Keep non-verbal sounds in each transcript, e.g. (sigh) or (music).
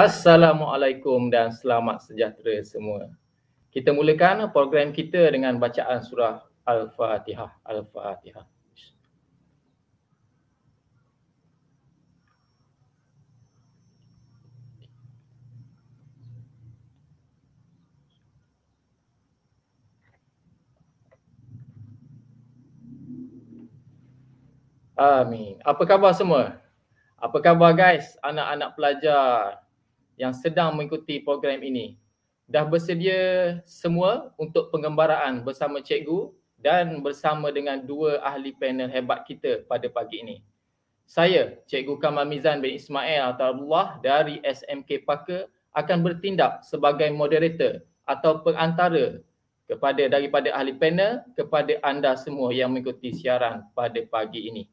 Assalamualaikum dan selamat sejahtera semua. Kita mulakan program kita dengan bacaan surah Al-Fatihah. Al-Fatihah. Amin. Apa khabar semua? Apa khabar guys, anak-anak pelajar? yang sedang mengikuti program ini. Dah bersedia semua untuk pengembaraan bersama cikgu dan bersama dengan dua ahli panel hebat kita pada pagi ini. Saya, Cikgu Kamal Mizan bin Ismail atau dari SMK Parker akan bertindak sebagai moderator atau pengantara kepada daripada ahli panel kepada anda semua yang mengikuti siaran pada pagi ini.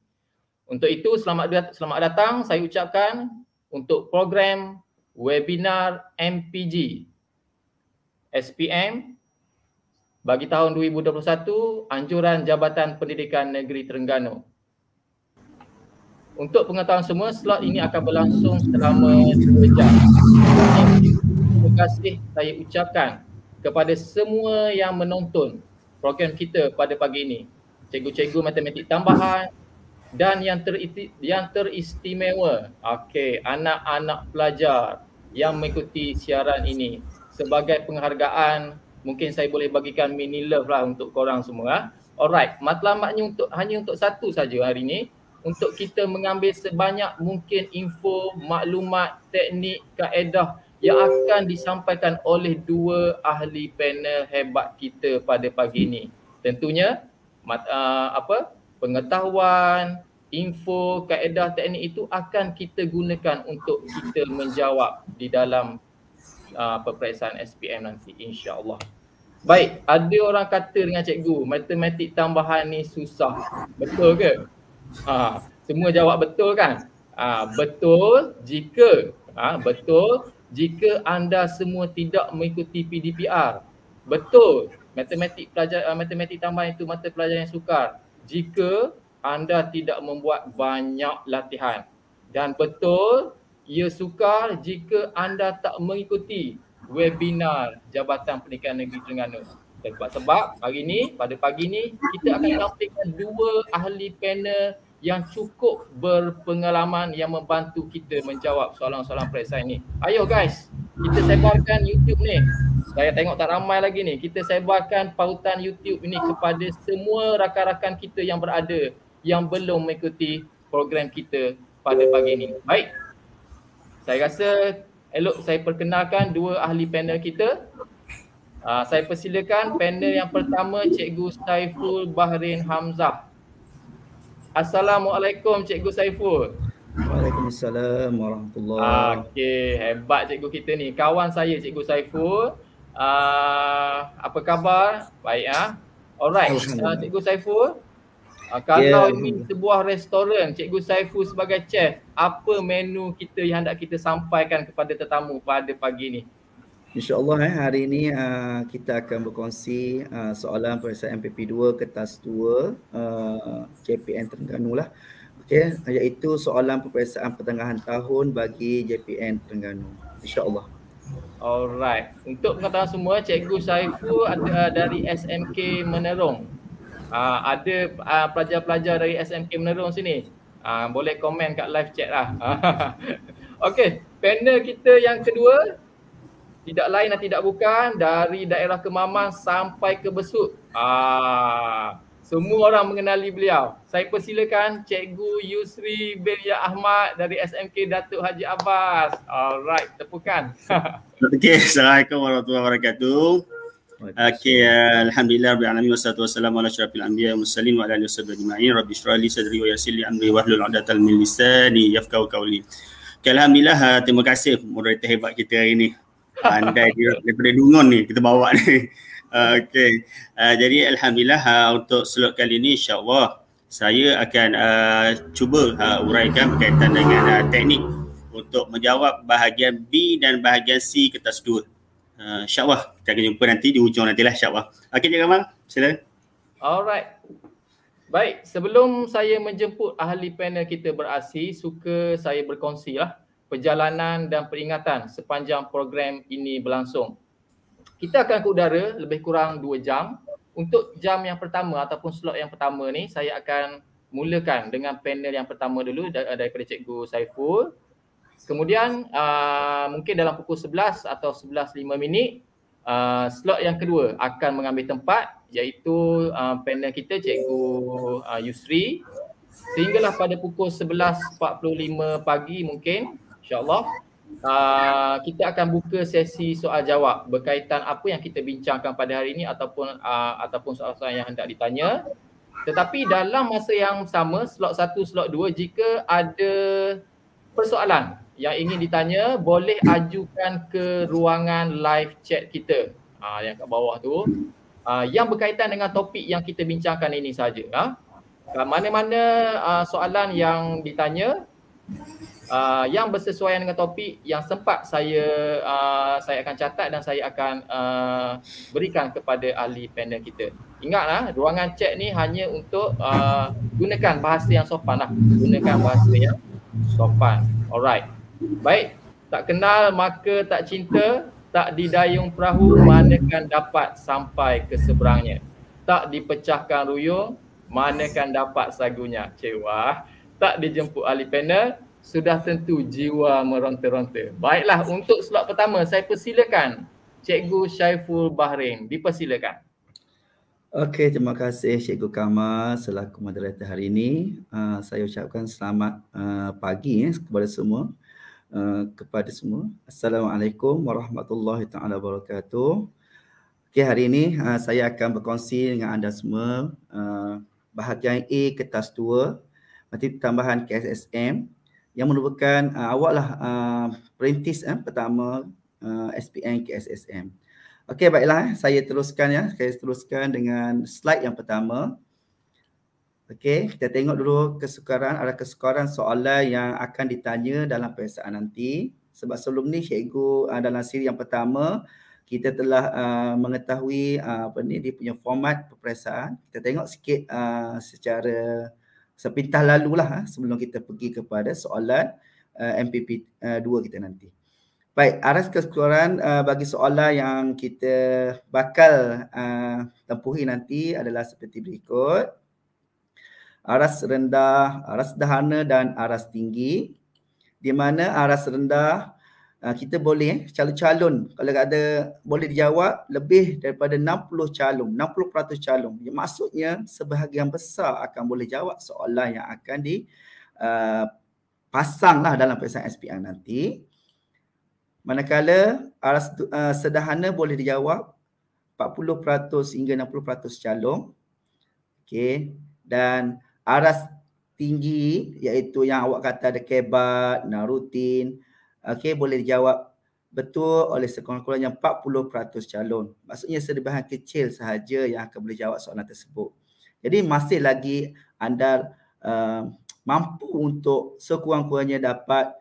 Untuk itu selamat datang saya ucapkan untuk program webinar MPG SPM bagi tahun 2021 anjuran Jabatan Pendidikan Negeri Terengganu. Untuk pengetahuan semua, slot ini akan berlangsung selama 2 jam. Terima kasih saya ucapkan kepada semua yang menonton program kita pada pagi ini. Cikgu-cikgu matematik tambahan dan yang, ter- yang teristimewa, okay, anak-anak pelajar yang mengikuti siaran ini. Sebagai penghargaan, mungkin saya boleh bagikan mini love lah untuk korang semua. Ah. Alright, matlamatnya untuk hanya untuk satu saja hari ini untuk kita mengambil sebanyak mungkin info, maklumat, teknik, kaedah yang akan disampaikan oleh dua ahli panel hebat kita pada pagi ini. Tentunya mat, uh, apa pengetahuan, info kaedah teknik itu akan kita gunakan untuk kita menjawab di dalam uh, peperiksaan SPM nanti Insya Allah. Baik, ada orang kata dengan cikgu, matematik tambahan ni susah. Betul ke? Ha, semua jawab betul kan? Ha, betul jika ha, betul jika anda semua tidak mengikuti PDPR. Betul. Matematik pelajar uh, matematik tambahan itu mata pelajaran yang sukar. Jika anda tidak membuat banyak latihan dan betul ia sukar jika anda tak mengikuti webinar Jabatan Pendidikan Negeri Terengganu. Sebab, sebab hari ini, pada pagi ini, kita akan tampilkan dua ahli panel yang cukup berpengalaman yang membantu kita menjawab soalan-soalan perisai ini. Ayo guys, kita sebarkan YouTube ni. Saya tengok tak ramai lagi ni. Kita sebarkan pautan YouTube ini kepada semua rakan-rakan kita yang berada yang belum mengikuti program kita pada pagi ini. Baik. Saya rasa elok saya perkenalkan dua ahli panel kita. Uh, saya persilakan panel yang pertama Cikgu Saiful Bahrain Hamzah. Assalamualaikum Cikgu Saiful. Waalaikumsalam warahmatullahi wabarakatuh. Okey, hebat cikgu kita ni. Kawan saya Cikgu Saiful. Uh, apa khabar? Baik ah. Ha? Alright, uh, Cikgu Saiful, Uh, kalau yeah. ini sebuah restoran, Cikgu Saifu sebagai chef, apa menu kita yang hendak kita sampaikan kepada tetamu pada pagi ini? InsyaAllah eh, hari ini uh, ah, kita akan berkongsi uh, soalan Perisai MPP 2 Kertas 2 uh, JPN Terengganu lah. Okay, iaitu soalan perasaan pertengahan tahun bagi JPN Terengganu. InsyaAllah. Alright. Untuk pengetahuan semua, Cikgu Saifu ada dari SMK Menerong uh, ada uh, pelajar-pelajar dari SMK Menerung sini. Uh, boleh komen kat live chat lah. (laughs) Okey, panel kita yang kedua tidak lain dan tidak bukan dari daerah Kemaman sampai ke Besut. Ah, semua orang mengenali beliau. Saya persilakan Cikgu Yusri Belia ya Ahmad dari SMK Datuk Haji Abbas. Alright, tepukan. (laughs) Okey, Assalamualaikum warahmatullahi wabarakatuh. Okey, uh, alhamdulillah bi alamin wassalatu wassalamu ala asyrafil anbiya wal mursalin wa ala alihi wasahbihi ajma'in. Rabbi israh li sadri wa yassir li amri wahlul 'uqdatam min lisani yafqahu qawli. Okay, alhamdulillah uh, terima kasih moderator hebat kita hari ni. Pandai dia daripada dungon ni kita bawa ni. Uh, Okey. Uh, jadi alhamdulillah uh, untuk slot kali ni insya-Allah saya akan uh, cuba uh, uraikan berkaitan dengan uh, teknik untuk menjawab bahagian B dan bahagian C kertas 2 insyaAllah ah, kita akan jumpa nanti di hujung nantilah insyaAllah. Okey Encik Kamal, sila. Alright. Baik, sebelum saya menjemput ahli panel kita berasi, suka saya berkongsi lah perjalanan dan peringatan sepanjang program ini berlangsung. Kita akan ke udara lebih kurang 2 jam. Untuk jam yang pertama ataupun slot yang pertama ni, saya akan mulakan dengan panel yang pertama dulu daripada Cikgu Saiful. Kemudian uh, mungkin dalam pukul 11 atau 11.05 minit uh, slot yang kedua akan mengambil tempat iaitu uh, panel kita Cikgu uh, Yusri sehinggalah pada pukul 11.45 pagi mungkin insyaAllah uh, kita akan buka sesi soal jawab berkaitan apa yang kita bincangkan pada hari ini ataupun uh, ataupun soalan-soalan yang hendak ditanya tetapi dalam masa yang sama slot satu, slot dua jika ada persoalan yang ingin ditanya boleh ajukan ke ruangan live chat kita uh, yang kat bawah tu uh, yang berkaitan dengan topik yang kita bincangkan ini sahaja. Uh. Ha? Mana-mana uh, soalan yang ditanya uh, yang bersesuaian dengan topik yang sempat saya uh, saya akan catat dan saya akan uh, berikan kepada ahli panel kita. Ingatlah ruangan chat ni hanya untuk uh, gunakan bahasa yang sopan lah. Gunakan bahasa yang sopan. Alright. Baik, tak kenal maka tak cinta, tak didayung perahu manakan dapat sampai ke seberangnya. Tak dipecahkan ruyung manakan dapat sagunya. cewa tak dijemput ahli panel, sudah tentu jiwa meronta-ronta. Baiklah, untuk slot pertama saya persilakan Cikgu Syaiful Bahrain. Dipersilakan. Okey, terima kasih Cikgu Kama selaku moderator hari ini. Uh, saya ucapkan selamat uh, pagi eh, kepada semua. Eh, kepada semua. Assalamualaikum warahmatullahi taala wabarakatuh. Okey hari ini uh, saya akan berkongsi dengan anda semua uh, bahagian A kertas tua mati tambahan KSSM yang merupakan uh, awaklah uh, perintis eh, pertama uh, SPN KSSM. Okey baiklah saya teruskan ya. Saya teruskan dengan slide yang pertama. Okey, kita tengok dulu kesukaran ada kesukaran soalan yang akan ditanya dalam peperiksaan nanti. Sebab sebelum ni cikgu uh, dalam siri yang pertama kita telah uh, mengetahui uh, apa ni dia punya format peperiksaan. Kita tengok sikit uh, secara sepintas lalulah uh, sebelum kita pergi kepada soalan uh, MPP uh, kita nanti. Baik, aras kesukaran uh, bagi soalan yang kita bakal uh, tempuhi nanti adalah seperti berikut aras rendah, aras sederhana dan aras tinggi. Di mana aras rendah ah, kita boleh eh, calon-calon kalau ada boleh dijawab lebih daripada 60 calon, 60% calon. Ya, maksudnya sebahagian besar akan boleh jawab soalan yang akan di ah, pasanglah dalam peperiksaan SPM nanti. Manakala aras ah, sederhana boleh dijawab 40% hingga 60% calon. Okey. Dan aras tinggi iaitu yang awak kata ada kebat, narutin, okay boleh dijawab betul oleh sekurang-kurangnya 40% calon. Maksudnya serbahan kecil sahaja yang akan boleh jawab soalan tersebut. Jadi masih lagi anda uh, mampu untuk sekurang-kurangnya dapat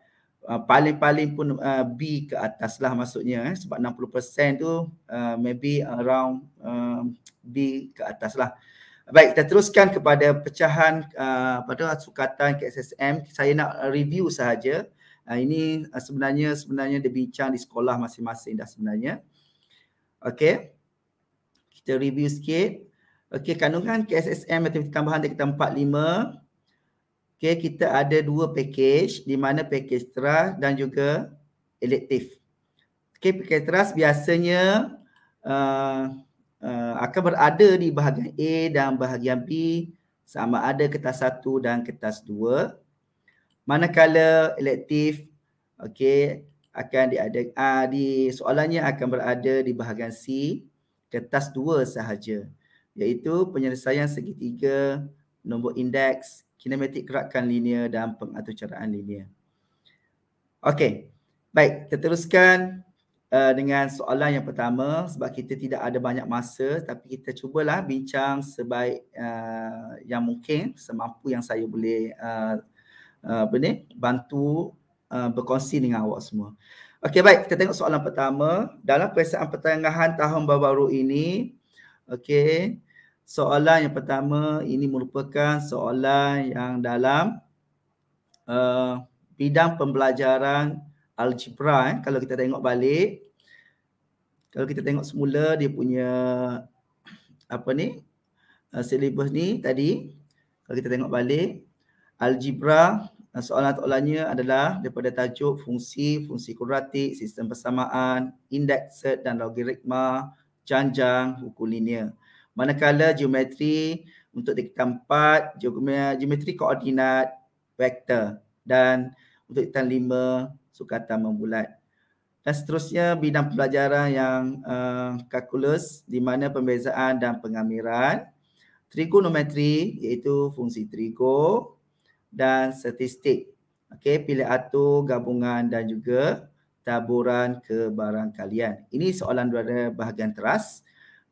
uh, paling-paling pun uh, B ke atas lah maksudnya eh. sebab 60% tu uh, maybe around uh, B ke atas lah. Baik, kita teruskan kepada pecahan uh, pada sukatan KSSM. Saya nak review sahaja. Uh, ini uh, sebenarnya sebenarnya dibincang di sekolah masing-masing dah sebenarnya. Okey. Kita review sikit. Okey, kandungan KSSM matematik tambahan dari kita 4, 5. Okey, kita ada dua package di mana package teras dan juga elektif. Okey, package teras biasanya uh, uh, akan berada di bahagian A dan bahagian B sama ada kertas 1 dan kertas 2 manakala elektif okey akan diada uh, di soalannya akan berada di bahagian C kertas 2 sahaja iaitu penyelesaian segitiga nombor indeks kinematik gerakan linear dan pengaturcaraan linear okey baik kita teruskan Eh, dengan soalan yang pertama sebab kita tidak ada banyak masa tapi kita cubalah bincang sebaik uh, yang mungkin semampu yang saya boleh uh, uh, bantu uh, berkongsi dengan awak semua. Okey baik kita tengok soalan pertama dalam persiapan pertengahan tahun baru-baru ini okey soalan yang pertama ini merupakan soalan yang dalam uh, bidang pembelajaran algebra eh kalau kita tengok balik kalau kita tengok semula dia punya apa ni uh, syllabus ni tadi kalau kita tengok balik algebra uh, soalan-soalannya adalah daripada tajuk fungsi, fungsi kuratik, sistem persamaan, indeks dan logaritma, janjang, hukum linear. Manakala geometri untuk tingkatan 4, geometri koordinat, vektor dan untuk tingkatan 5, Sukatan membulat. Dan seterusnya bidang pelajaran yang uh, kalkulus di mana pembezaan dan pengamiran trigonometri iaitu fungsi trigo dan statistik. Okey, pilih atur gabungan dan juga taburan kalian. Ini soalan berada bahagian teras.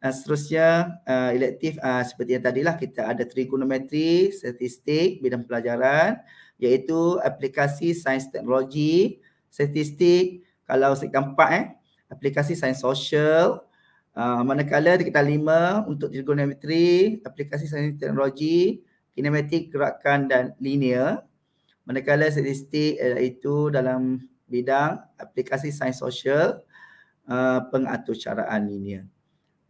Dan seterusnya uh, elektif uh, seperti yang tadilah kita ada trigonometri, statistik, bidang pelajaran iaitu aplikasi sains teknologi, statistik kalau sektor empat eh aplikasi sains sosial uh, manakala kita lima untuk trigonometri aplikasi sains teknologi kinematik gerakan dan linear manakala statistik iaitu dalam bidang aplikasi sains sosial uh, pengaturcaraan linear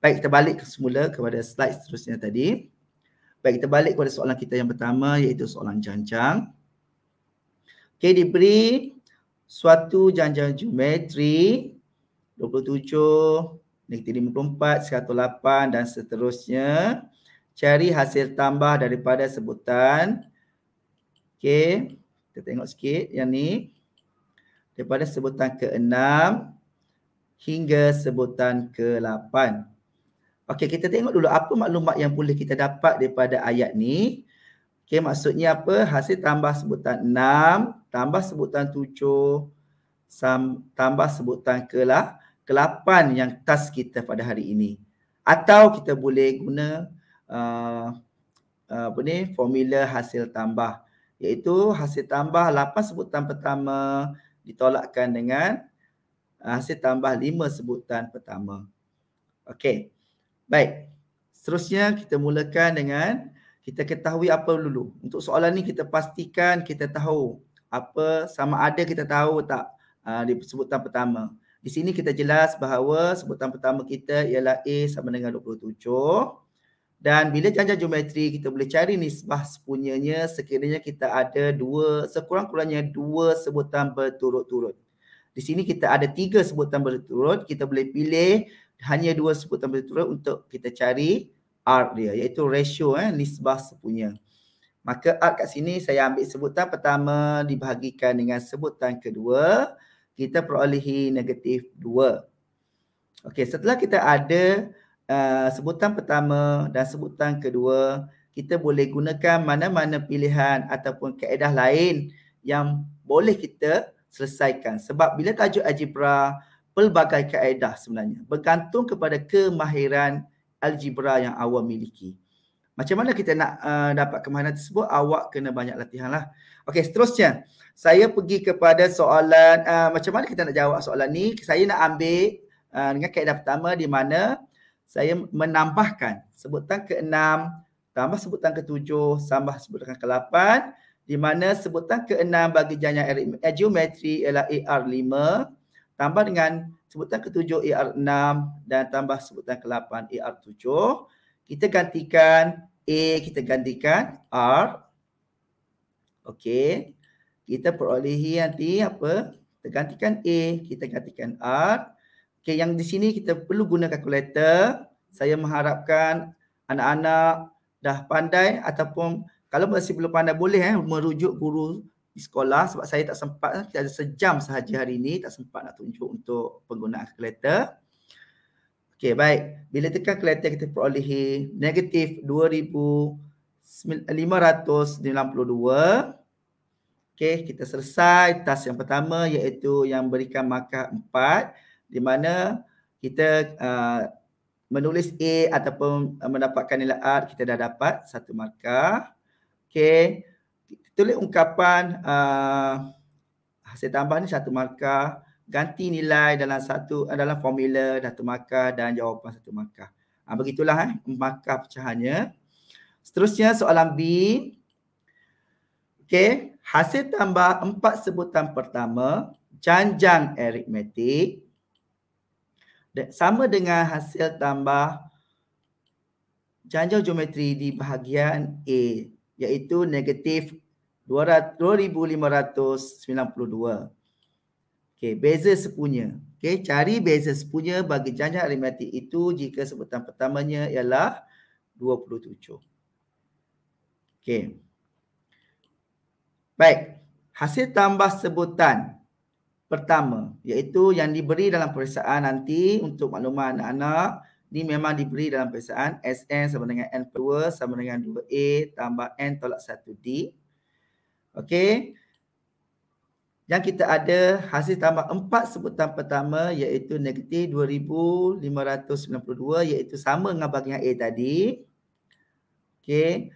baik kita balik semula kepada slide seterusnya tadi baik kita balik kepada soalan kita yang pertama iaitu soalan jancang Okay, diberi suatu janjang geometri 27, negatif 54, 108 dan seterusnya. Cari hasil tambah daripada sebutan. Okey, kita tengok sikit yang ni. Daripada sebutan ke-6 hingga sebutan ke-8. Okey, kita tengok dulu apa maklumat yang boleh kita dapat daripada ayat ni. Okey, maksudnya apa? Hasil tambah sebutan tambah sebutan tujuh sam, tambah sebutan kelah kelapan yang task kita pada hari ini atau kita boleh guna uh, uh, apa ni formula hasil tambah iaitu hasil tambah lapan sebutan pertama ditolakkan dengan uh, hasil tambah lima sebutan pertama okey baik seterusnya kita mulakan dengan kita ketahui apa dulu untuk soalan ni kita pastikan kita tahu apa sama ada kita tahu tak ah, di sebutan pertama. Di sini kita jelas bahawa sebutan pertama kita ialah A sama dengan 27 dan bila jajar geometri kita boleh cari nisbah sepunyanya sekiranya kita ada dua sekurang-kurangnya dua sebutan berturut-turut. Di sini kita ada tiga sebutan berturut, kita boleh pilih hanya dua sebutan berturut untuk kita cari R dia iaitu ratio eh, nisbah sepunya. Maka up kat sini saya ambil sebutan pertama dibahagikan dengan sebutan kedua. Kita perolehi negatif dua. Okey, setelah kita ada uh, sebutan pertama dan sebutan kedua, kita boleh gunakan mana-mana pilihan ataupun kaedah lain yang boleh kita selesaikan. Sebab bila tajuk algebra, pelbagai kaedah sebenarnya bergantung kepada kemahiran algebra yang awak miliki. Macam mana kita nak uh, dapat kemahiran tersebut? Awak kena banyak latihan lah. Okay, seterusnya. Saya pergi kepada soalan, uh, macam mana kita nak jawab soalan ni? Saya nak ambil uh, dengan kaedah pertama di mana saya menambahkan sebutan ke-6, tambah sebutan ke-7, tambah sebutan ke-8 di mana sebutan ke-6 bagi jangan geometri ialah AR5 tambah dengan sebutan ke-7 AR6 dan tambah sebutan ke-8 AR7 kita gantikan A kita gantikan R. Okey. Kita perolehi nanti apa? Kita gantikan A, kita gantikan R. Okey, yang di sini kita perlu guna kalkulator. Saya mengharapkan anak-anak dah pandai ataupun kalau masih belum pandai boleh eh merujuk guru di sekolah sebab saya tak sempat eh, kita ada sejam sahaja hari ini tak sempat nak tunjuk untuk penggunaan kalkulator. Okey, baik. Bila tekan kelihatan kita perolehi negatif 2,592. Okey, kita selesai tas yang pertama iaitu yang berikan markah 4 di mana kita uh, menulis A ataupun uh, mendapatkan nilai a kita dah dapat satu markah. Okey, tulis ungkapan uh, saya tambah ni satu markah ganti nilai dalam satu adalah eh, formula satu markah dan jawapan satu markah. Ha, begitulah eh, markah pecahannya. Seterusnya soalan B. Okey, hasil tambah empat sebutan pertama janjang aritmetik sama dengan hasil tambah janjang geometri di bahagian A iaitu negatif 2592. Okey, beza sepunya. Okey, cari beza sepunya bagi janji aritmatik itu jika sebutan pertamanya ialah 27. Okey. Baik, hasil tambah sebutan pertama iaitu yang diberi dalam periksaan nanti untuk makluman anak-anak ni memang diberi dalam periksaan SN sama dengan N per 2 sama dengan 2A tambah N tolak 1D. Okey, yang kita ada hasil tambah empat sebutan pertama iaitu negatif 2,592 iaitu sama dengan bahagian A tadi. Okey.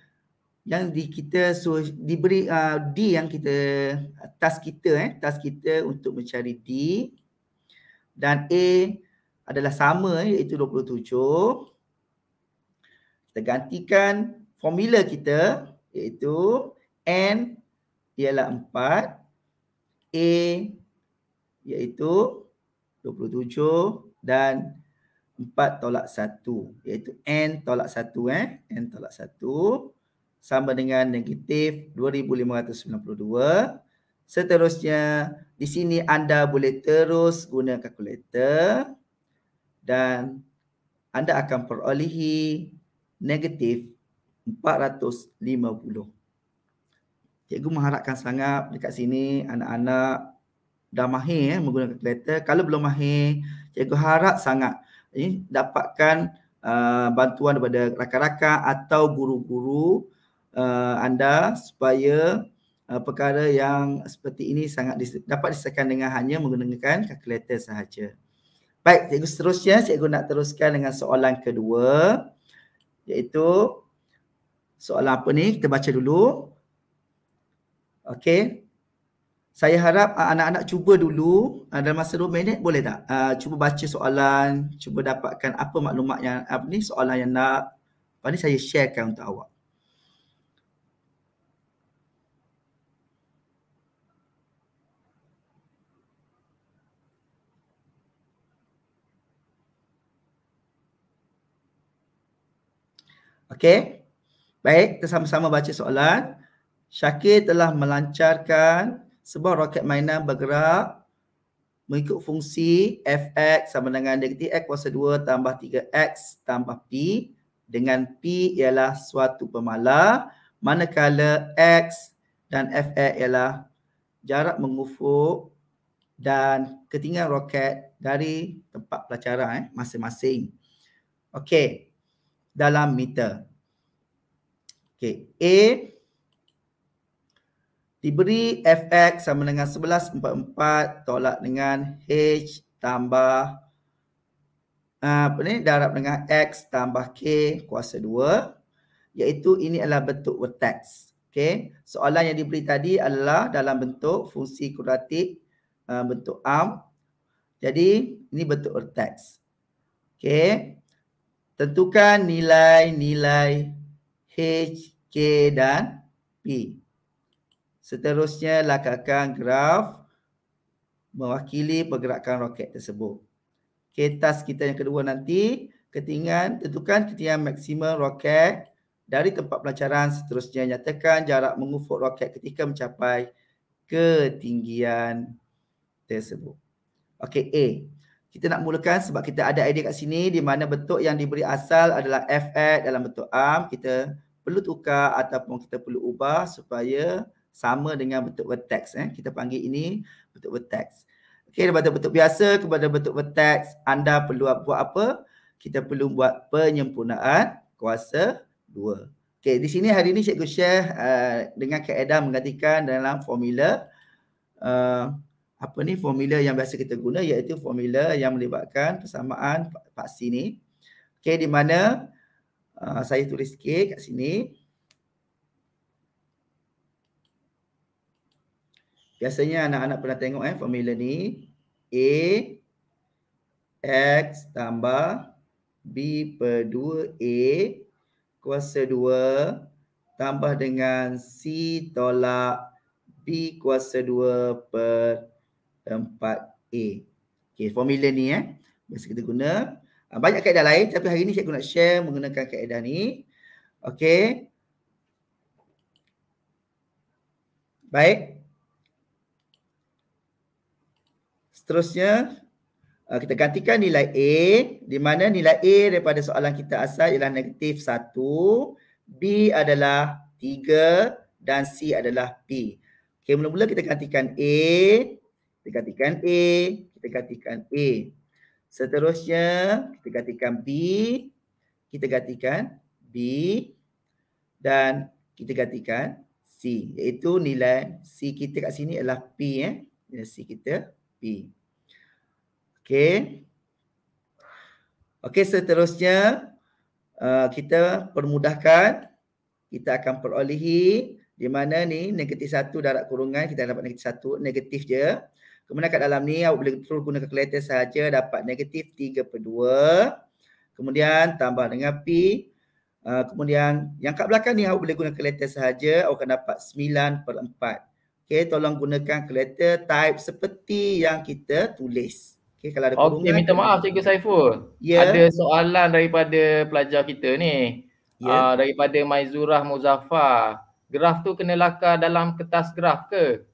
Yang di kita so, diberi uh, D yang kita, tas kita eh, tas kita untuk mencari D. Dan A adalah sama eh, iaitu 27. Kita gantikan formula kita iaitu N ialah 4 A iaitu 27 dan 4 tolak 1 iaitu N tolak 1 eh N tolak 1 sama dengan negatif 2592 seterusnya di sini anda boleh terus guna kalkulator dan anda akan perolehi negatif 450 cikgu mengharapkan sangat dekat sini anak-anak dah mahir eh, menggunakan kalkulator. Kalau belum mahir, cikgu harap sangat eh, dapatkan uh, bantuan daripada rakan-rakan atau guru-guru uh, anda supaya uh, perkara yang seperti ini sangat dis- dapat diselesaikan dengan hanya menggunakan kalkulator sahaja. Baik, cikgu seterusnya cikgu nak teruskan dengan soalan kedua iaitu soalan apa ni? Kita baca dulu. Okay. Saya harap uh, anak-anak cuba dulu uh, dalam masa 2 minit boleh tak? Uh, cuba baca soalan, cuba dapatkan apa maklumat yang apa ni soalan yang nak apa ni saya sharekan untuk awak. Okay. Baik, kita sama-sama baca soalan. Syakir telah melancarkan sebuah roket mainan bergerak mengikut fungsi Fx sama dengan negatif X kuasa 2 tambah 3X tambah P dengan P ialah suatu pemalar manakala X dan Fx ialah jarak mengufuk dan ketinggian roket dari tempat pelacaran eh, masing-masing. Okey, dalam meter. Okey, A diberi fx sama dengan 11.44 tolak dengan h tambah ah, apa ni darab dengan x tambah k kuasa 2 iaitu ini adalah bentuk vertex Okay, soalan yang diberi tadi adalah dalam bentuk fungsi kuadratik ah, bentuk arm jadi ini bentuk vertex Okay, tentukan nilai-nilai h k dan p Seterusnya lakarkan graf mewakili pergerakan roket tersebut. Okay, task kita yang kedua nanti, ketinggian, tentukan ketinggian maksimum roket dari tempat pelancaran seterusnya nyatakan jarak mengufuk roket ketika mencapai ketinggian tersebut. Okey A. Kita nak mulakan sebab kita ada idea kat sini di mana bentuk yang diberi asal adalah FX dalam bentuk arm. Kita perlu tukar ataupun kita perlu ubah supaya sama dengan bentuk vertex eh kita panggil ini bentuk vertex okey daripada bentuk biasa kepada bentuk vertex anda perlu buat apa kita perlu buat penyempurnaan kuasa 2 okey di sini hari ini cikgu share uh, dengan kaedah menggantikan dalam formula uh, apa ni formula yang biasa kita guna iaitu formula yang melibatkan persamaan paksi ni okey di mana uh, saya tulis k kat sini Biasanya anak-anak pernah tengok eh formula ni A X tambah B per 2A kuasa 2 tambah dengan C tolak B kuasa 2 per 4A. Okay, formula ni eh. Biasa kita guna. Ah, banyak kaedah lain tapi hari ni saya guna share menggunakan kaedah ni. Okay, Baik. seterusnya uh, kita gantikan nilai A di mana nilai A daripada soalan kita asal ialah negatif 1, B adalah 3 dan C adalah B. Okey, mula-mula kita gantikan A, kita gantikan A, kita gantikan A. Seterusnya kita gantikan B, kita gantikan B dan kita gantikan C iaitu nilai C kita kat sini adalah P eh. Nilai C kita P. Okey. Okey, seterusnya uh, kita permudahkan. Kita akan perolehi di mana ni negatif satu darab kurungan kita dapat negatif satu negatif je. Kemudian kat dalam ni awak boleh terus guna kalkulator saja dapat negatif tiga per dua. Kemudian tambah dengan P. Uh, kemudian yang kat belakang ni awak boleh guna kalkulator saja awak akan dapat sembilan per empat. Okey tolong gunakan kalkulator type seperti yang kita tulis. Okey kalau ada okay, kurungan. Okey minta maaf Cikgu Saiful. Yeah. Ada soalan daripada pelajar kita ni. Yeah. Ya. Uh, daripada Maizurah Muzaffar. Graf tu kena lakar dalam kertas graf ke?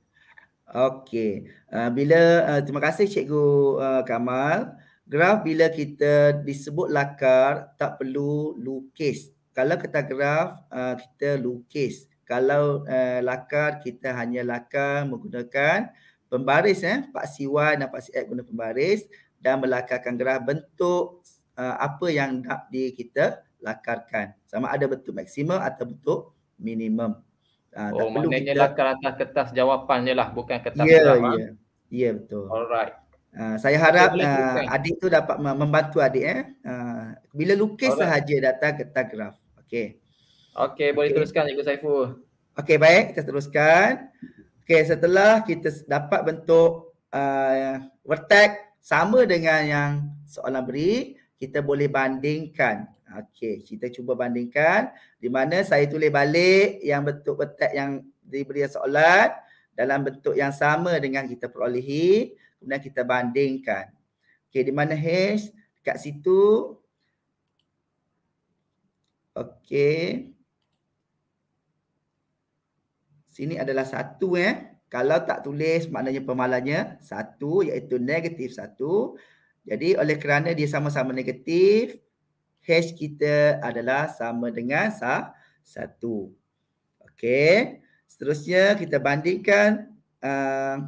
Okey. Uh, bila uh, terima kasih Cikgu uh, Kamal. Graf bila kita disebut lakar tak perlu lukis. Kalau kertas graf uh, kita lukis. Kalau uh, lakar kita hanya lakar menggunakan pembaris eh paksi Y dan paksi X guna pembaris dan melakarkan gerah bentuk uh, apa yang nak di kita lakarkan sama ada bentuk maksimum atau bentuk minimum uh, oh maknanya kita... lakar atas kertas jawapan je lah bukan kertas yeah, gerah ya yeah. ya ha? yeah, betul alright uh, saya harap uh, adik tu dapat membantu adik eh uh, bila lukis alright. sahaja data kertas graf okey okey okay. boleh teruskan cikgu Saiful okey baik kita teruskan Okay, setelah kita dapat bentuk uh, vertex sama dengan yang soalan beri, kita boleh bandingkan. Okay, kita cuba bandingkan di mana saya tulis balik yang bentuk vertex yang diberi soalan dalam bentuk yang sama dengan kita perolehi. Kemudian kita bandingkan. Okay, di mana H dekat situ. Okay. Sini adalah satu eh. Kalau tak tulis maknanya pemalanya satu iaitu negatif satu. Jadi oleh kerana dia sama-sama negatif, H kita adalah sama dengan satu. Okey. Seterusnya kita bandingkan uh,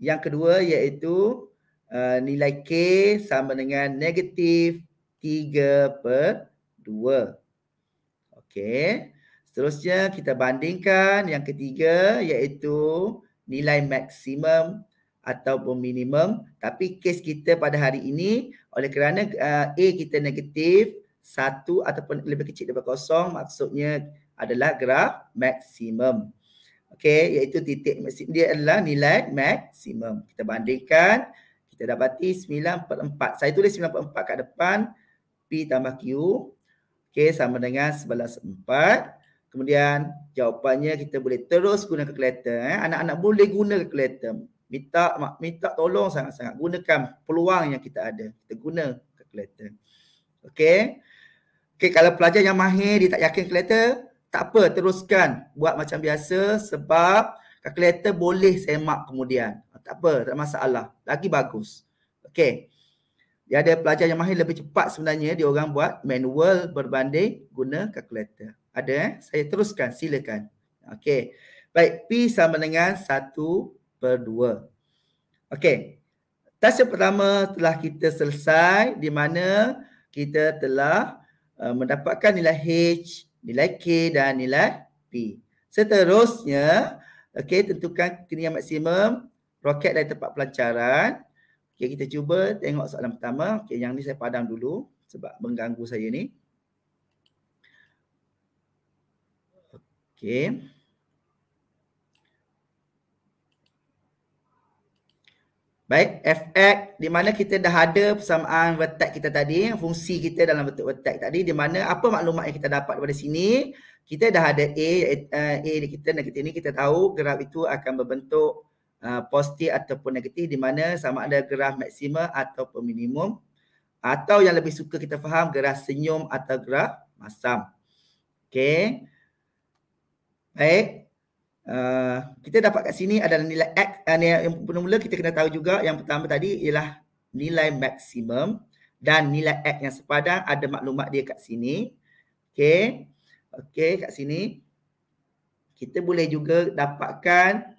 yang kedua iaitu uh, nilai K sama dengan negatif tiga per dua. Okey. Seterusnya kita bandingkan yang ketiga iaitu nilai maksimum atau minimum tapi kes kita pada hari ini oleh kerana uh, A kita negatif satu ataupun lebih kecil daripada kosong maksudnya adalah graf maksimum. Okey iaitu titik maksimum dia adalah nilai maksimum. Kita bandingkan kita dapati 9.4. Saya tulis 9.4 kat depan P tambah Q. Okey sama dengan 11.4. Kemudian jawapannya kita boleh terus guna kalkulator. eh. Anak-anak boleh guna kalkulator. Minta mak, minta tolong sangat-sangat gunakan peluang yang kita ada. Kita guna kalkulator. Okey. Okey kalau pelajar yang mahir dia tak yakin kalkulator, tak apa teruskan buat macam biasa sebab kalkulator boleh semak kemudian. Ah, tak apa, tak ada masalah. Lagi bagus. Okey. Dia ada pelajar yang mahir lebih cepat sebenarnya dia orang buat manual berbanding guna kalkulator. Ada eh? Saya teruskan. Silakan. Okey. Baik. P sama dengan 1 per 2. Okey. Task pertama telah kita selesai di mana kita telah uh, mendapatkan nilai H, nilai K dan nilai P. Seterusnya, okey tentukan ketinggian maksimum roket dari tempat pelancaran. Okey kita cuba tengok soalan pertama. Okey yang ni saya padam dulu sebab mengganggu saya ni. Okay. Baik, fx di mana kita dah ada persamaan vertex kita tadi, fungsi kita dalam bentuk vertex tadi di mana apa maklumat yang kita dapat daripada sini, kita dah ada a eh, a di kita negatif ini kita tahu graf itu akan berbentuk uh, positif ataupun negatif di mana sama ada graf maksima ataupun minimum atau yang lebih suka kita faham graf senyum atau graf masam. Okey. Baik. Uh, kita dapat kat sini adalah nilai X. Uh, yang mula-mula kita kena tahu juga yang pertama tadi ialah nilai maksimum dan nilai X yang sepadan ada maklumat dia kat sini. Okey. Okey kat sini. Kita boleh juga dapatkan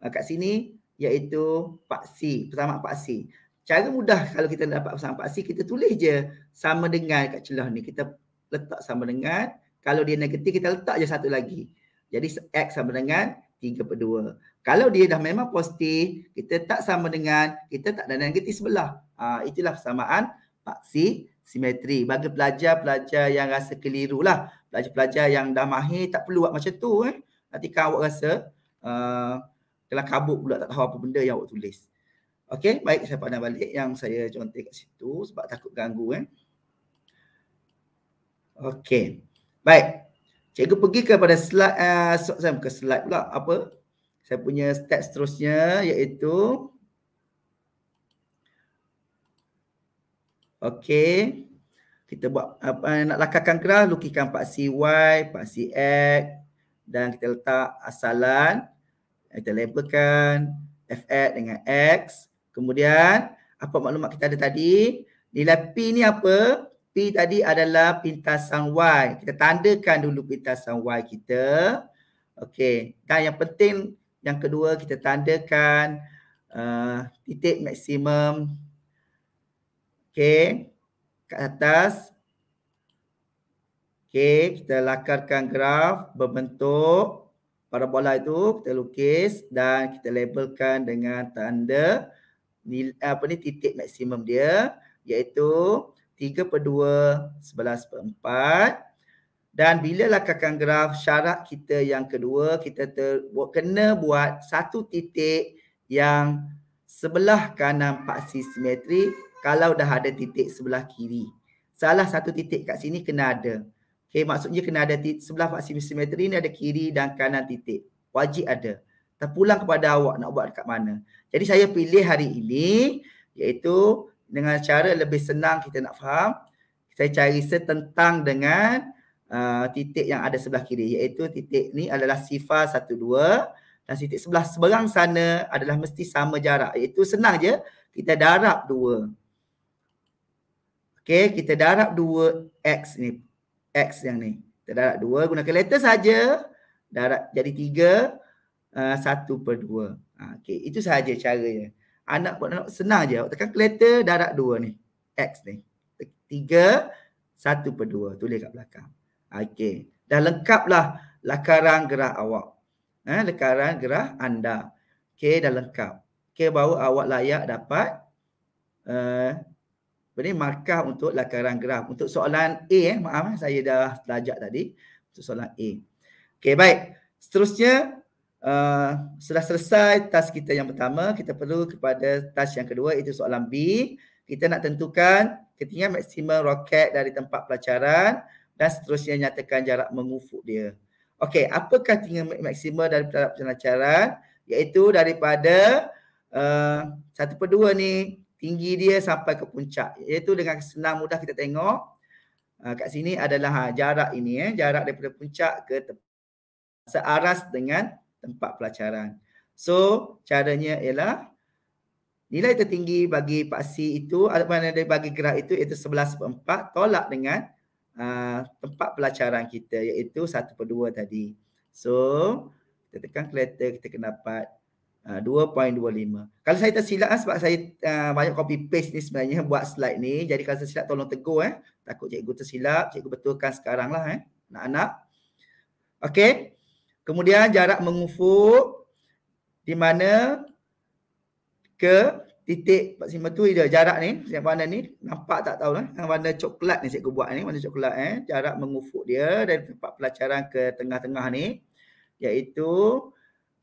uh, kat sini iaitu paksi, pertama paksi. Cara mudah kalau kita dapat pasangan paksi, kita tulis je sama dengan kat celah ni. Kita letak sama dengan. Kalau dia negatif, kita letak je satu lagi. Jadi X sama dengan 3 per 2. Kalau dia dah memang positif, kita tak sama dengan, kita tak ada negatif sebelah. Ha, itulah persamaan paksi simetri. Bagi pelajar-pelajar yang rasa keliru lah. Pelajar-pelajar yang dah mahir tak perlu buat macam tu. Eh. Nanti kau awak rasa ha, telah uh, kabut pula tak tahu apa benda yang awak tulis. Okay, baik saya pandang balik yang saya contoh kat situ sebab takut ganggu eh. Okey. Baik, Cikgu pergi kepada slide uh, saya bukan slide pula apa? Saya punya step seterusnya iaitu Okey. Kita buat apa uh, nak lakarkan graf lukiskan paksi y, paksi x dan kita letak asalan kita labelkan fx dengan x. Kemudian apa maklumat kita ada tadi? Nilai p ni apa? P tadi adalah pintasan Y. Kita tandakan dulu pintasan Y kita. Okey. Dan yang penting yang kedua kita tandakan uh, titik maksimum. Okey. Kat atas. Okey. Kita lakarkan graf berbentuk parabola itu. Kita lukis dan kita labelkan dengan tanda nil, apa ni titik maksimum dia. Iaitu 3 per 2, 11 per 4. Dan bila lakarkan graf syarat kita yang kedua, kita ter, kena buat satu titik yang sebelah kanan paksi simetri kalau dah ada titik sebelah kiri. Salah satu titik kat sini kena ada. Okay, maksudnya kena ada titik, sebelah paksi simetri ni ada kiri dan kanan titik. Wajib ada. Terpulang kepada awak nak buat dekat mana. Jadi saya pilih hari ini iaitu dengan cara lebih senang kita nak faham saya cari setentang dengan uh, titik yang ada sebelah kiri iaitu titik ni adalah sifar satu dua dan titik sebelah seberang sana adalah mesti sama jarak iaitu senang je kita darab dua Okay, kita darab dua X ni. X yang ni. Kita darab dua, guna letter saja. Darab jadi tiga, uh, satu per dua. Ha, okay, itu sahaja caranya anak buat anak senang je awak tekan kereta darat dua ni X ni tiga, satu per dua, tulis kat belakang okey dah lengkap lah lakaran gerak awak eh, lakaran gerak anda okey dah lengkap okey baru awak layak dapat uh, apa ni markah untuk lakaran gerak untuk soalan A eh maaf eh, saya dah belajar tadi untuk soalan A okey baik seterusnya Setelah selesai task kita yang pertama, kita perlu kepada task yang kedua iaitu soalan B. Kita nak tentukan ketinggian maksimum roket dari tempat pelajaran dan seterusnya nyatakan jarak mengufuk dia. Okey, apakah ketinggian maksimum dari tempat pelajaran? Iaitu daripada ah, satu per dua ni tinggi dia sampai ke puncak. Iaitu dengan senang mudah kita tengok Uh, kat sini adalah ha, jarak ini eh jarak daripada puncak ke tepi. searas dengan tempat pelajaran. So caranya ialah nilai tertinggi bagi paksi itu ataupun dari bagi gerak itu iaitu 11.4 tolak dengan uh, tempat pelajaran kita iaitu 1.2 tadi. So kita tekan calculator kita kena dapat uh, ah, 2.25. Kalau saya tersilap ah, sebab saya uh, banyak copy paste ni sebenarnya (laughs) buat slide ni. Jadi kalau tersilap tolong tegur eh. Takut cikgu tersilap, cikgu betulkan sekarang lah eh. Anak-anak. Okay. Kemudian jarak mengufuk di mana ke titik maksimum tu dia jarak ni yang mana ni nampak tak tahu lah yang warna coklat ni saya buat ni warna coklat eh jarak mengufuk dia dari tempat pelacaran ke tengah-tengah ni iaitu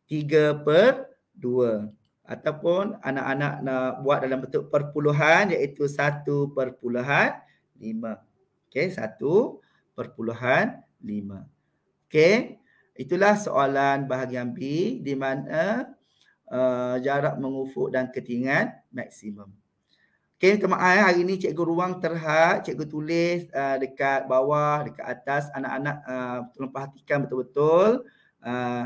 3 per 2 ataupun anak-anak nak buat dalam bentuk perpuluhan iaitu 1 perpuluhan 5 okey 1 perpuluhan 5 okey Itulah soalan bahagian B di mana uh, jarak mengufuk dan ketinggian maksimum. Okey, kemaaf hari ini cikgu ruang terhad, cikgu tulis uh, dekat bawah, dekat atas anak-anak uh, tolong perhatikan betul-betul uh,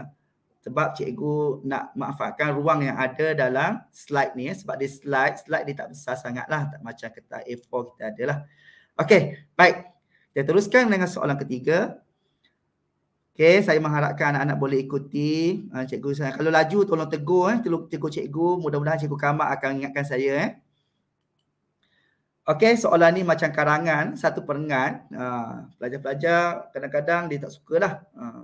sebab cikgu nak manfaatkan ruang yang ada dalam slide ni sebab dia slide, slide dia tak besar sangat lah, tak macam kertas A4 kita adalah. Okey, baik. Kita teruskan dengan soalan ketiga. Okay, saya mengharapkan anak-anak boleh ikuti uh, cikgu saya. Kalau laju tolong tegur eh, tegur, cikgu. Mudah-mudahan cikgu Kamak akan ingatkan saya eh. Okay, soalan ni macam karangan, satu perengat. Uh, pelajar-pelajar kadang-kadang dia tak suka lah. Uh, ah,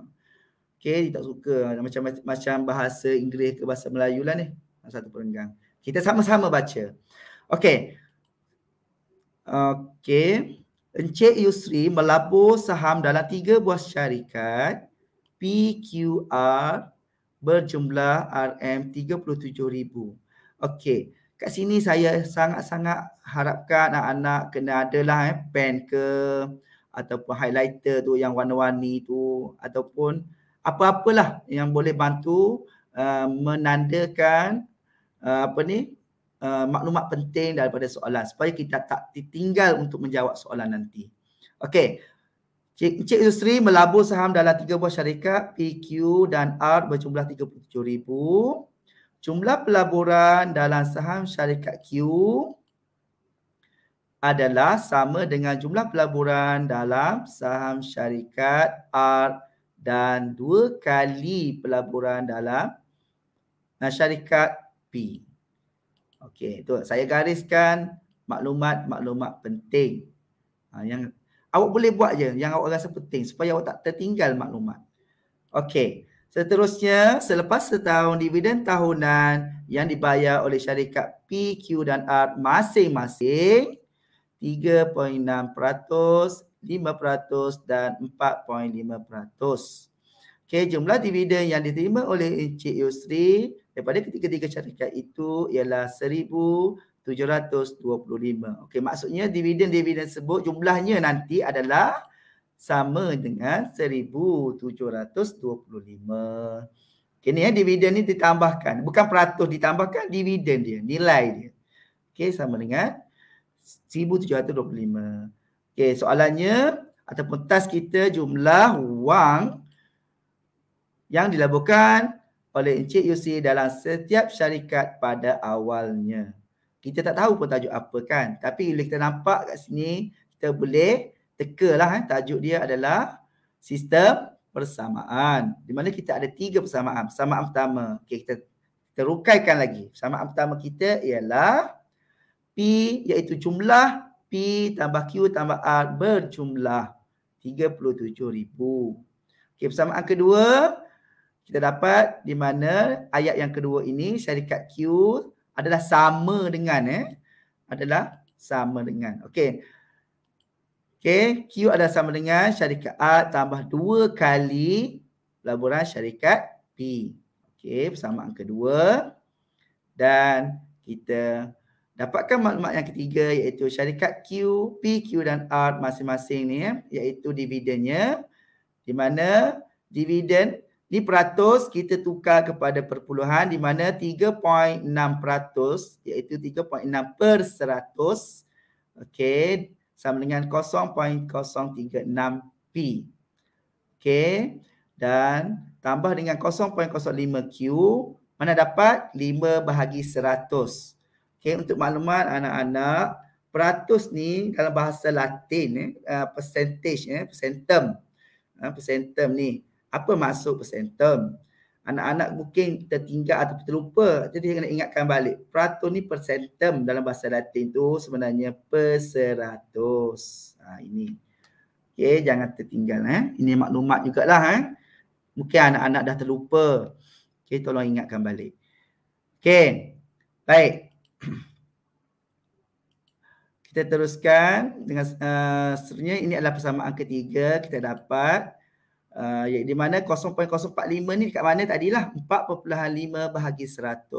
okay, dia tak suka macam macam bahasa Inggeris ke bahasa Melayu lah ni. Ah, satu perenggan. Kita sama-sama baca. Okay. Okay. Encik Yusri melabur saham dalam tiga buah syarikat PQR berjumlah RM37,000. Okey, kat sini saya sangat-sangat harapkan anak-anak kena adalah eh, pen ke ataupun highlighter tu yang warna-warni tu ataupun apa-apalah yang boleh bantu uh, menandakan uh, apa ni Uh, maklumat penting daripada soalan supaya kita tak tertinggal untuk menjawab soalan nanti. Okey. Cik, Cik Yusri melabur saham dalam tiga buah syarikat PQ dan R berjumlah 37,000. Jumlah pelaburan dalam saham syarikat Q adalah sama dengan jumlah pelaburan dalam saham syarikat R dan dua kali pelaburan dalam syarikat P. Okey, tu saya gariskan maklumat-maklumat penting. Ha, yang awak boleh buat je yang awak rasa penting supaya awak tak tertinggal maklumat. Okey. Seterusnya, selepas setahun dividen tahunan yang dibayar oleh syarikat PQ dan R masing-masing 3.6%, 5% dan 4.5%. Okey, jumlah dividen yang diterima oleh Encik Yusri daripada ketiga-tiga syarikat itu ialah 1725. Okey maksudnya dividen-dividen sebut jumlahnya nanti adalah sama dengan 1725. Okey ni ya, dividen ni ditambahkan bukan peratus ditambahkan dividen dia nilai dia. Okey sama dengan 1725. Okey soalannya ataupun task kita jumlah wang yang dilaburkan oleh Encik Yusri dalam setiap syarikat pada awalnya. Kita tak tahu pun tajuk apa kan. Tapi bila kita nampak kat sini, kita boleh tekalah eh. tajuk dia adalah sistem persamaan. Di mana kita ada tiga persamaan. Persamaan pertama, okay, kita terukaikan lagi. Persamaan pertama kita ialah P iaitu jumlah P tambah Q tambah R berjumlah 37,000. Okay, persamaan kedua, kita dapat di mana ayat yang kedua ini syarikat Q adalah sama dengan eh adalah sama dengan. Okey. Okey, Q adalah sama dengan syarikat A tambah dua kali pelaburan syarikat P. Okey, persamaan kedua dan kita dapatkan maklumat yang ketiga iaitu syarikat Q, P, Q dan R masing-masing ni eh, iaitu dividennya di mana dividen Ni peratus kita tukar kepada perpuluhan di mana 3.6 peratus iaitu 3.6 per seratus, okey, sama dengan 0.036P. okey, Dan tambah dengan 0.05Q mana dapat 5 bahagi seratus. Okey, untuk maklumat anak-anak peratus ni dalam bahasa latin eh, uh, percentage, eh, percentum Eh, ah, persentum ni apa maksud present term anak-anak mungkin tertinggal atau terlupa jadi kena ingatkan balik praton ni present term dalam bahasa latin tu sebenarnya perseratus ha, ini Okay, jangan tertinggal eh. Ini maklumat jugalah eh. Mungkin anak-anak dah terlupa. Okay, tolong ingatkan balik. Okay, baik. Kita teruskan dengan uh, seterusnya ini adalah persamaan ketiga kita dapat uh, di mana 0.045 ni dekat mana tadilah 4.5 bahagi 100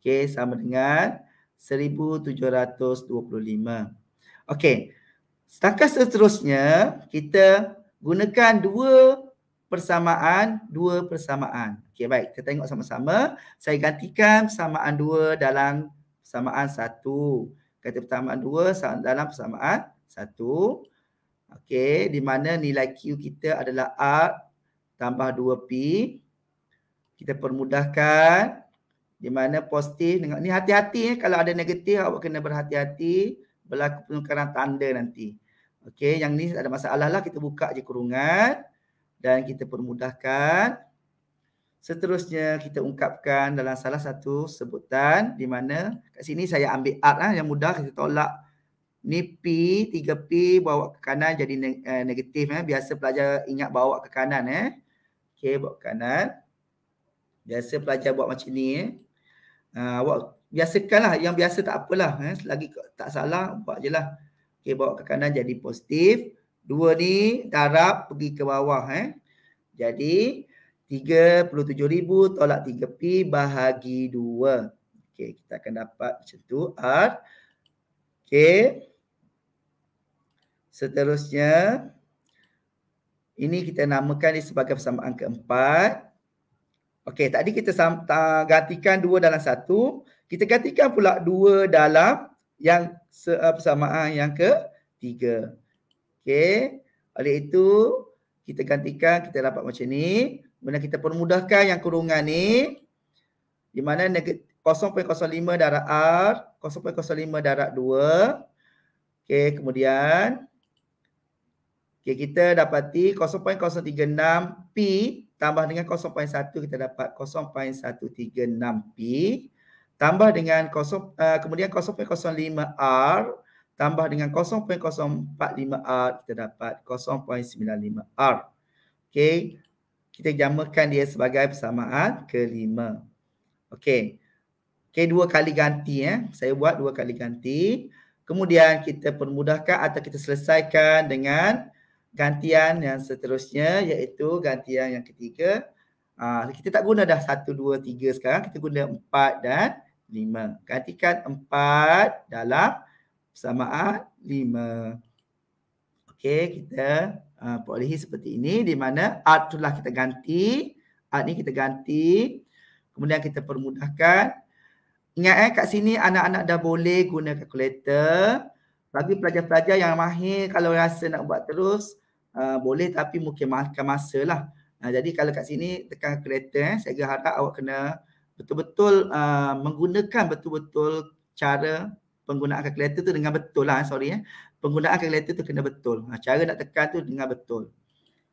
okey sama dengan 1725 okey setakat seterusnya kita gunakan dua persamaan dua persamaan okey baik kita tengok sama-sama saya gantikan persamaan dua dalam persamaan satu kata persamaan dua dalam persamaan satu Okey, di mana nilai Q kita adalah R tambah 2P. Kita permudahkan di mana positif dengan ni hati-hati eh. kalau ada negatif awak kena berhati-hati berlaku penukaran tanda nanti. Okey, yang ni ada masalah lah kita buka je kurungan dan kita permudahkan. Seterusnya kita ungkapkan dalam salah satu sebutan di mana kat sini saya ambil R lah yang mudah kita tolak ni P, 3P bawa ke kanan jadi eh, negatif eh. Biasa pelajar ingat bawa ke kanan eh. Okay, bawa ke kanan. Biasa pelajar buat macam ni eh. Uh, awak biasakanlah yang biasa tak apalah eh. lagi tak salah buat je lah. Okay, bawa ke kanan jadi positif. Dua ni darab pergi ke bawah eh. Jadi 37,000 tolak 3P bahagi 2. Okay, kita akan dapat macam tu. R. Okay. Seterusnya, ini kita namakan dia sebagai persamaan keempat. Okey, tadi kita gantikan dua dalam satu. Kita gantikan pula dua dalam yang eh, persamaan yang ketiga. Okey, oleh itu kita gantikan, kita dapat macam ni. Kemudian kita permudahkan yang kurungan ni. Di mana 0.05 darab R, 0.05 darab 2. Okey, kemudian Okay, kita dapati 0.036P tambah dengan 0.1 kita dapat 0.136P tambah dengan 0, uh, eh, kemudian 0.05R tambah dengan 0.045R kita dapat 0.95R. Okay, kita jamakan dia sebagai persamaan kelima. Okay, okay dua kali ganti ya. Eh. Saya buat dua kali ganti. Kemudian kita permudahkan atau kita selesaikan dengan gantian yang seterusnya iaitu gantian yang ketiga uh, kita tak guna dah satu, dua, tiga. sekarang kita guna empat dan lima. gantikan empat dalam persamaan lima. okey kita uh, ah, perolehi seperti ini di mana art itulah kita ganti art ni kita ganti kemudian kita permudahkan ingat eh kat sini anak-anak dah boleh guna kalkulator bagi pelajar-pelajar yang mahir kalau rasa nak buat terus Ah, boleh tapi mungkin makan masa lah. Uh, jadi kalau kat sini tekan kereta eh, saya harap awak kena betul-betul uh, menggunakan betul-betul cara penggunaan kalkulator tu dengan betul lah eh, sorry eh. Penggunaan kalkulator tu kena betul. cara nak tekan tu dengan betul.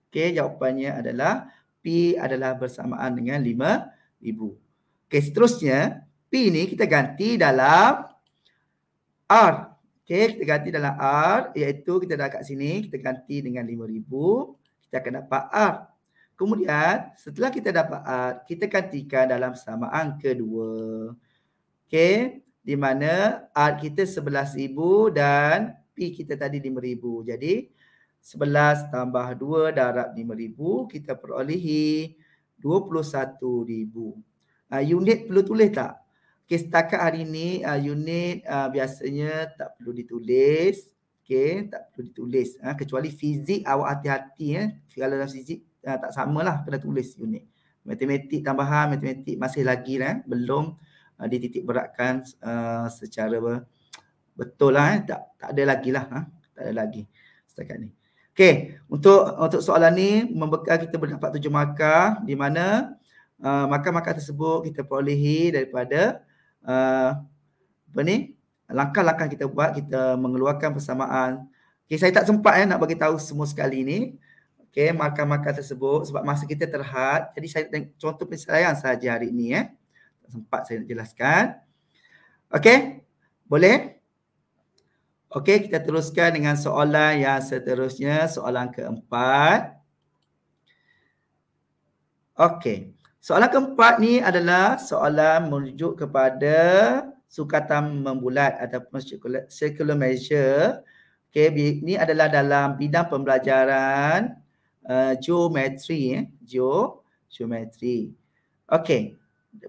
Okey jawapannya adalah P adalah bersamaan dengan 5,000. Okey seterusnya P ni kita ganti dalam R. Okey, kita ganti dalam R iaitu kita dah kat sini, kita ganti dengan 5000, kita akan dapat R. Kemudian setelah kita dapat R, kita gantikan dalam samaan kedua. Okay, di mana R kita 11000 dan P kita tadi 5000. Jadi 11 tambah 2 darab 5000 kita perolehi 21000. Ah uh, unit perlu tulis tak? Kes setakat hari ni uh, unit uh, biasanya tak perlu ditulis. Okay, tak perlu ditulis. Ha, kecuali fizik awak hati-hati. Eh. Kalau dalam fizik uh, tak lah kena tulis unit. Matematik tambahan, matematik masih lagi lah, eh, belum uh, dititik beratkan uh, secara ber- betul. Lah, eh. tak, tak ada lagi lah. Ha. Tak ada lagi setakat ni. Okay, untuk untuk soalan ni membekal kita berdapat tujuh markah di mana uh, markah-markah tersebut kita perolehi daripada Eh, apa ni langkah-langkah kita buat kita mengeluarkan persamaan okey saya tak sempat eh nak bagi tahu semua sekali ni okey markah-markah tersebut sebab masa kita terhad jadi saya contoh penilaian sahaja hari ini eh tak sempat saya nak jelaskan okey boleh okey kita teruskan dengan soalan yang seterusnya soalan keempat okey Soalan keempat ni adalah soalan merujuk kepada sukatan membulat ataupun circular, measure. Okey, ni adalah dalam bidang pembelajaran uh, geometri eh, Geo, geometri. Okey.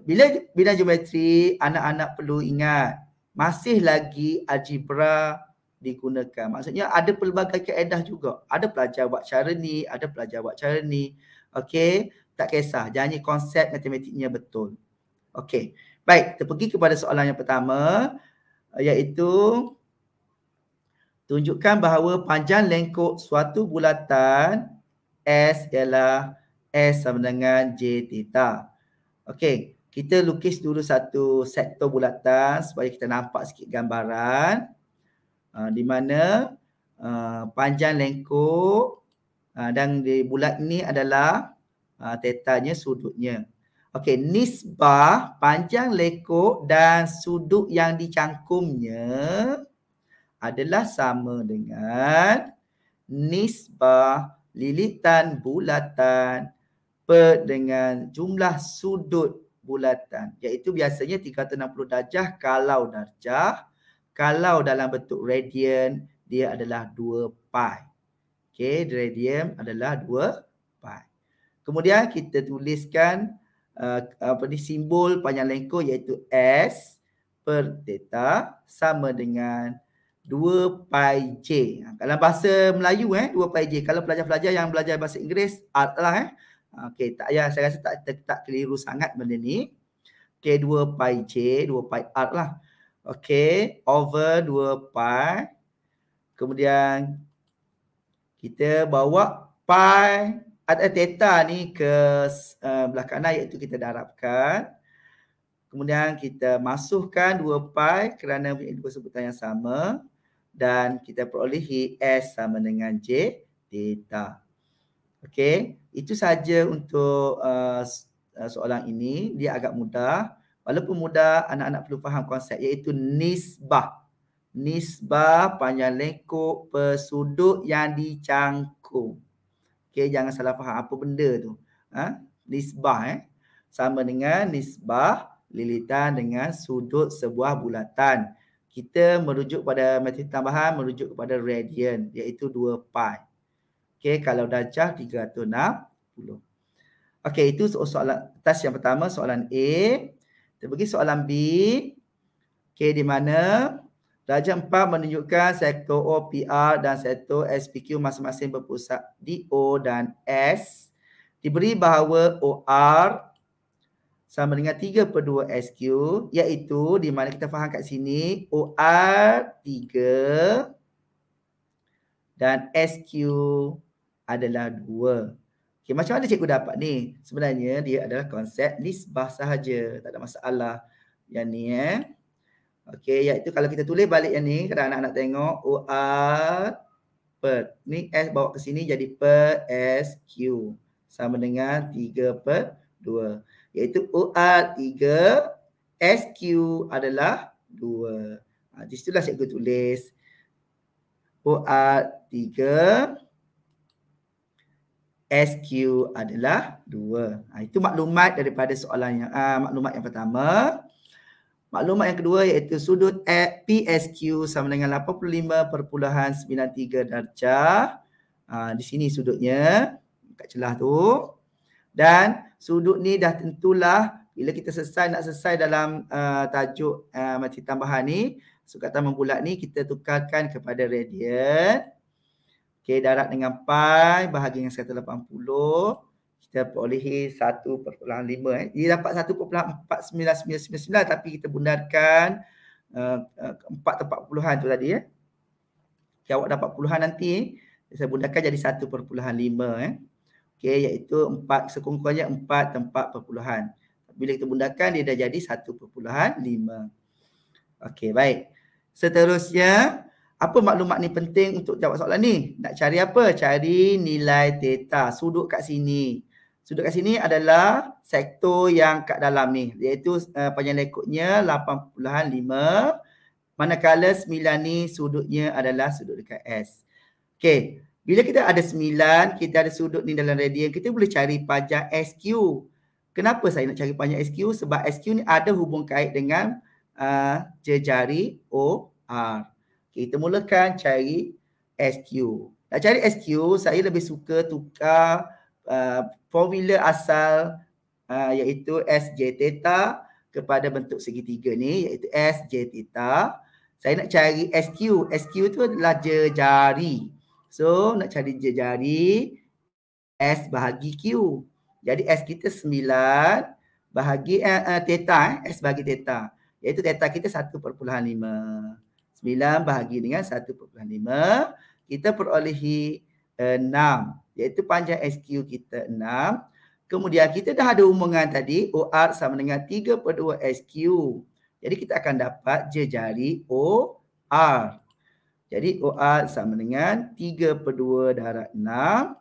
Bila bidang geometri anak-anak perlu ingat masih lagi algebra digunakan. Maksudnya ada pelbagai kaedah juga. Ada pelajar buat cara ni, ada pelajar buat cara ni. Okey tak kisah. Janji konsep matematiknya betul. Okey. Baik, kita pergi kepada soalan yang pertama eh, iaitu tunjukkan bahawa panjang lengkok suatu bulatan S ialah S sama dengan J theta. Okey, kita lukis dulu satu sektor bulatan supaya kita nampak sikit gambaran uh, di mana uh, panjang lengkok uh, dan di bulat ini adalah Ha, tetanya sudutnya. Okey, nisbah panjang lekuk dan sudut yang dicangkumnya adalah sama dengan nisbah lilitan bulatan per dengan jumlah sudut bulatan iaitu biasanya 360 darjah kalau darjah kalau dalam bentuk radian dia adalah 2 pi. Okey, radian adalah 2 pi. Kemudian kita tuliskan uh, apa ni simbol panjang lengkung iaitu S per theta sama dengan 2 pi J. Kalau ha, bahasa Melayu eh 2 pi J. Kalau pelajar-pelajar yang belajar bahasa Inggeris art lah eh. Ha, okey tak ya saya rasa tak, tak tak keliru sangat benda ni. Okey 2 pi J 2 pi R lah. Okey over 2 pi kemudian kita bawa pi ada theta ni ke uh, eh, belah kanan lah, iaitu kita darabkan. Kemudian kita masukkan 2 pi kerana punya dua sebutan yang sama dan kita perolehi S sama dengan J theta. Okey, itu saja untuk uh, soalan ini. Dia agak mudah. Walaupun mudah, anak-anak perlu faham konsep iaitu nisbah. Nisbah panjang lengkok persudut yang dicangkung. Okay, jangan salah faham apa benda tu. Ha? Nisbah eh. Sama dengan nisbah lilitan dengan sudut sebuah bulatan. Kita merujuk pada metrik tambahan, merujuk kepada radian iaitu 2 pi. Okay, kalau darjah 360. Okay, itu soalan atas yang pertama, soalan A. Kita pergi soalan B. Okay, di mana Darjah 4 menunjukkan sektor OPR dan sektor SPQ masing-masing berpusat di O dan S. Diberi bahawa OR sama dengan 3 per 2 SQ iaitu di mana kita faham kat sini OR 3 dan SQ adalah 2. Okay, macam mana cikgu dapat ni? Sebenarnya dia adalah konsep nisbah sahaja. Tak ada masalah yang ni eh. Okey, iaitu kalau kita tulis balik yang ni, kadang anak-anak tengok O A P Ni S bawa ke sini jadi P S Q sama dengan 3 per 2. Iaitu O A 3 S Q adalah 2. Ha, di situlah cikgu tulis U A 3 Q adalah 2. Ha, itu maklumat daripada soalan yang ha, maklumat yang pertama. Maklumat yang kedua iaitu sudut PSQ sama dengan 85.93 darjah. Ha, di sini sudutnya, dekat celah tu. Dan sudut ni dah tentulah bila kita selesai nak selesai dalam uh, tajuk uh, macam tambahan ni, sukatan membulat ni kita tukarkan kepada radian. Okey, darat dengan pi bahagi dengan 180 kita peroleh 1.5 eh. Dia dapat 1.4999 tapi kita bundarkan eh, eh, empat uh, tempat puluhan tu tadi ya. Eh. Okay, awak dapat puluhan nanti eh. saya bundarkan jadi 1.5 eh. Okey iaitu empat sekurang-kurangnya empat tempat puluhan. Bila kita bundarkan dia dah jadi 1.5. Okey baik. Seterusnya apa maklumat ni penting untuk jawab soalan ni? Nak cari apa? Cari nilai theta. Sudut kat sini sudut kat sini adalah sektor yang kat dalam ni iaitu uh, panjang lekuknya 8.5 manakala 9 ni sudutnya adalah sudut dekat S. Okey, bila kita ada 9, kita ada sudut ni dalam radian, kita boleh cari panjang SQ. Kenapa saya nak cari panjang SQ? Sebab SQ ni ada hubung kait dengan uh, jejari OR. Kita mulakan cari SQ. Nak cari SQ, saya lebih suka tukar Uh, formula asal uh, iaitu j theta kepada bentuk segitiga ni iaitu j theta. Saya nak cari s q s q tu adalah jari. So nak cari jari S bahagi Q. Jadi S kita 9 bahagi uh, uh, theta eh. S bahagi theta. Iaitu theta kita 1.5. 9 bahagi dengan 1.5 kita perolehi 6. Eh, iaitu panjang SQ kita 6. Kemudian kita dah ada umumkan tadi OR sama dengan 3 per 2 SQ. Jadi kita akan dapat jejari OR. Jadi OR sama dengan 3 per 2 darab 6.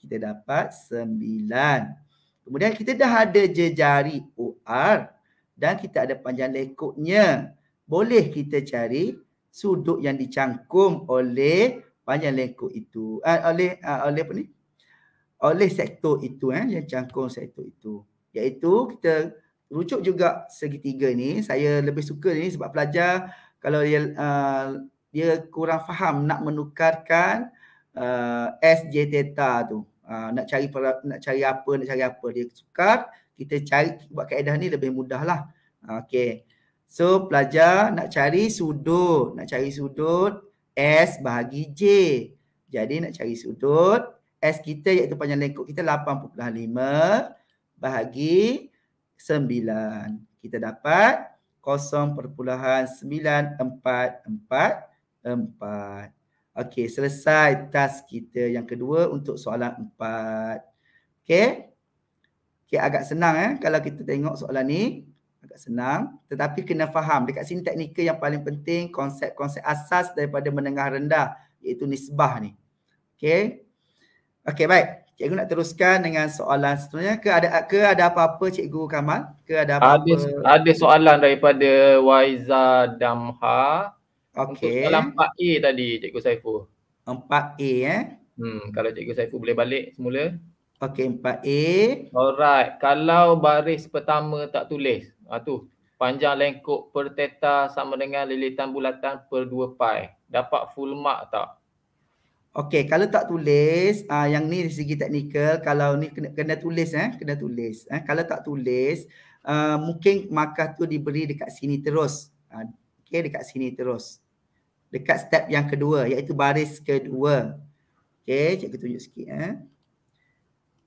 Kita dapat 9. Kemudian kita dah ada jejari OR dan kita ada panjang lekuknya. Boleh kita cari sudut yang dicangkum oleh panjang lekuk itu. Uh, oleh uh, oleh apa ni? oleh sektor itu eh yang cangkung sektor itu iaitu kita rujuk juga segitiga ni saya lebih suka ni sebab pelajar kalau dia uh, dia kurang faham nak menukarkan uh, J theta tu uh, nak cari nak cari apa nak cari apa dia suka, kita cari buat kaedah ni lebih mudah lah okey so pelajar nak cari sudut nak cari sudut S bahagi J jadi nak cari sudut S kita iaitu panjang lengkok kita 8.5 bahagi 9. Kita dapat 0.9444. Okey, selesai task kita yang kedua untuk soalan 4. Okey. Okey, agak senang eh kalau kita tengok soalan ni. Agak senang. Tetapi kena faham. Dekat sini teknikal yang paling penting konsep-konsep asas daripada menengah rendah iaitu nisbah ni. Okey. Okey baik. Cikgu nak teruskan dengan soalan seterusnya ke ada ke ada apa-apa Cikgu Kamal? Ke ada apa? Ada ada soalan daripada Waiza Damha. Okey. Dalam 4A tadi Cikgu Saiful. 4A eh. Hmm kalau Cikgu Saiful boleh balik semula. Okey 4A. Alright. Kalau baris pertama tak tulis. Ha tu. Panjang lengkok per teta sama dengan lilitan bulatan per 2 pi. Dapat full mark tak? Okey, kalau tak tulis, uh, yang ni dari segi teknikal, kalau ni kena, kena tulis eh, kena tulis. Eh. Kalau tak tulis, uh, mungkin markah tu diberi dekat sini terus. Uh, Okey, dekat sini terus. Dekat step yang kedua, iaitu baris kedua. Okey, cikgu tunjuk sikit. Eh.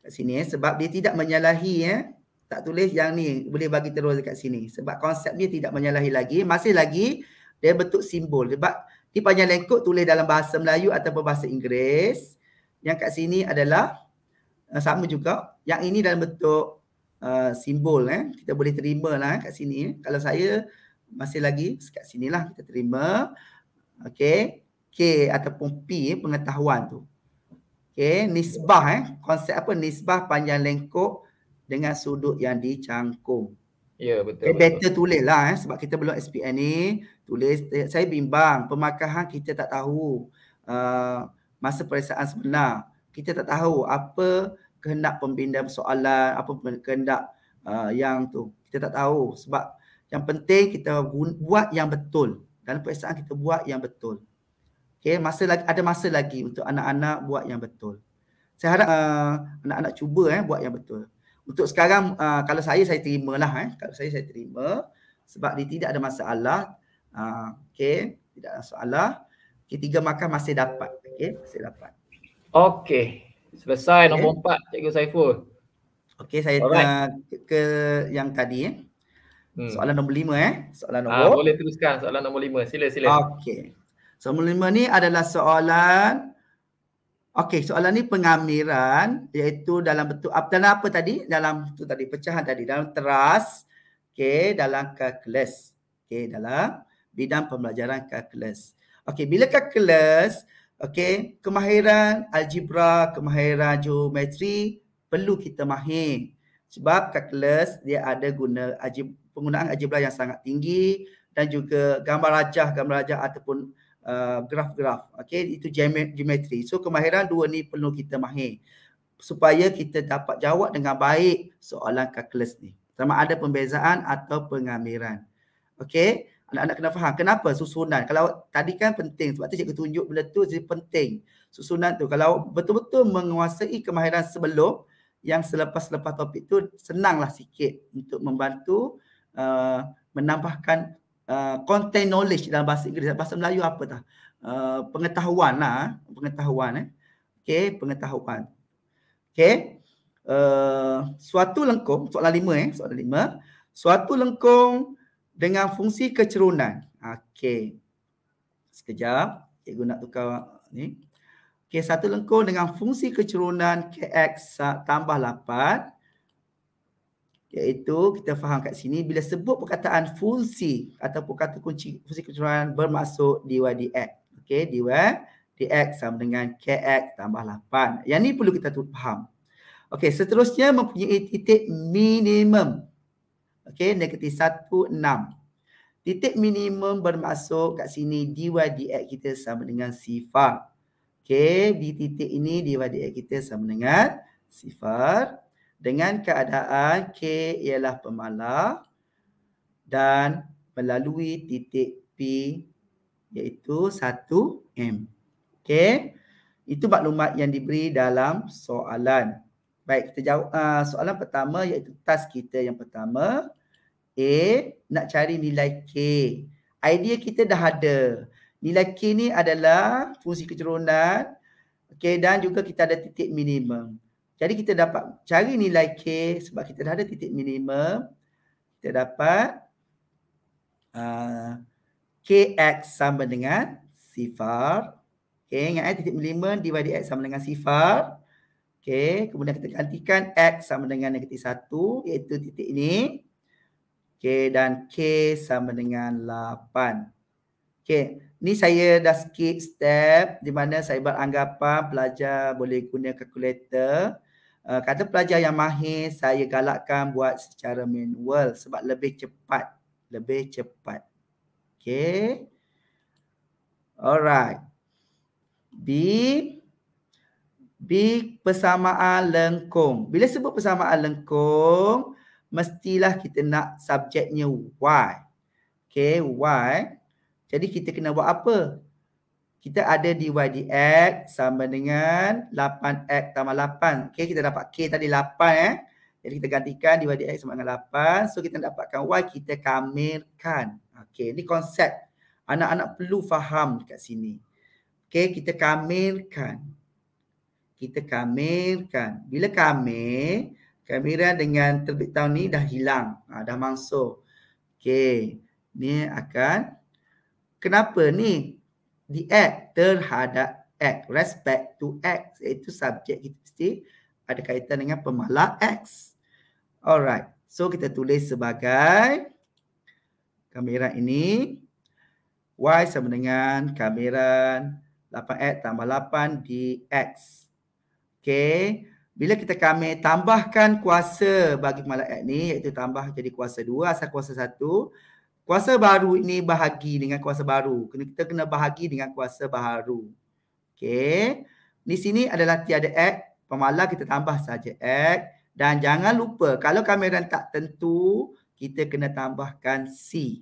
Dekat sini, eh, sebab dia tidak menyalahi, eh. tak tulis yang ni, boleh bagi terus dekat sini. Sebab konsep dia tidak menyalahi lagi, masih lagi dia bentuk simbol. Sebab di panjang lengkok tulis dalam bahasa Melayu ataupun bahasa Inggeris. Yang kat sini adalah uh, sama juga. Yang ini dalam bentuk uh, simbol. Eh. Kita boleh terima lah eh, kat sini. Kalau saya masih lagi kat sini lah kita terima. Okay. K ataupun P eh, pengetahuan tu. Okay. Nisbah. Eh. Konsep apa? Nisbah panjang lengkok dengan sudut yang dicangkung. Ya yeah, betul. Okay, betul. better tulislah eh sebab kita belum SPN ni, tulis eh, saya bimbang pemakahan kita tak tahu uh, masa periksaan sebenar. Kita tak tahu apa kehendak pembindaan soalan, apa kehendak uh, yang tu. Kita tak tahu sebab yang penting kita buat yang betul. Dalam periksaan kita buat yang betul. Okay, masa lagi, ada masa lagi untuk anak-anak buat yang betul. Saya harap uh, anak-anak cuba eh buat yang betul untuk sekarang uh, kalau saya saya terimalah eh kalau saya saya terima sebab dia tidak ada masalah uh, okey tidak ada masalah ketiga tiga makan masih dapat okey masih dapat okey selesai okay. nombor empat cikgu Saiful okey saya uh, ke, ke yang tadi eh hmm. soalan nombor lima eh soalan nombor Ah boleh teruskan soalan nombor lima sila sila okey soalan nombor lima ni adalah soalan Okey, soalan ni pengamiran iaitu dalam bentuk apa dan apa tadi? Dalam tu tadi pecahan tadi dalam teras okey dalam kalkulus. Okey, dalam bidang pembelajaran kalkulus. Okey, bila kalkulus okey, kemahiran algebra, kemahiran geometri perlu kita mahir. Sebab kalkulus dia ada guna penggunaan algebra yang sangat tinggi dan juga gambar rajah, gambar rajah ataupun graf-graf. Uh, okay, itu geometri. So kemahiran dua ni perlu kita mahir supaya kita dapat jawab dengan baik soalan calculus ni. Sama ada pembezaan atau pengamiran. Okay, anak-anak kena faham kenapa susunan. Kalau tadi kan penting sebab tu cikgu tunjuk bila tu jadi penting susunan tu. Kalau betul-betul menguasai kemahiran sebelum yang selepas-lepas topik tu senanglah sikit untuk membantu uh, menambahkan Uh, content knowledge dalam bahasa Inggeris bahasa Melayu apa tah? Uh, pengetahuan lah, eh. pengetahuan eh. Okey, pengetahuan. Okey. Uh, suatu lengkung, soalan lima eh, soalan lima. Suatu lengkung dengan fungsi kecerunan. Okey. Sekejap, cikgu nak tukar ni. Okey, satu lengkung dengan fungsi kecerunan KX tambah 8 iaitu kita faham kat sini bila sebut perkataan fungsi ataupun kata kunci fungsi kejuruan bermaksud DYDX. Okey, DYDX sama dengan KX tambah 8. Yang ni perlu kita faham. Okey, seterusnya mempunyai titik minimum. Okey, negatif 1, 6. Titik minimum bermaksud kat sini DYDX kita sama dengan sifar. Okey, di titik ini DYDX kita sama dengan sifar dengan keadaan K ialah pemalar dan melalui titik P iaitu 1M. Okey. Itu maklumat yang diberi dalam soalan. Baik, kita jawab uh, soalan pertama iaitu task kita yang pertama. A, nak cari nilai K. Idea kita dah ada. Nilai K ni adalah fungsi kecerunan. Okey, dan juga kita ada titik minimum. Jadi kita dapat cari nilai K sebab kita dah ada titik minimum. Kita dapat uh, KX sama dengan sifar. Okay, ingat eh, titik minimum divide X sama dengan sifar. Okay, kemudian kita gantikan X sama dengan negatif 1 iaitu titik ini. Okay, dan K sama dengan 8. Okay, ni saya dah skip step di mana saya beranggapan pelajar boleh guna kalkulator. Eh, kata pelajar yang mahir saya galakkan buat secara manual sebab lebih cepat lebih cepat Okay, alright b b persamaan lengkung bila sebut persamaan lengkung mestilah kita nak subjeknya y Okay, y jadi kita kena buat apa kita ada dy dx sama dengan 8x tambah 8. Okey, kita dapat k tadi 8 eh. Jadi kita gantikan dy dx sama dengan 8. So kita dapatkan y kita kamirkan. Okey, ni konsep. Anak-anak perlu faham dekat sini. Okey, kita kamirkan. Kita kamirkan. Bila kamir, kamera dengan terbit tahun ni dah hilang. Ha, dah mangsa. Okey, ni akan. Kenapa ni? the act terhadap act respect to act iaitu subjek kita mesti ada kaitan dengan pemalak X. Alright. So kita tulis sebagai kamera ini Y sama dengan kamera 8X tambah 8 DX. Okay. Bila kita kami tambahkan kuasa bagi pemalak X ni iaitu tambah jadi kuasa 2 asal kuasa 1 Kuasa baru ini bahagi dengan kuasa baru. Kena kita kena bahagi dengan kuasa baru. Okey. Di sini adalah tiada x, pemalas kita tambah saja x dan jangan lupa kalau kamera tak tentu, kita kena tambahkan c.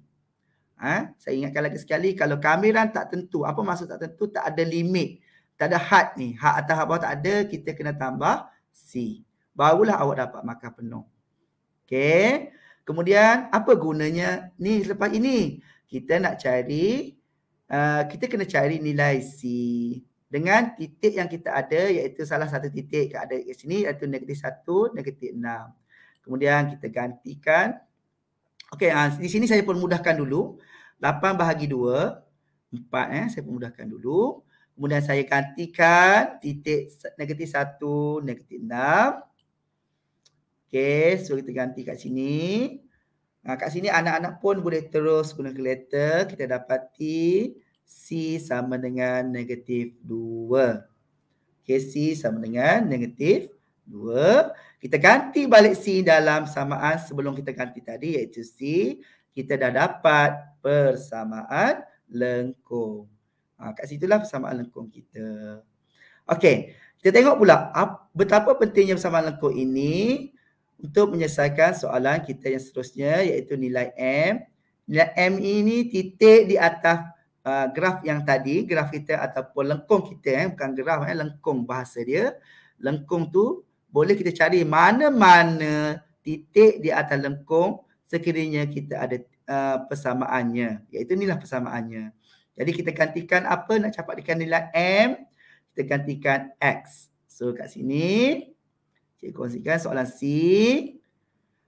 Ha? saya ingatkan lagi sekali kalau kamera tak tentu, apa maksud tak tentu? Tak ada limit. Tak ada had ni. Had atas had bawah tak ada, kita kena tambah c. Barulah awak dapat markah penuh. Okey. Kemudian apa gunanya ni selepas ini? Kita nak cari, uh, kita kena cari nilai C dengan titik yang kita ada iaitu salah satu titik yang ada di sini iaitu negatif satu, negatif enam. Kemudian kita gantikan. Okey, uh, di sini saya permudahkan dulu. 8 bahagi 2, 4 eh, saya permudahkan dulu. Kemudian saya gantikan titik negatif 1, negatif 6. Okay, so kita ganti kat sini. Ha, kat sini anak-anak pun boleh terus guna calculator. Kita dapati C sama dengan negatif 2. Okay, C sama dengan negatif 2. Kita ganti balik C dalam samaan sebelum kita ganti tadi iaitu C. Kita dah dapat persamaan lengkung. Ha, kat situ lah persamaan lengkung kita. Okay, kita tengok pula betapa pentingnya persamaan lengkung ini untuk menyelesaikan soalan kita yang seterusnya iaitu nilai M. Nilai M ini titik di atas uh, graf yang tadi, graf kita ataupun lengkung kita eh, bukan graf eh, lengkung bahasa dia. Lengkung tu boleh kita cari mana-mana titik di atas lengkung sekiranya kita ada uh, persamaannya iaitu inilah persamaannya. Jadi kita gantikan apa nak capatkan nilai M? Kita gantikan X. So kat sini Cikgu kongsikan soalan C.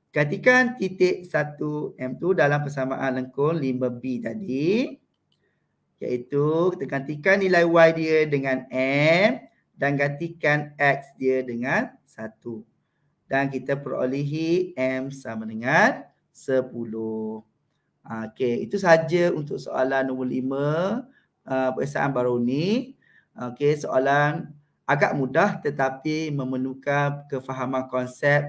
Gantikan titik 1M tu dalam persamaan lengkung 5B tadi. Iaitu kita gantikan nilai Y dia dengan M dan gantikan X dia dengan 1. Dan kita perolehi M sama dengan 10. Ah, okey, itu saja untuk soalan nombor 5 uh, ah, perasaan baru ni. Ah, okey, soalan agak mudah tetapi memerlukan kefahaman konsep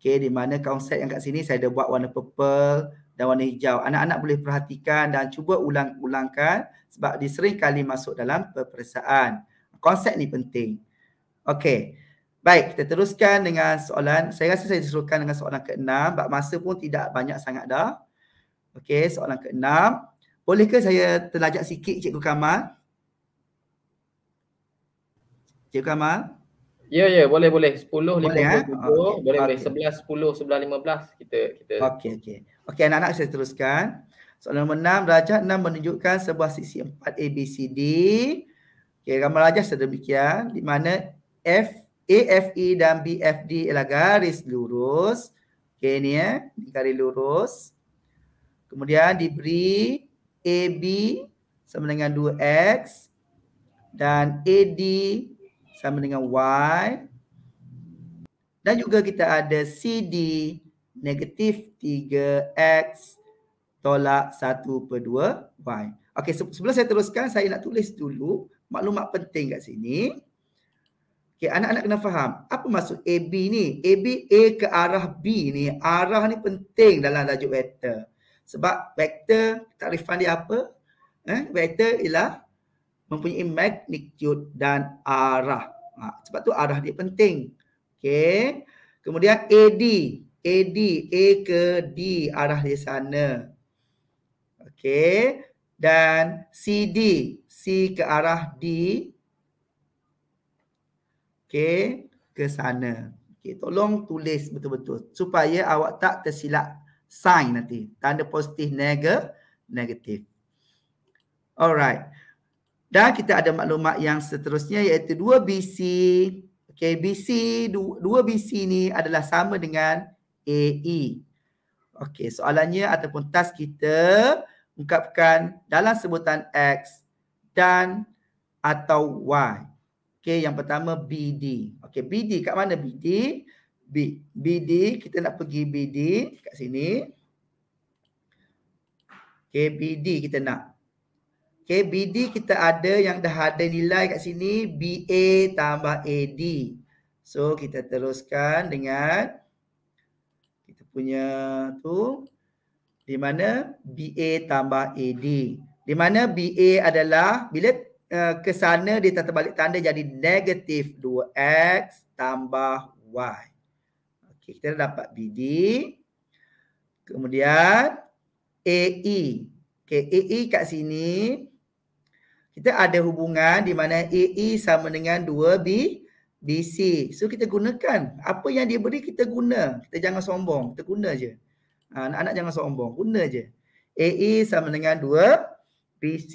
okay, di mana konsep yang kat sini saya ada buat warna purple dan warna hijau. Anak-anak boleh perhatikan dan cuba ulang-ulangkan sebab dia sering kali masuk dalam peperiksaan. Konsep ni penting. Okey. Baik, kita teruskan dengan soalan. Saya rasa saya teruskan dengan soalan ke-6. Bak masa pun tidak banyak sangat dah. Okey, soalan ke-6. Bolehkah saya terlajak sikit Cikgu Kamal? Cikgu Kamal? Ya, yeah, ya. Yeah, boleh, boleh. 10, boleh, 5, eh? 7, boleh, okay. boleh. 11, 10, 11, 15. Kita, kita... Okey, okey. Okey, anak-anak saya teruskan. Soalan nombor 6, Rajah 6 menunjukkan sebuah sisi 4 ABCD. Okey, Kamal Rajah sedemikian. Di mana F, AFE dan BFD ialah garis lurus. Okey, ni ya. Eh? Garis lurus. Kemudian diberi AB sama dengan 2X dan AD sama dengan Y dan juga kita ada CD negatif 3X tolak 1 per 2 Y. Okey, sebelum saya teruskan, saya nak tulis dulu maklumat penting kat sini. Okey, anak-anak kena faham. Apa maksud AB ni? AB A ke arah B ni. Arah ni penting dalam tajuk vektor. Sebab vektor, tarifan dia apa? Eh, vektor ialah mempunyai magnitude dan arah. Ha, sebab tu arah dia penting. Okey. Kemudian AD, AD A ke D arah dia sana. Okey. Dan CD, C ke arah D. Okey, ke sana. Okey, tolong tulis betul-betul supaya awak tak tersilap sign nanti. Tanda positif negatif. Alright. Dan kita ada maklumat yang seterusnya iaitu 2BC. Okey, BC 2BC ni adalah sama dengan AE. Okey, soalannya ataupun task kita ungkapkan dalam sebutan X dan atau Y. Okey, yang pertama BD. Okey, BD kat mana BD? B, BD, kita nak pergi BD kat sini. Okey, BD kita nak. Okay, BD kita ada yang dah ada nilai kat sini. BA tambah AD. So, kita teruskan dengan kita punya tu. Di mana BA tambah AD. Di mana BA adalah bila uh, ke sana dia terbalik tanda jadi negatif 2X tambah Y. Okay, kita dah dapat BD. Kemudian AE. Okay, AE kat sini kita ada hubungan di mana AE sama dengan 2B BC. So kita gunakan apa yang dia beri kita guna. Kita jangan sombong, kita guna je. Ha, anak-anak jangan sombong, guna je. AE sama dengan 2 BC.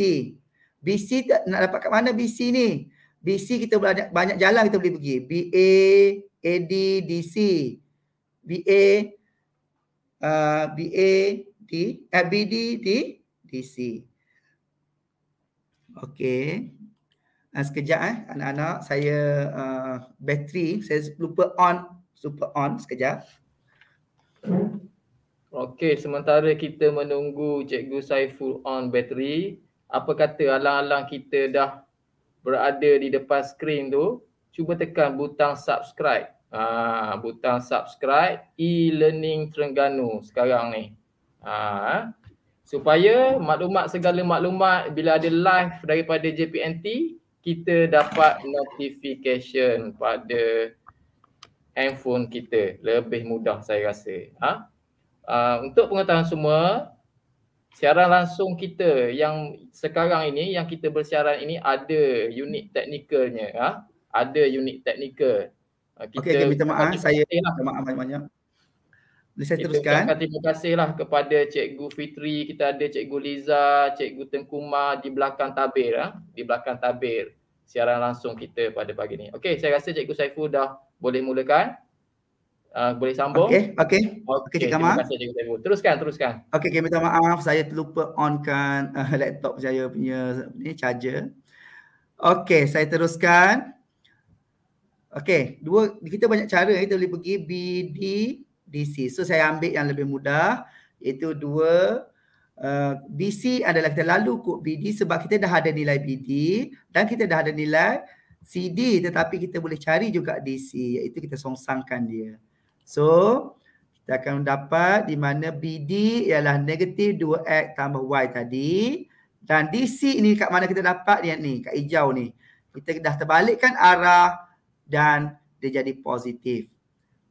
BC tak nak dapat kat mana BC ni? BC kita banyak, banyak jalan kita boleh pergi. BA, AD, DC. BA, uh, BA, D, eh, BD, D, DC. Okey. Uh, sekejap eh anak-anak saya uh, bateri saya lupa on super on sekejap. Okey, sementara kita menunggu Cikgu Saiful on bateri, apa kata alang-alang kita dah berada di depan skrin tu, cuba tekan butang subscribe. Ha, butang subscribe e-learning Terengganu sekarang ni. Ah, ha, supaya maklumat segala maklumat bila ada live daripada JPNT kita dapat notification pada handphone kita lebih mudah saya rasa ha uh, untuk pengetahuan semua siaran langsung kita yang sekarang ini yang kita bersiaran ini ada unit teknikalnya ha ada unit teknikal uh, kita okay, okay, minta maaf saya lah. minta maaf banyak-banyak boleh saya teruskan? Kita terima kasih lah kepada Cikgu Fitri, kita ada Cikgu Liza, Cikgu Tengkuma di belakang tabir. Ha? Di belakang tabir siaran langsung kita pada pagi ni. Okey, saya rasa Cikgu Saiful dah boleh mulakan. Uh, boleh sambung. Okey, okey. Okey, okay, terima kasih Cikgu Saiful. Teruskan, teruskan. Okey, okay, minta maaf saya terlupa onkan uh, laptop saya punya ni charger. Okey, saya teruskan. Okey, dua kita banyak cara kita boleh pergi BD DC. So saya ambil yang lebih mudah iaitu 2 uh, BC adalah kita lalu kod BD sebab kita dah ada nilai BD dan kita dah ada nilai CD tetapi kita boleh cari juga DC iaitu kita songsangkan dia. So kita akan dapat di mana BD ialah negatif 2X tambah Y tadi dan DC ini kat mana kita dapat ni, ni kat hijau ni. Kita dah terbalikkan arah dan dia jadi positif.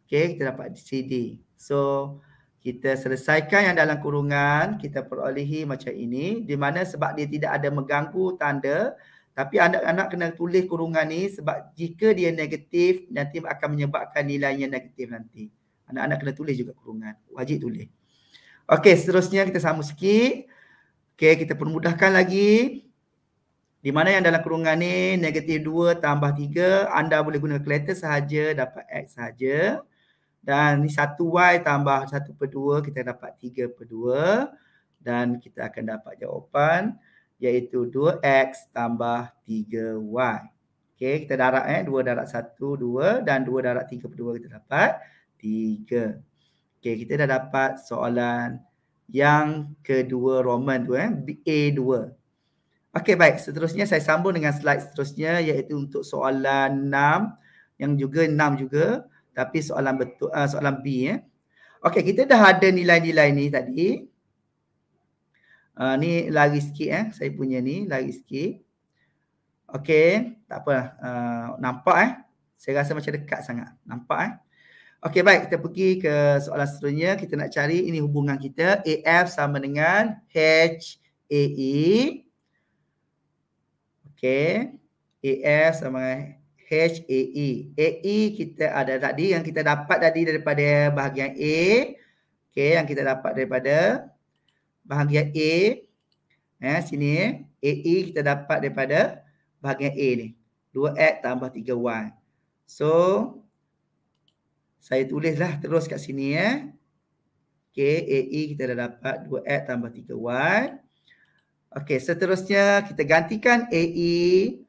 Okay, kita dapat CD. So, kita selesaikan yang dalam kurungan, kita perolehi macam ini. Di mana sebab dia tidak ada mengganggu tanda, tapi anak-anak kena tulis kurungan ni sebab jika dia negatif, nanti akan menyebabkan nilainya negatif nanti. Anak-anak kena tulis juga kurungan. Wajib tulis. Okey, seterusnya kita sama sikit. Okey, kita permudahkan lagi. Di mana yang dalam kurungan ni negatif 2 tambah 3, anda boleh guna kalkulator sahaja dapat X sahaja. Dan ni 1Y tambah 1 per 2 kita dapat 3 per 2 dan kita akan dapat jawapan iaitu 2X tambah 3Y. Okey kita darab eh 2 darab 1, 2 dan 2 darab 3 per 2 kita dapat 3. Okey kita dah dapat soalan yang kedua Roman tu eh A2. Okey baik seterusnya saya sambung dengan slide seterusnya iaitu untuk soalan 6 yang juga 6 juga tapi soalan betul uh, soalan B eh. Okey, kita dah ada nilai-nilai ni tadi. Uh, ni lari sikit eh. Saya punya ni lari sikit. Okey, tak apa. Uh, nampak eh. Saya rasa macam dekat sangat. Nampak eh. Okey, baik. Kita pergi ke soalan seterusnya. Kita nak cari ini hubungan kita. AF sama dengan HAE. Okey. AF sama dengan HAE. AE kita ada ah, tadi yang kita dapat tadi daripada bahagian A. Okey, yang kita dapat daripada bahagian A. Ya, eh, sini AE kita dapat daripada bahagian A ni. 2X tambah 3Y. So, saya tulislah terus kat sini ya. Eh. Okey, AE kita dah dapat 2X tambah 3Y. Okey, seterusnya kita gantikan AE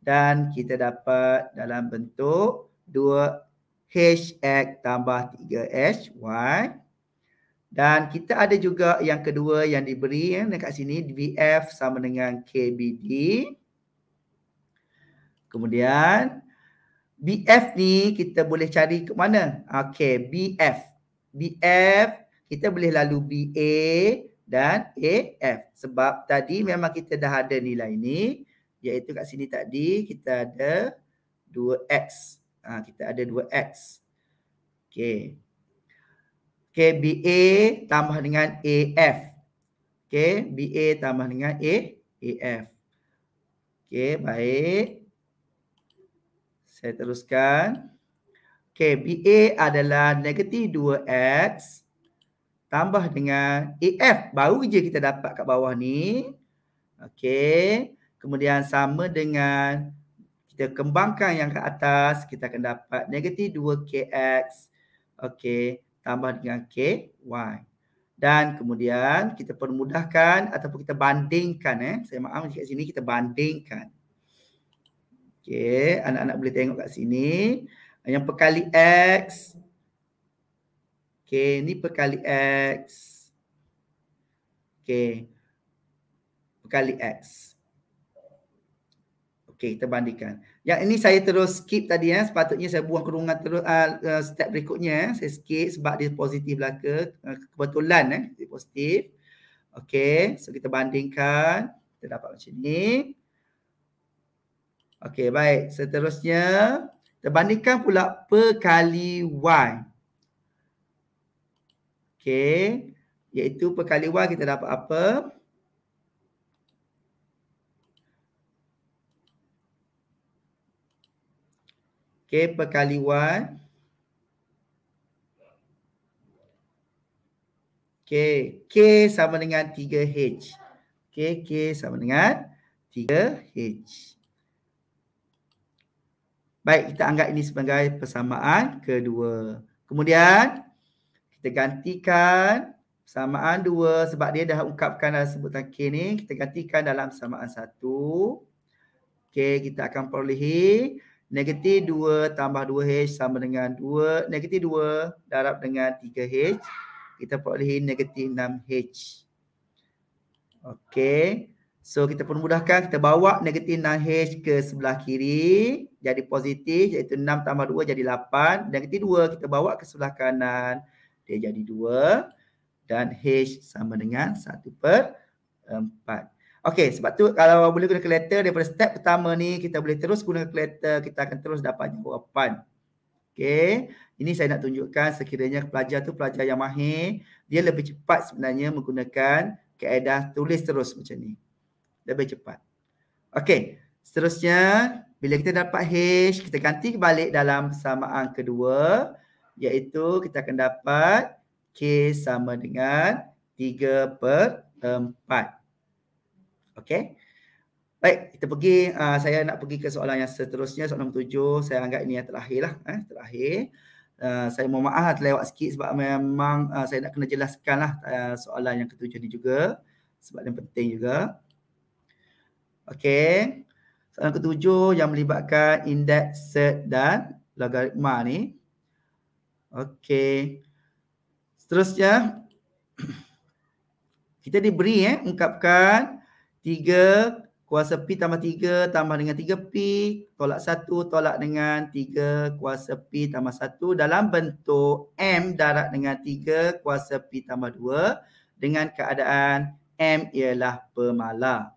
dan kita dapat dalam bentuk 2HX tambah 3HY. Dan kita ada juga yang kedua yang diberi ya, dekat sini VF sama dengan KBD. Kemudian BF ni kita boleh cari ke mana? Okey, BF. BF kita boleh lalu BA dan AF. Sebab tadi memang kita dah ada nilai ni iaitu kat sini tadi kita ada 2x. Ha, kita ada 2x. Okey. Okey, BA tambah dengan AF. Okey, BA tambah dengan A, AF. Okey, baik. Saya teruskan. Okey, BA adalah negatif 2x tambah dengan AF. Baru je kita dapat kat bawah ni. Okay. Kemudian sama dengan kita kembangkan yang ke atas, kita akan dapat negatif 2kx. Okey, tambah dengan ky. Dan kemudian kita permudahkan ataupun kita bandingkan. Eh. Saya maaf di sini kita bandingkan. Okey, anak-anak boleh tengok kat sini. Yang perkali x. Okey, ni perkali x. Okey, perkali x. Okay, kita bandingkan. Yang ini saya terus skip tadi ya. Eh. Sepatutnya saya buang kerungan terus uh, step berikutnya. Eh. Saya skip sebab dia positif lah ke. Eh, kebetulan eh. Dia positif. Okay, so kita bandingkan. Kita dapat macam ni. Okay, baik. Seterusnya, kita bandingkan pula perkali Y. Okay, iaitu perkali Y kita dapat apa? Okey, perkali Y. Okey, K sama dengan 3H. Okey, K sama dengan 3H. Baik, kita anggap ini sebagai persamaan kedua. Kemudian, kita gantikan persamaan dua sebab dia dah ungkapkan dalam sebutan K ni. Kita gantikan dalam persamaan satu. Okey, kita akan perolehi negatif 2 tambah 2H sama dengan 2, negatif 2 darab dengan 3H, kita peroleh negatif 6H. Okey. So kita permudahkan, kita bawa negatif 6H ke sebelah kiri, jadi positif, iaitu 6 tambah 2 jadi 8. Negatif 2 kita bawa ke sebelah kanan, dia jadi 2. Dan H sama dengan 1 per 4. Okay sebab tu kalau boleh guna calculator daripada step pertama ni kita boleh terus guna calculator kita akan terus dapat jawapan. Okay ini saya nak tunjukkan sekiranya pelajar tu pelajar yang mahir dia lebih cepat sebenarnya menggunakan keadaan tulis terus macam ni. Lebih cepat. Okay seterusnya bila kita dapat H kita ganti balik dalam persamaan kedua iaitu kita akan dapat K sama dengan 3 per 4. Okay. Baik, kita pergi. Uh, saya nak pergi ke soalan yang seterusnya, soalan nombor tujuh. Saya anggap ini yang terakhir lah. Eh, terakhir. Uh, saya mohon maaf lah terlewat sikit sebab memang uh, saya nak kena jelaskan lah uh, soalan yang ketujuh ni juga. Sebab dia penting juga. Okay. Soalan ketujuh yang melibatkan indeks set dan logaritma ni. Okay. Seterusnya. (clears throat) kita diberi eh, ungkapkan 3 kuasa P tambah 3 tambah dengan 3P tolak 1 tolak dengan 3 kuasa P tambah 1 dalam bentuk M darat dengan 3 kuasa P tambah 2 dengan keadaan M ialah pemalar.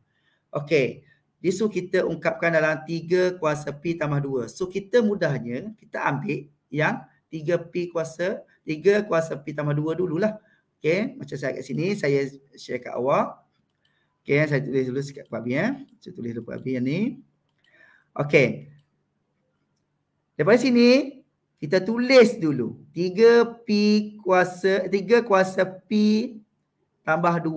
Okey. Jadi so kita ungkapkan dalam 3 kuasa P tambah 2. So kita mudahnya kita ambil yang 3P kuasa 3 kuasa P tambah 2 dululah. Okey. Macam saya kat sini saya share kat awak. Okay, saya tulis dulu sikit Pak Abie. Ya. Saya tulis dulu Pak Abie yang ni. Okay, Daripada sini, kita tulis dulu. 3P kuasa, 3 kuasa P tambah 2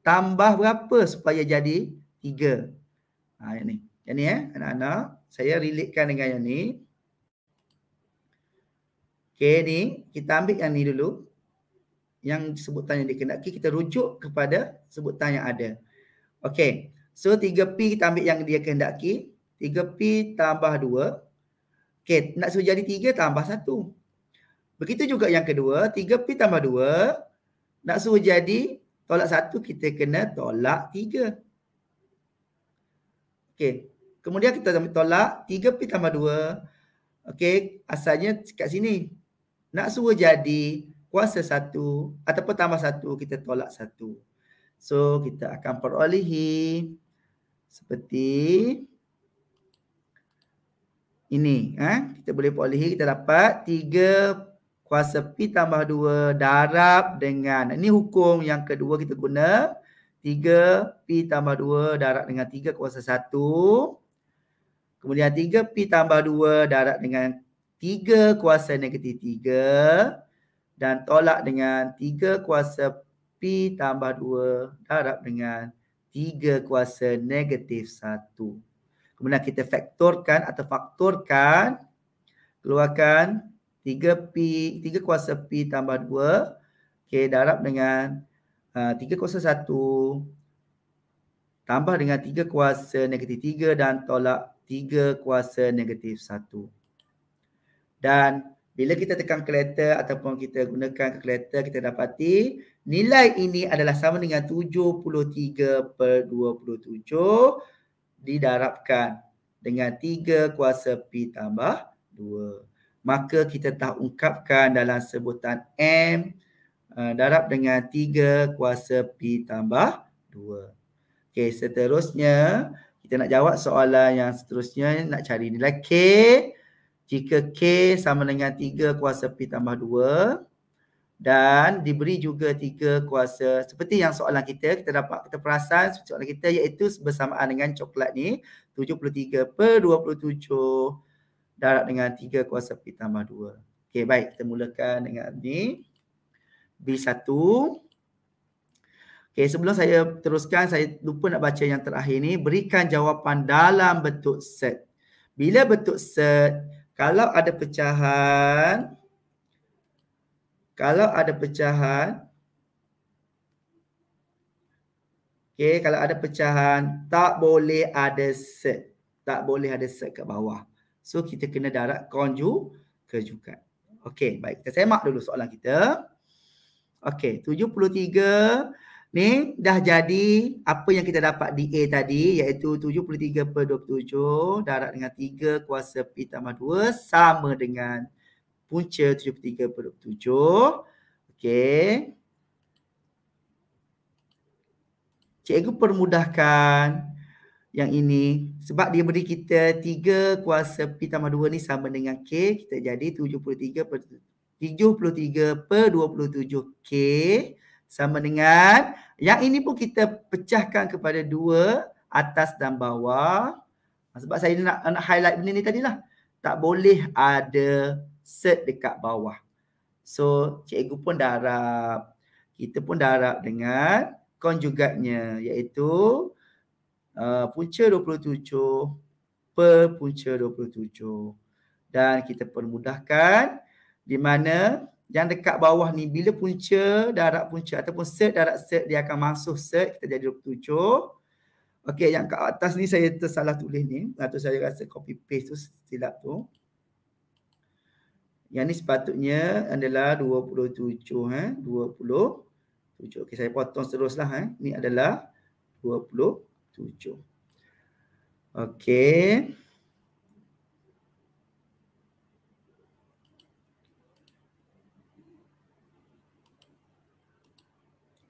tambah berapa supaya jadi 3. Ha, yang ni. Yang ni eh, anak-anak. Saya relatekan dengan yang ni. Okey, ni. Kita ambil yang ni dulu yang sebutan yang dikenaki kita rujuk kepada sebutan yang ada. Okey. So 3P kita ambil yang dia kehendaki. 3P tambah 2. Okey, nak suruh jadi 3 tambah 1. Begitu juga yang kedua, 3P tambah 2. Nak suruh jadi tolak 1, kita kena tolak 3. Okey. Kemudian kita tolak 3P tambah 2. Okey, asalnya kat sini. Nak suruh jadi kuasa satu ataupun tambah satu kita tolak satu. So kita akan perolehi seperti ini. Eh? Kita boleh perolehi kita dapat tiga kuasa pi tambah dua darab dengan ini hukum yang kedua kita guna tiga pi tambah dua darab dengan tiga kuasa satu. kemudian tiga pi tambah dua darab dengan tiga kuasa negatif tiga dan tolak dengan 3 kuasa P tambah 2 darab dengan 3 kuasa negatif 1. Kemudian kita faktorkan atau faktorkan keluarkan 3P, 3 kuasa P tambah 2 okay, darab dengan uh, 3 kuasa 1 tambah dengan 3 kuasa negatif 3 dan tolak 3 kuasa negatif 1. Dan bila kita tekan kalkulator ataupun kita gunakan kalkulator kita dapati nilai ini adalah sama dengan 73 per 27 didarabkan dengan 3 kuasa pi tambah 2. Maka kita telah ungkapkan dalam sebutan M eh, darab dengan 3 kuasa pi tambah 2. Okey seterusnya kita nak jawab soalan yang seterusnya nak cari nilai K jika K sama dengan 3 kuasa P tambah 2 dan diberi juga 3 kuasa seperti yang soalan kita, kita dapat kita perasan soalan kita iaitu bersamaan dengan coklat ni 73 per 27 darab dengan 3 kuasa P tambah 2. Okey baik kita mulakan dengan ni. B1 Okey sebelum saya teruskan saya lupa nak baca yang terakhir ni berikan jawapan dalam bentuk set. Bila bentuk set kalau ada pecahan kalau ada pecahan okey kalau ada pecahan tak boleh ada set tak boleh ada set kat bawah so kita kena darat konju kejukan okey baik kita semak dulu soalan kita okey 73 Ni dah jadi apa yang kita dapat di A tadi iaitu 73 per 27 darab dengan 3 kuasa P tambah 2 sama dengan punca 73 per 27. Okey. Cikgu permudahkan yang ini sebab dia beri kita 3 kuasa P tambah 2 ni sama dengan K. Kita jadi 73 per 73 per 27 K sama dengan yang ini pun kita pecahkan kepada dua atas dan bawah ha, sebab saya nak, nak highlight benda ni tadilah tak boleh ada set dekat bawah so cikgu pun darab kita pun darab dengan konjugatnya iaitu uh, punca 27 per punca 27 dan kita permudahkan di mana yang dekat bawah ni bila punca darat punca ataupun set darat set dia akan masuk set kita jadi 27 Okey yang kat atas ni saya tersalah tulis ni atau saya rasa copy paste tu silap tu yang ni sepatutnya adalah 27 eh 27 okey saya potong teruslah eh ni adalah 27 okey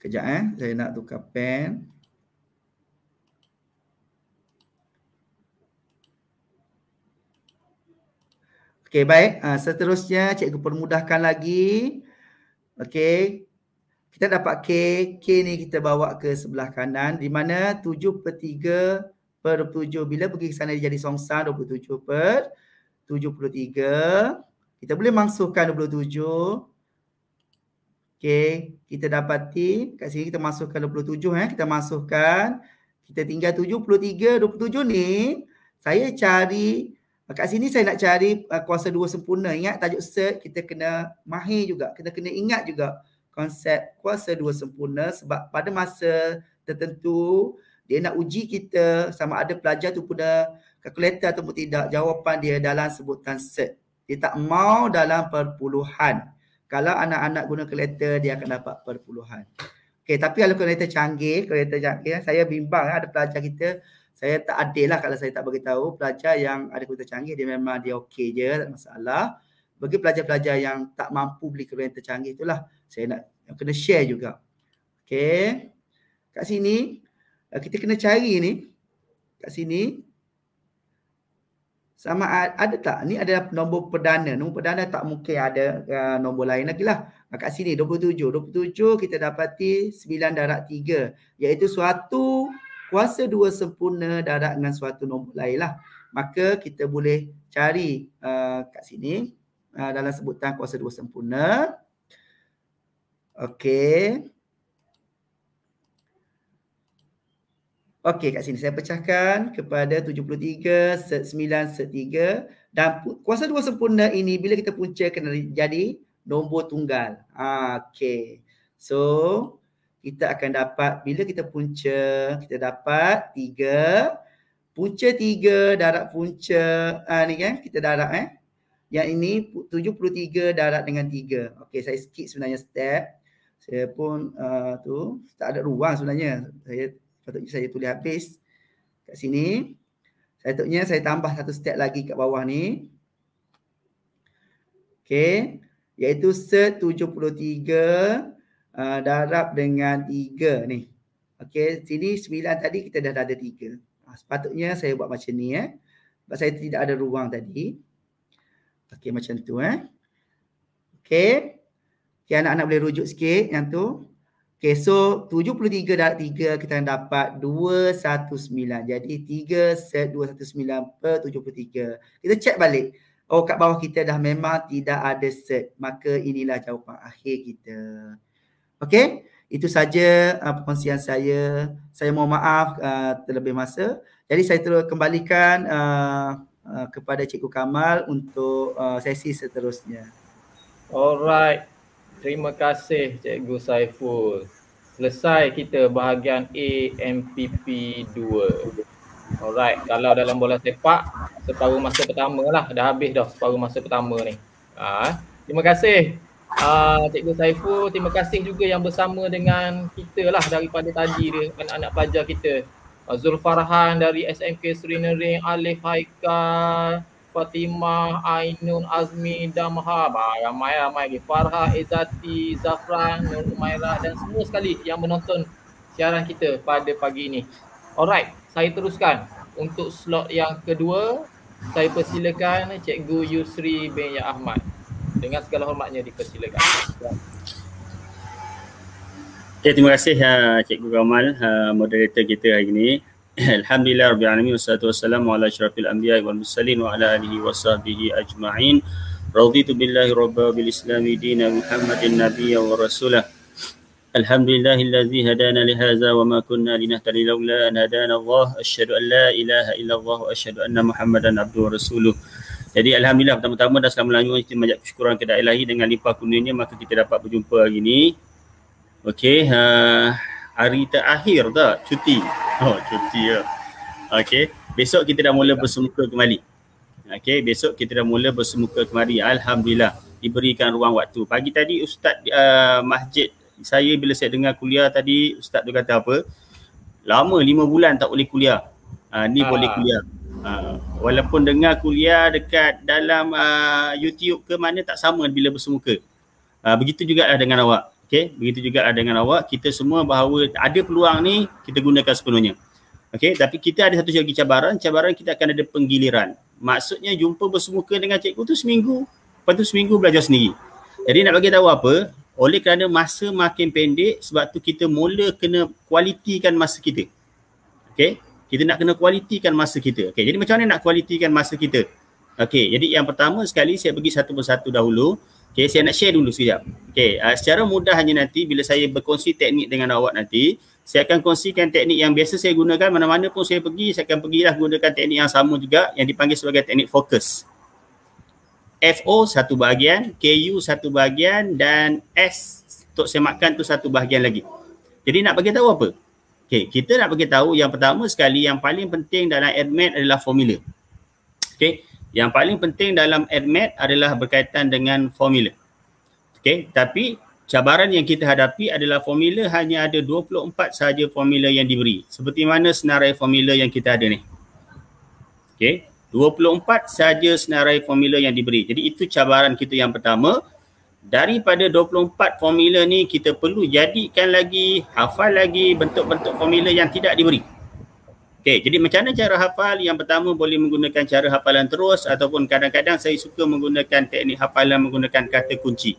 Kejap eh, saya nak tukar pen. Okey, baik. Uh, seterusnya, cikgu permudahkan lagi. Okey. Kita dapat K. K ni kita bawa ke sebelah kanan. Di mana 7 per 3 per 27. Bila pergi ke sana dia jadi songsang 27 per 73. Kita boleh mangsuhkan Okay, kita dapati kat sini kita masukkan 27 eh. Kita masukkan, kita tinggal 73, 27 ni saya cari, kat sini saya nak cari uh, kuasa dua sempurna. Ingat tajuk set. kita kena mahir juga. Kita kena ingat juga konsep kuasa dua sempurna sebab pada masa tertentu dia nak uji kita sama ada pelajar tu punya kalkulator atau tidak jawapan dia dalam sebutan set. Dia tak mau dalam perpuluhan. Kalau anak-anak guna kereta dia akan dapat perpuluhan. Okey tapi kalau kereta canggih, kereta canggih saya bimbang ada pelajar kita saya tak adil lah kalau saya tak bagi tahu pelajar yang ada kereta canggih dia memang dia okey je tak masalah. Bagi pelajar-pelajar yang tak mampu beli kereta canggih itulah saya nak kena share juga. Okey. Kat sini eh, kita kena cari ni. Kat sini sama ada tak? Ni adalah nombor perdana. Nombor perdana tak mungkin ada uh, nombor lain lagi lah. Ah, kat sini 27. 27 kita dapati 9 darat 3. Iaitu suatu kuasa dua sempurna darat dengan suatu nombor lain lah. Maka kita boleh cari uh, kat sini uh, dalam sebutan kuasa dua sempurna. Okey. Okey kat sini saya pecahkan kepada 73 set 9 set 3 dan kuasa dua sempurna ini bila kita punca kena jadi nombor tunggal. Ah, Okey. So kita akan dapat bila kita punca kita dapat 3 punca 3 darab punca ah, ni kan kita darab eh. Yang ini 73 darab dengan 3. Okey saya skip sebenarnya step. Saya pun uh, tu tak ada ruang sebenarnya. Saya Patutnya saya tulis habis kat sini. Patutnya saya tambah satu step lagi kat bawah ni. Okey, Iaitu set 73 uh, darab dengan 3 ni. Okey, Sini 9 tadi kita dah ada 3. Ah, sepatutnya saya buat macam ni eh. Sebab saya tidak ada ruang tadi. Okey, macam tu eh. Okay. Okay anak-anak boleh rujuk sikit yang tu. Okay, so 73 darab 3 kita dapat 219. Jadi 3 set 219 per 73. Kita check balik. Oh, kat bawah kita dah memang tidak ada set. Maka inilah jawapan akhir kita. Okay, itu saja uh, perkongsian saya. Saya mohon maaf uh, terlebih masa. Jadi saya terus kembalikan uh, uh, kepada Cikgu Kamal untuk uh, sesi seterusnya. Alright. Terima kasih Cikgu Saiful selesai kita bahagian AMPP 2. Alright, kalau dalam bola sepak, separuh masa pertama lah. Dah habis dah separuh masa pertama ni. Ha. Terima kasih uh, Cikgu Saiful. Terima kasih juga yang bersama dengan kita lah daripada tadi anak-anak pelajar kita. Zulfarhan dari SMK Serinering, Alif Haikal, Fatimah, Ainun, Azmi, Damha, ah, ramai-ramai lagi. Farha, Izati, Zafran, Nur Umaira dan semua sekali yang menonton siaran kita pada pagi ini. Alright, saya teruskan untuk slot yang kedua. Saya persilakan Cikgu Yusri bin Ya Ahmad. Dengan segala hormatnya dipersilakan. Okay, terima kasih uh, Cikgu Gamal, uh, moderator kita hari ini. (clears throat) Alhamdulillah Rabbil Alamin Wassalatu wassalamu ala syarafil anbiya wal mursalin Wa ala alihi wa sahbihi ajma'in Raditu billahi rabba bil islami dina Muhammadin nabiya wa rasulah Alhamdulillah alladhi hadana li hadha wa ma kunna linahtadi lawla an hadana Allah asyhadu an la ilaha illa Allah wa asyhadu anna Muhammadan abduhu wa rasuluh jadi alhamdulillah pertama-tama dah selama lanjut kita majak kesyukuran kepada Ilahi dengan limpah kurnianya maka kita dapat berjumpa hari ini. Okey, ha uh, hari terakhir tak cuti. Oh cuti ya. Okey, besok kita dah mula bersemuka kembali. Okey, besok kita dah mula bersemuka kembali. Alhamdulillah diberikan ruang waktu. Pagi tadi ustaz uh, masjid saya bila saya dengar kuliah tadi ustaz tu kata apa? Lama lima bulan tak boleh kuliah. Uh, ni ha. boleh kuliah. Uh, walaupun dengar kuliah dekat dalam uh, YouTube ke mana tak sama bila bersemuka. Uh, begitu juga dengan awak. Okay, begitu juga dengan awak, kita semua bahawa ada peluang ni kita gunakan sepenuhnya. Okay, tapi kita ada satu lagi cabaran, cabaran kita akan ada penggiliran. Maksudnya jumpa bersemuka dengan cikgu tu seminggu, lepas tu seminggu belajar sendiri. Jadi nak bagi tahu apa? Oleh kerana masa makin pendek, sebab tu kita mula kena kualitikan masa kita. Okay, kita nak kena kualitikan masa kita. Okay, jadi macam mana nak kualitikan masa kita? Okay, jadi yang pertama sekali saya bagi satu persatu dahulu. Okay, saya nak share dulu sekejap. Okay, uh, secara mudah hanya nanti bila saya berkongsi teknik dengan awak nanti, saya akan kongsikan teknik yang biasa saya gunakan mana-mana pun saya pergi, saya akan pergilah gunakan teknik yang sama juga yang dipanggil sebagai teknik fokus. FO satu bahagian, KU satu bahagian dan S untuk semakkan tu satu bahagian lagi. Jadi nak bagi tahu apa? Okay, kita nak bagi tahu yang pertama sekali yang paling penting dalam admin adalah formula. Okay. Yang paling penting dalam admit adalah berkaitan dengan formula. Okey, tapi cabaran yang kita hadapi adalah formula hanya ada 24 sahaja formula yang diberi. Seperti mana senarai formula yang kita ada ni. Okey, 24 sahaja senarai formula yang diberi. Jadi itu cabaran kita yang pertama. Daripada 24 formula ni kita perlu jadikan lagi, hafal lagi bentuk-bentuk formula yang tidak diberi. Okey, jadi macam mana cara hafal? Yang pertama boleh menggunakan cara hafalan terus ataupun kadang-kadang saya suka menggunakan teknik hafalan menggunakan kata kunci.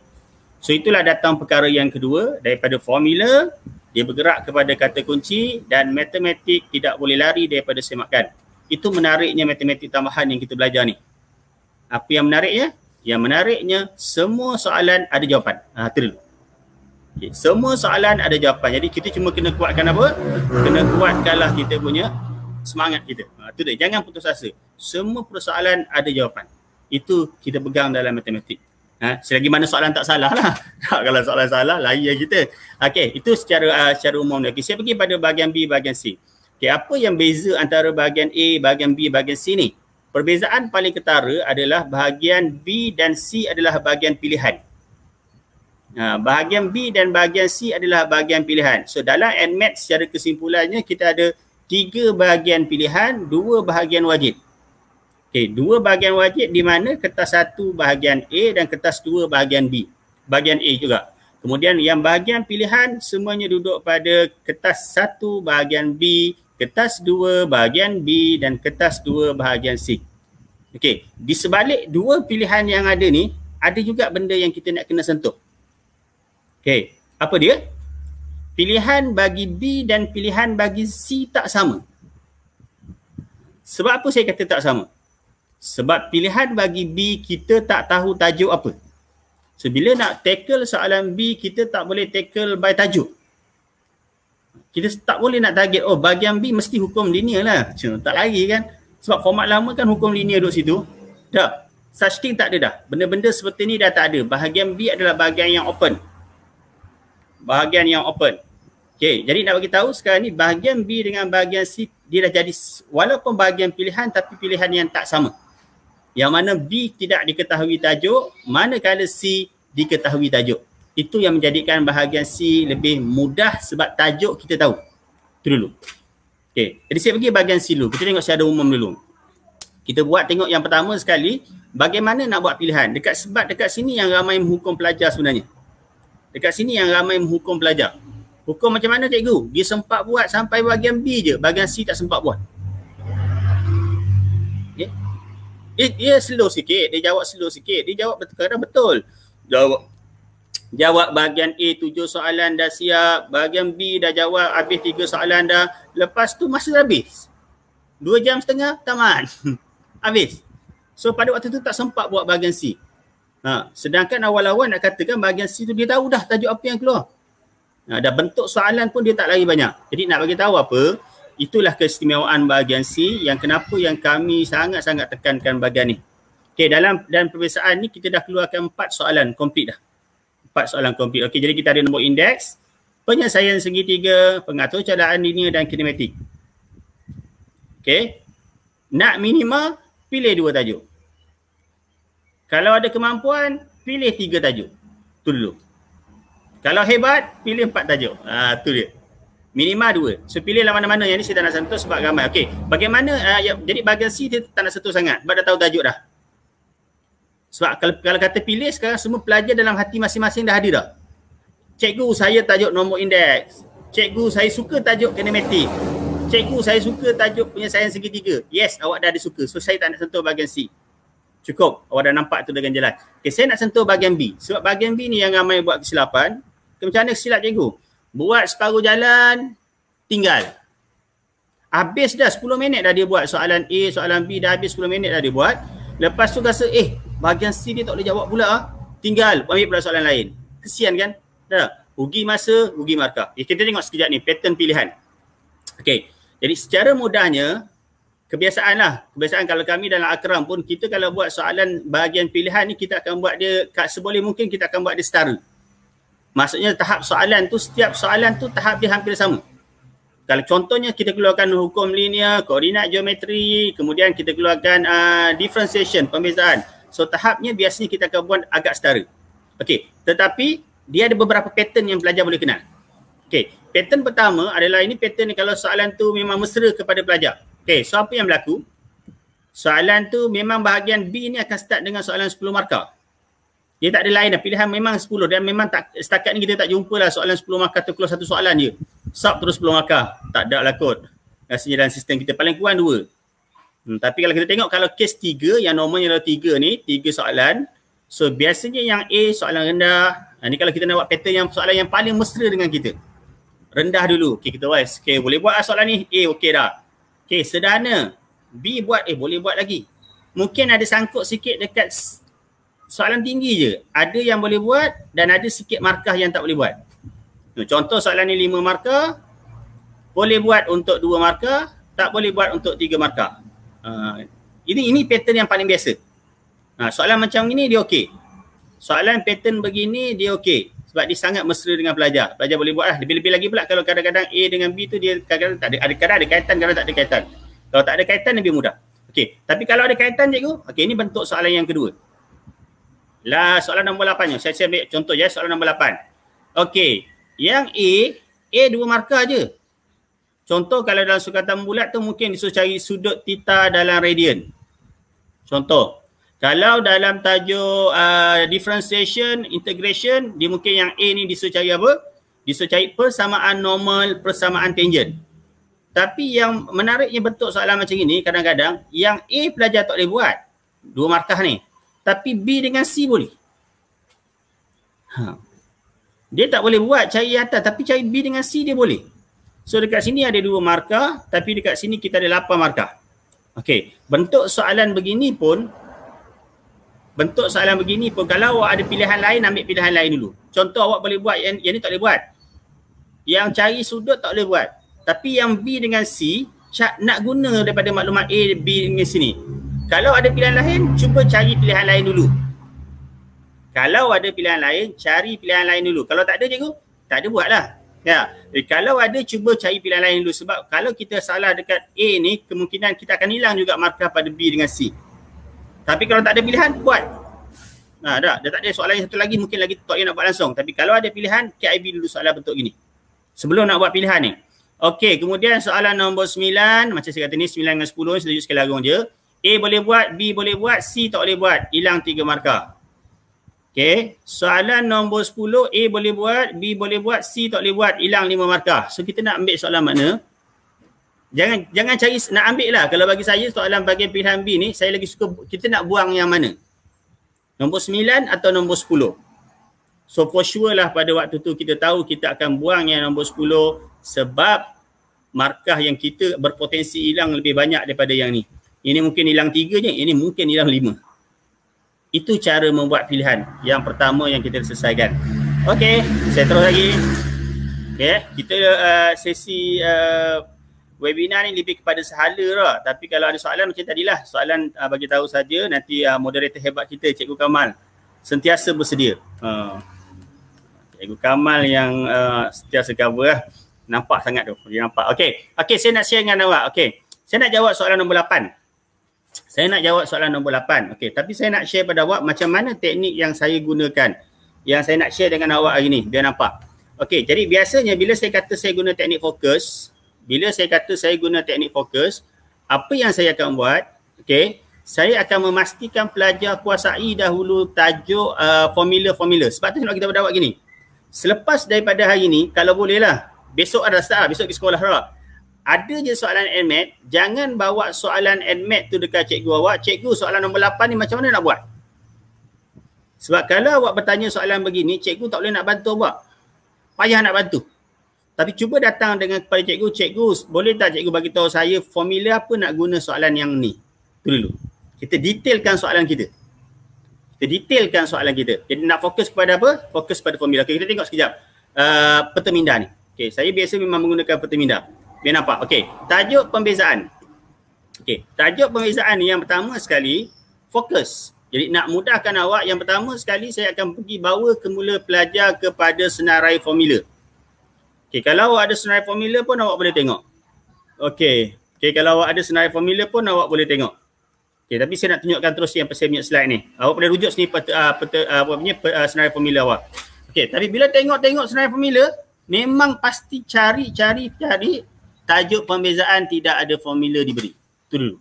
So itulah datang perkara yang kedua daripada formula dia bergerak kepada kata kunci dan matematik tidak boleh lari daripada semakan. Itu menariknya matematik tambahan yang kita belajar ni. Apa yang menariknya? Yang menariknya semua soalan ada jawapan. Ha, terlalu. Okay. Semua soalan ada jawapan. Jadi kita cuma kena kuatkan apa? Kena kuatkanlah kita punya semangat kita. Ha, itu dia. Jangan putus asa. Semua persoalan ada jawapan. Itu kita pegang dalam matematik. Ha, selagi mana soalan tak salah lah. (laughs) Ha, kalau soalan salah, lain ya kita. Okey, itu secara uh, secara umum. Okay, saya pergi pada bahagian B, bahagian C. Okey, apa yang beza antara bahagian A, bahagian B, bahagian C ni? Perbezaan paling ketara adalah bahagian B dan C adalah bahagian pilihan. Ha, bahagian B dan bahagian C adalah bahagian pilihan. So dalam AdMath secara kesimpulannya kita ada tiga bahagian pilihan, dua bahagian wajib. Okey, dua bahagian wajib di mana kertas satu bahagian A dan kertas dua bahagian B. Bahagian A juga. Kemudian yang bahagian pilihan semuanya duduk pada kertas satu bahagian B, kertas dua bahagian B dan kertas dua bahagian C. Okey, di sebalik dua pilihan yang ada ni, ada juga benda yang kita nak kena sentuh. Okey, apa dia? pilihan bagi B dan pilihan bagi C tak sama. Sebab apa saya kata tak sama? Sebab pilihan bagi B kita tak tahu tajuk apa. So bila nak tackle soalan B kita tak boleh tackle by tajuk. Kita tak boleh nak target oh bagian B mesti hukum linear lah. Cuma tak lagi kan. Sebab format lama kan hukum linear duduk situ. Dah. Such thing tak ada dah. Benda-benda seperti ni dah tak ada. Bahagian B adalah bahagian yang open. Bahagian yang open. Okay, jadi nak bagi tahu sekarang ni bahagian B dengan bahagian C dia dah jadi walaupun bahagian pilihan tapi pilihan yang tak sama. Yang mana B tidak diketahui tajuk, manakala C diketahui tajuk. Itu yang menjadikan bahagian C lebih mudah sebab tajuk kita tahu. Itu dulu. Okey, jadi saya pergi bahagian C dulu. Kita tengok secara umum dulu. Kita buat tengok yang pertama sekali bagaimana nak buat pilihan. Dekat sebab dekat sini yang ramai menghukum pelajar sebenarnya. Dekat sini yang ramai menghukum pelajar. Hukum macam mana cikgu? Dia sempat buat sampai bahagian B je, bahagian C tak sempat buat. Okay. Ya? Dia, dia slow sikit, dia jawab slow sikit. Dia jawab kadang betul. Jawab jawab bahagian A tujuh soalan dah siap, bahagian B dah jawab habis tiga soalan dah. Lepas tu masa habis. Dua jam setengah tamat. (laughs) habis. So pada waktu tu tak sempat buat bahagian C. Ha. Sedangkan awal-awal nak katakan bahagian C tu dia tahu dah tajuk apa yang keluar. Ha, dah bentuk soalan pun dia tak lagi banyak. Jadi nak bagi tahu apa? Itulah keistimewaan bahagian C yang kenapa yang kami sangat-sangat tekankan bahagian ni. Okey, dalam dan perbezaan ni kita dah keluarkan empat soalan komplit dah. Empat soalan komplit. Okey, jadi kita ada nombor indeks, penyelesaian segitiga, pengatur cadangan linear dan kinematik. Okey. Nak minima, pilih dua tajuk. Kalau ada kemampuan, pilih tiga tajuk. Itu dulu. Kalau hebat, pilih empat tajuk. Ha, tu dia. Minima dua. So pilihlah mana-mana yang ni saya tak nak sentuh sebab ramai. Okey. Bagaimana uh, ya, jadi bagasi dia tak nak sentuh sangat sebab dah tahu tajuk dah. Sebab kalau, kalau kata pilih sekarang semua pelajar dalam hati masing-masing dah hadir. dah. Cikgu saya tajuk nombor indeks. Cikgu saya suka tajuk kinematik. Cikgu saya suka tajuk punya penyelesaian segitiga. Yes, awak dah ada suka. So saya tak nak sentuh bagian C cukup awak dah nampak tu dengan jelas. Okay, saya nak sentuh bahagian B. Sebab bahagian B ni yang ramai buat kesilapan. Okay, macam mana silap cikgu? Buat separuh jalan, tinggal. Habis dah 10 minit dah dia buat soalan A, soalan B dah habis 10 minit dah dia buat. Lepas tu rasa eh bahagian C dia tak boleh jawab pula ah. Tinggal ambil pula soalan lain. Kesian kan? Dah. Rugi masa, rugi markah. Eh, kita tengok sekejap ni pattern pilihan. Okay. Jadi secara mudahnya kebiasaan lah. Kebiasaan kalau kami dalam akram pun kita kalau buat soalan bahagian pilihan ni kita akan buat dia seboleh mungkin kita akan buat dia setara. Maksudnya tahap soalan tu setiap soalan tu tahap dia hampir sama. Kalau contohnya kita keluarkan hukum linear, koordinat geometri, kemudian kita keluarkan uh, differentiation, pembezaan. So tahapnya biasanya kita akan buat agak setara. Okey, tetapi dia ada beberapa pattern yang pelajar boleh kenal. Okey, pattern pertama adalah ini pattern ni kalau soalan tu memang mesra kepada pelajar. Okay, so apa yang berlaku? Soalan tu memang bahagian B ni akan start dengan soalan 10 markah. Dia tak ada lain dah. Pilihan memang 10. Dan memang tak, setakat ni kita tak jumpa lah soalan 10 markah tu keluar satu soalan je. Sub terus 10 markah. Tak ada lah kot. Rasanya dalam sistem kita paling kurang dua. Hmm, tapi kalau kita tengok kalau kes tiga yang normalnya adalah tiga ni, tiga soalan. So biasanya yang A soalan rendah. Ini ha, kalau kita nak buat pattern yang soalan yang paling mesra dengan kita. Rendah dulu. Okay, kita wise. Okay, boleh buat lah soalan ni. A okey dah. Okay, sederhana. B buat eh boleh buat lagi. Mungkin ada sangkut sikit dekat soalan tinggi je. Ada yang boleh buat dan ada sikit markah yang tak boleh buat. Contoh soalan ni lima markah. Boleh buat untuk dua markah, tak boleh buat untuk tiga markah. Uh, ini ini pattern yang paling biasa. Ha, soalan macam ini dia okey. Soalan pattern begini dia okey sebab dia sangat mesra dengan pelajar. Pelajar boleh buatlah. Lebih-lebih lagi pula kalau kadang-kadang A dengan B tu dia kadang-kadang tak ada, ada, kadang ada kaitan, kadang tak ada kaitan. Kalau tak ada kaitan lebih mudah. Okey, tapi kalau ada kaitan cikgu, okey ini bentuk soalan yang kedua. Lah soalan nombor 8 ni. Saya saya ambil contoh ya soalan nombor 8. Okey, yang A, A dua markah aje. Contoh kalau dalam sukatan bulat tu mungkin disuruh cari sudut tita dalam radian. Contoh, kalau dalam tajuk uh, differentiation, integration, dia mungkin yang A ni disuruh cari apa? Disuruh cari persamaan normal, persamaan tangent. Tapi yang menariknya bentuk soalan macam ini kadang-kadang yang A pelajar tak boleh buat. Dua markah ni. Tapi B dengan C boleh. Ha. Dia tak boleh buat cari atas tapi cari B dengan C dia boleh. So dekat sini ada dua markah tapi dekat sini kita ada lapan markah. Okey, bentuk soalan begini pun bentuk soalan begini pun kalau awak ada pilihan lain ambil pilihan lain dulu contoh awak boleh buat yang, yang ni tak boleh buat yang cari sudut tak boleh buat tapi yang B dengan C nak guna daripada maklumat A B dengan C ni kalau ada pilihan lain cuba cari pilihan lain dulu kalau ada pilihan lain cari pilihan lain dulu kalau tak ada cikgu tak ada buatlah ya Jadi, eh, kalau ada cuba cari pilihan lain dulu sebab kalau kita salah dekat A ni kemungkinan kita akan hilang juga markah pada B dengan C tapi kalau tak ada pilihan, buat. Ha, dah, dah tak ada soalan yang satu lagi, mungkin lagi tutup nak buat langsung. Tapi kalau ada pilihan, KIB dulu soalan bentuk gini. Sebelum nak buat pilihan ni. Okey, kemudian soalan nombor sembilan macam saya kata ni 9 dengan 10, saya tunjuk sekali lagi dia. A boleh buat, B boleh buat, C tak boleh buat. Hilang tiga markah. Okey, soalan nombor sepuluh, A boleh buat, B boleh buat, C tak boleh buat. Hilang lima markah. So kita nak ambil soalan makna jangan jangan cari nak ambil lah kalau bagi saya soalan bagi pilihan B ni saya lagi suka kita nak buang yang mana nombor sembilan atau nombor sepuluh. so for sure lah pada waktu tu kita tahu kita akan buang yang nombor sepuluh sebab markah yang kita berpotensi hilang lebih banyak daripada yang ni ini mungkin hilang tiga je, ini mungkin hilang lima itu cara membuat pilihan yang pertama yang kita selesaikan Okay, saya terus lagi Okey, kita uh, sesi uh, webinar ni lebih kepada sehala lah. Tapi kalau ada soalan macam tadilah. Soalan uh, bagi tahu saja nanti uh, moderator hebat kita Cikgu Kamal sentiasa bersedia. Uh, Cikgu Kamal yang uh, sentiasa cover lah. Nampak sangat tu. Dia nampak. Okay. Okay saya nak share dengan awak. Okay. Saya nak jawab soalan nombor 8. Saya nak jawab soalan nombor 8. Okay. Tapi saya nak share pada awak macam mana teknik yang saya gunakan. Yang saya nak share dengan awak hari ni. Biar nampak. Okay. Jadi biasanya bila saya kata saya guna teknik fokus bila saya kata saya guna teknik fokus, apa yang saya akan buat, okay, saya akan memastikan pelajar kuasai dahulu tajuk formula-formula. Uh, Sebab tu kita dapat gini. Selepas daripada hari ni, kalau bolehlah, besok ada start lah, besok pergi sekolah lah. Ada je soalan admit, jangan bawa soalan admit tu dekat cikgu awak. Cikgu soalan nombor 8 ni macam mana nak buat? Sebab kalau awak bertanya soalan begini, cikgu tak boleh nak bantu awak. Payah nak bantu. Tapi cuba datang dengan kepada cikgu, cikgu boleh tak cikgu bagi tahu saya formula apa nak guna soalan yang ni? Itu dulu. Kita detailkan soalan kita. Kita detailkan soalan kita. Jadi nak fokus kepada apa? Fokus pada formula. Okay, kita tengok sekejap. Uh, Pertemindah ni. Okay, saya biasa memang menggunakan peterminda. Biar nampak. Okay, tajuk pembezaan. Okay, tajuk pembezaan ni yang pertama sekali, fokus. Jadi nak mudahkan awak, yang pertama sekali saya akan pergi bawa kemula pelajar kepada senarai Formula. Okey, kalau awak ada senarai formula pun awak boleh tengok. Okey. Okey, kalau awak ada senarai formula pun awak boleh tengok. Okey, tapi saya nak tunjukkan terus yang pasal punya slide ni. Awak boleh rujuk sini pada uh, peta, uh, apa punya uh, senarai formula awak. Okey, tapi bila tengok-tengok senarai formula, memang pasti cari-cari cari tajuk pembezaan tidak ada formula diberi. Itu dulu.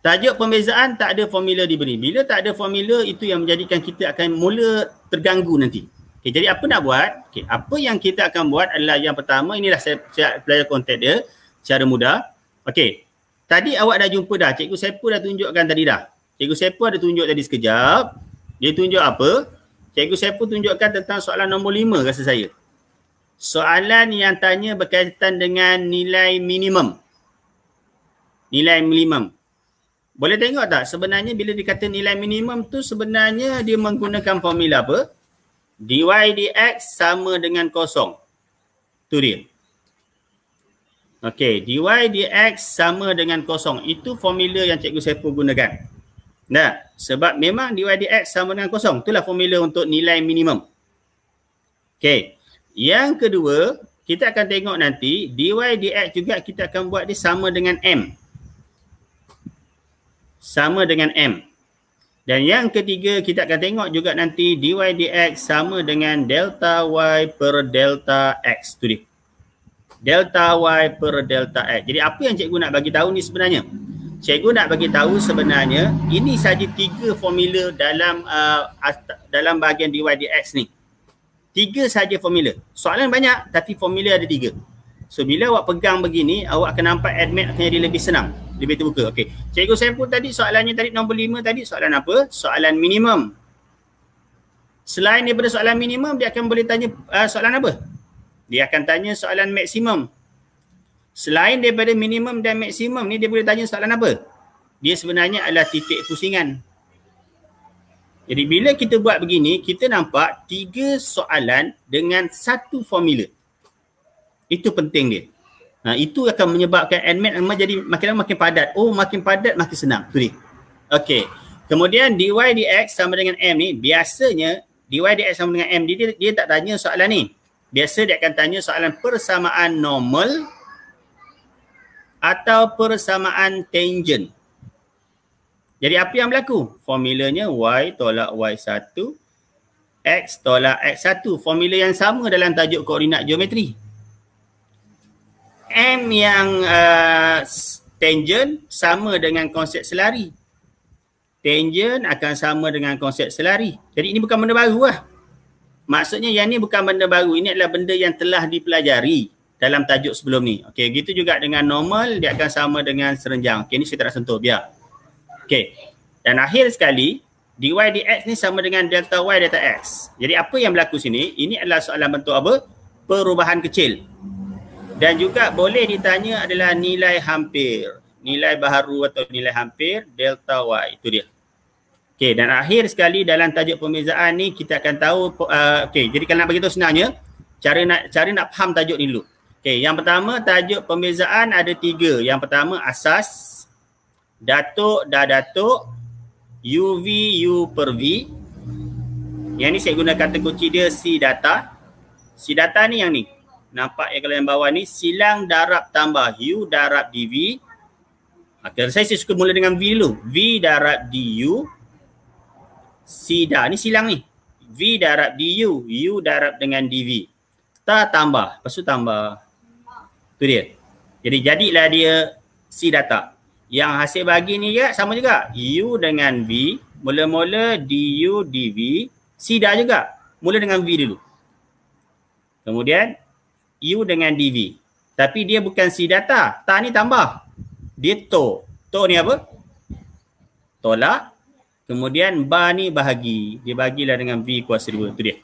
Tajuk pembezaan tak ada formula diberi. Bila tak ada formula itu yang menjadikan kita akan mula terganggu nanti. Okay, jadi apa nak buat? Okay, apa yang kita akan buat adalah yang pertama inilah saya, saya belajar kontak dia secara mudah. Okey. Tadi awak dah jumpa dah. Cikgu Sepu dah tunjukkan tadi dah. Cikgu Sepu ada tunjuk tadi sekejap. Dia tunjuk apa? Cikgu Sepu tunjukkan tentang soalan nombor lima rasa saya. Soalan yang tanya berkaitan dengan nilai minimum. Nilai minimum. Boleh tengok tak? Sebenarnya bila dikata nilai minimum tu sebenarnya dia menggunakan formula apa? dy dx sama dengan kosong. Itu dia. Okey, dy dx sama dengan kosong. Itu formula yang cikgu Sepo gunakan. Nah, sebab memang dy dx sama dengan kosong. Itulah formula untuk nilai minimum. Okey, yang kedua, kita akan tengok nanti dy dx juga kita akan buat dia sama dengan m. Sama dengan m. Sama dengan m. Dan yang ketiga kita akan tengok juga nanti dy dx sama dengan delta y per delta x. tu dia. Delta y per delta x. Jadi apa yang cikgu nak bagi tahu ni sebenarnya? Cikgu nak bagi tahu sebenarnya ini saja tiga formula dalam uh, dalam bahagian dy dx ni. Tiga saja formula. Soalan banyak tapi formula ada tiga. So bila awak pegang begini awak akan nampak admit akan jadi lebih senang lebih terbuka. Okey. Cikgu saya pun tadi soalannya tadi nombor lima tadi soalan apa? Soalan minimum. Selain daripada soalan minimum dia akan boleh tanya uh, soalan apa? Dia akan tanya soalan maksimum. Selain daripada minimum dan maksimum ni dia boleh tanya soalan apa? Dia sebenarnya adalah titik pusingan. Jadi bila kita buat begini, kita nampak tiga soalan dengan satu formula. Itu penting dia. Nah, ha, itu akan menyebabkan admin memang jadi makin lama makin padat. Oh, makin padat makin senang. Tu ni. Okey. Kemudian dy dx sama dengan m ni biasanya dy dx sama dengan m dia, dia tak tanya soalan ni. Biasa dia akan tanya soalan persamaan normal atau persamaan tangent. Jadi apa yang berlaku? Formulanya y tolak y1 x tolak x1. Formula yang sama dalam tajuk koordinat geometri. M yang uh, tangent sama dengan konsep selari. Tangent akan sama dengan konsep selari. Jadi ini bukan benda baru lah. Maksudnya yang ni bukan benda baru. Ini adalah benda yang telah dipelajari dalam tajuk sebelum ni. Okey, gitu juga dengan normal dia akan sama dengan serenjang. Okey, ni saya tak nak sentuh. Biar. Okey. Dan akhir sekali, dy dx ni sama dengan delta y delta x. Jadi apa yang berlaku sini? Ini adalah soalan bentuk apa? Perubahan kecil dan juga boleh ditanya adalah nilai hampir nilai baru atau nilai hampir delta y itu dia Okay dan akhir sekali dalam tajuk pembezaan ni kita akan tahu uh, okey jadi kalau nak begitu sebenarnya cara nak cara nak paham tajuk ni dulu Okay yang pertama tajuk pembezaan ada tiga. yang pertama asas datuk dah datuk uv u per v yang ni saya guna kata kunci dia C data. C data ni yang ni nampak yang kalau yang bawah ni silang darab tambah U darab DV. Okay, ha, saya saya suka mula dengan V dulu. V darab DU. Sida ni silang ni. V darab DU. U darab dengan DV. Ta tambah. Lepas tu tambah. Tu dia. Jadi jadilah dia C data. Yang hasil bagi ni ya sama juga. U dengan V. Mula-mula DU DV. Sida juga. Mula dengan V dulu. Kemudian U dengan DV. Tapi dia bukan C data. Ta ni tambah. Dia to. To ni apa? Tolak. Kemudian bar ni bahagi. Dia bagilah dengan V kuasa 2. Itu dia.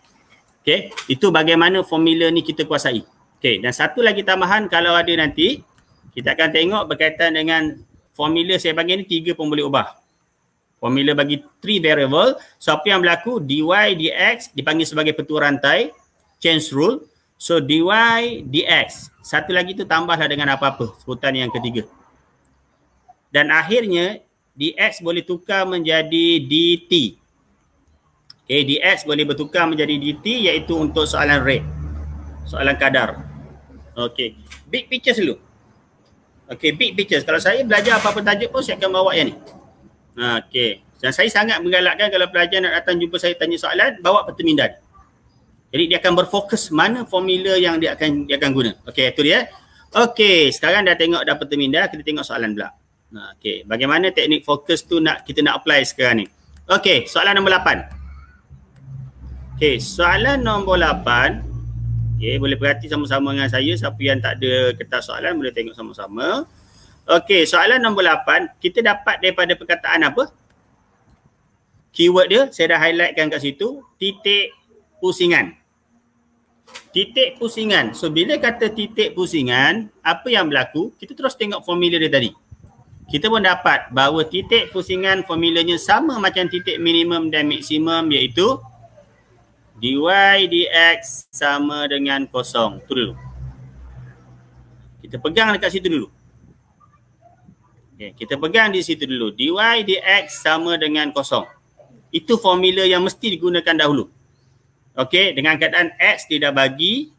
Okay. Itu bagaimana formula ni kita kuasai. Okay. Dan satu lagi tambahan kalau ada nanti. Kita akan tengok berkaitan dengan formula saya panggil ni tiga pun boleh ubah. Formula bagi three variable. So apa yang berlaku? dy, dx dipanggil sebagai petua rantai. Change rule. So dy dx. Satu lagi tu tambahlah dengan apa-apa. Sebutan yang ketiga. Dan akhirnya dx boleh tukar menjadi dt. Okay, dx boleh bertukar menjadi dt iaitu untuk soalan rate. Soalan kadar. Okay. Big picture dulu. Okay, big picture. Kalau saya belajar apa-apa tajuk pun saya akan bawa yang ni. Okay. Dan saya sangat menggalakkan kalau pelajar nak datang jumpa saya tanya soalan, bawa pertemindan. Okay. Jadi dia akan berfokus mana formula yang dia akan dia akan guna. Okey, itu dia. Okey, sekarang dah tengok dah peta minda, kita tengok soalan pula. Ha, okey, bagaimana teknik fokus tu nak kita nak apply sekarang ni. Okey, soalan nombor 8. Okey, soalan nombor 8. Okey, boleh perhati sama-sama dengan saya. Siapa yang tak ada kertas soalan boleh tengok sama-sama. Okey, soalan nombor 8. Kita dapat daripada perkataan apa? Keyword dia, saya dah highlightkan kat situ. Titik pusingan titik pusingan. So bila kata titik pusingan, apa yang berlaku? Kita terus tengok formula dia tadi. Kita pun dapat bahawa titik pusingan formulanya sama macam titik minimum dan maksimum iaitu dy dx sama dengan kosong. Itu dulu. Kita pegang dekat situ dulu. Okay, kita pegang di situ dulu. dy dx sama dengan kosong. Itu formula yang mesti digunakan dahulu. Okey, dengan keadaan X dia dah bagi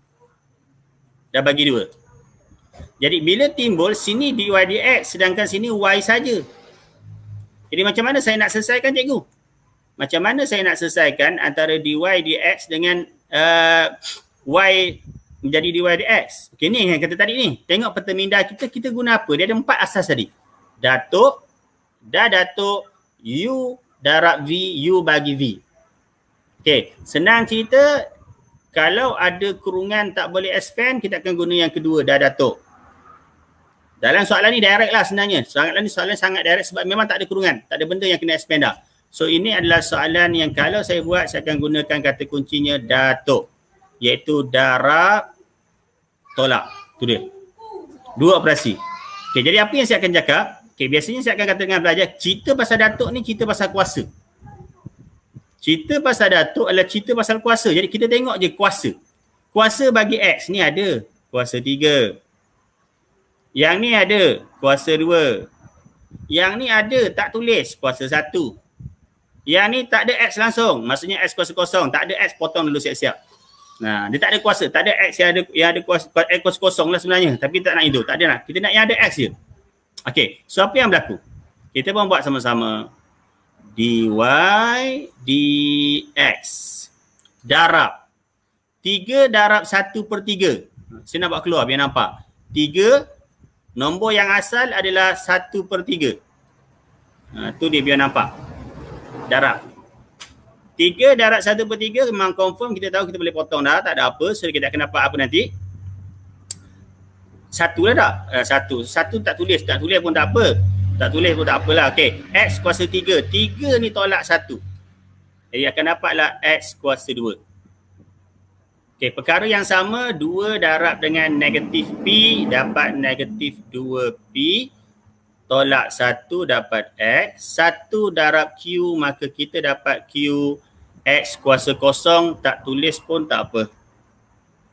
dah bagi dua. Jadi bila timbul sini dy dx sedangkan sini y saja. Jadi macam mana saya nak selesaikan cikgu? Macam mana saya nak selesaikan antara dy dx dengan uh, y menjadi dy dx? Okey ni yang kata tadi ni. Tengok pertemindah kita kita guna apa? Dia ada empat asas tadi. Datuk, dah datuk, u darab v, u bagi v. Okay, senang cerita kalau ada kurungan tak boleh expand, kita akan guna yang kedua dah Datuk. Dalam soalan ni direct lah sebenarnya. Soalan ni soalan sangat direct sebab memang tak ada kurungan. Tak ada benda yang kena expand dah. So ini adalah soalan yang kalau saya buat, saya akan gunakan kata kuncinya Datuk. Iaitu darab tolak. Itu dia. Dua operasi. Okay, jadi apa yang saya akan cakap? Okey, biasanya saya akan kata dengan pelajar, cerita pasal Datuk ni cerita pasal kuasa. Cerita pasal Datuk adalah cerita pasal kuasa. Jadi kita tengok je kuasa. Kuasa bagi X ni ada kuasa tiga. Yang ni ada kuasa dua. Yang ni ada tak tulis kuasa satu. Yang ni tak ada X langsung. Maksudnya X kuasa kosong. Tak ada X potong dulu siap-siap. Nah, dia tak ada kuasa. Tak ada X yang ada, yang ada kuasa, X kuasa kosong lah sebenarnya. Tapi tak nak itu. Tak ada lah. Kita nak yang ada X je. Okay. So apa yang berlaku? Kita pun buat sama-sama dy dx darab 3 darab 1 per 3 saya nak buat keluar biar nampak 3 nombor yang asal adalah 1 per 3 ha, tu dia biar nampak darab 3 darab 1 per 3 memang confirm kita tahu kita boleh potong dah tak ada apa so kita akan dapat apa nanti satu lah tak? Eh, satu. Satu tak tulis. Tak tulis pun tak apa. Tak tulis pun tak apalah. Okey. X kuasa tiga, tiga ni tolak satu. Jadi akan dapatlah X kuasa dua. Okey. Perkara yang sama dua darab dengan negatif P dapat negatif dua p Tolak satu dapat X. satu darab Q maka kita dapat Q X kuasa kosong tak tulis pun tak apa.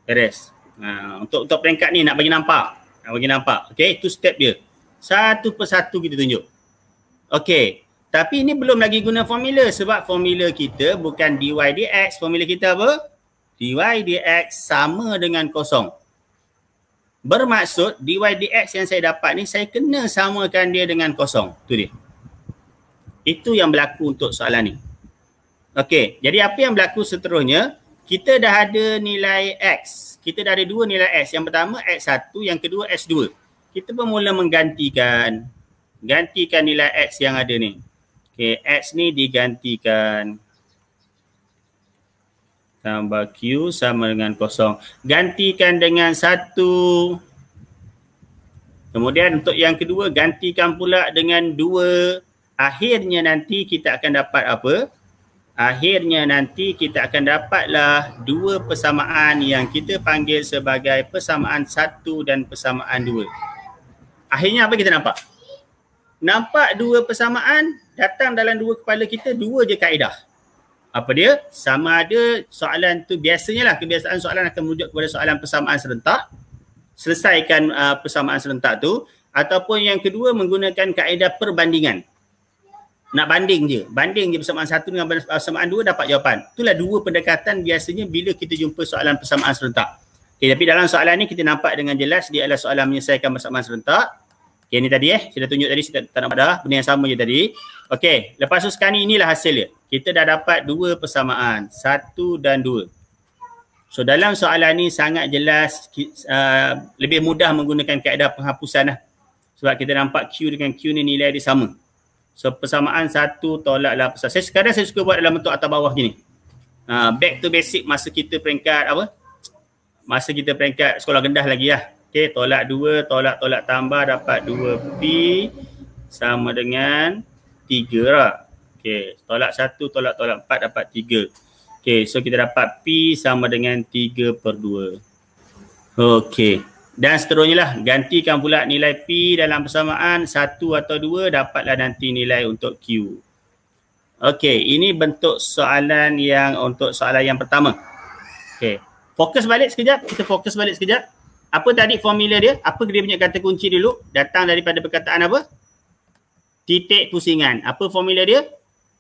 Beres. Ha, untuk, untuk peringkat ni nak bagi nampak. Nak bagi nampak. Okey. Itu step dia. Satu persatu kita tunjuk. Okey. Tapi ini belum lagi guna formula sebab formula kita bukan dy dx. Formula kita apa? dy dx sama dengan kosong. Bermaksud dy dx yang saya dapat ni saya kena samakan dia dengan kosong. Itu dia. Itu yang berlaku untuk soalan ni. Okey. Jadi apa yang berlaku seterusnya? Kita dah ada nilai x. Kita dah ada dua nilai x. Yang pertama x1, yang kedua x2 kita pun mula menggantikan gantikan nilai x yang ada ni okey x ni digantikan tambah q sama dengan kosong gantikan dengan satu kemudian untuk yang kedua gantikan pula dengan dua akhirnya nanti kita akan dapat apa akhirnya nanti kita akan dapatlah dua persamaan yang kita panggil sebagai persamaan satu dan persamaan dua. Akhirnya apa kita nampak? Nampak dua persamaan datang dalam dua kepala kita dua je kaedah. Apa dia? Sama ada soalan tu biasanya lah kebiasaan soalan akan merujuk kepada soalan persamaan serentak. Selesaikan uh, persamaan serentak tu. Ataupun yang kedua menggunakan kaedah perbandingan. Nak banding je. Banding je persamaan satu dengan persamaan dua dapat jawapan. Itulah dua pendekatan biasanya bila kita jumpa soalan persamaan serentak. Okay, tapi dalam soalan ni kita nampak dengan jelas dia adalah soalan menyelesaikan persamaan serentak. Yang ni tadi eh. Saya dah tunjuk tadi, saya tak, tak nak pada. Benda yang sama je tadi. Okey, lepas tu sekarang ni inilah hasil dia. Kita dah dapat dua persamaan. Satu dan dua. So dalam soalan ni sangat jelas uh, lebih mudah menggunakan kaedah penghapusan lah. Sebab kita nampak Q dengan Q ni nilai dia sama. So persamaan satu tolak lah persamaan. Saya, sekarang saya suka buat dalam bentuk atas bawah gini. Uh, back to basic masa kita peringkat apa? Masa kita peringkat sekolah rendah lagi lah. Okey, tolak 2, tolak-tolak tambah dapat 2P sama dengan 3 lah. Okey, tolak 1, tolak-tolak 4 dapat 3. Okey, so kita dapat P sama dengan 3 per 2. Okey, dan seterusnya lah gantikan pula nilai P dalam persamaan 1 atau 2 dapatlah nanti nilai untuk Q. Okey, ini bentuk soalan yang untuk soalan yang pertama. Okey, fokus balik sekejap. Kita fokus balik sekejap apa tadi formula dia? Apa dia punya kata kunci dulu? Datang daripada perkataan apa? Titik pusingan. Apa formula dia?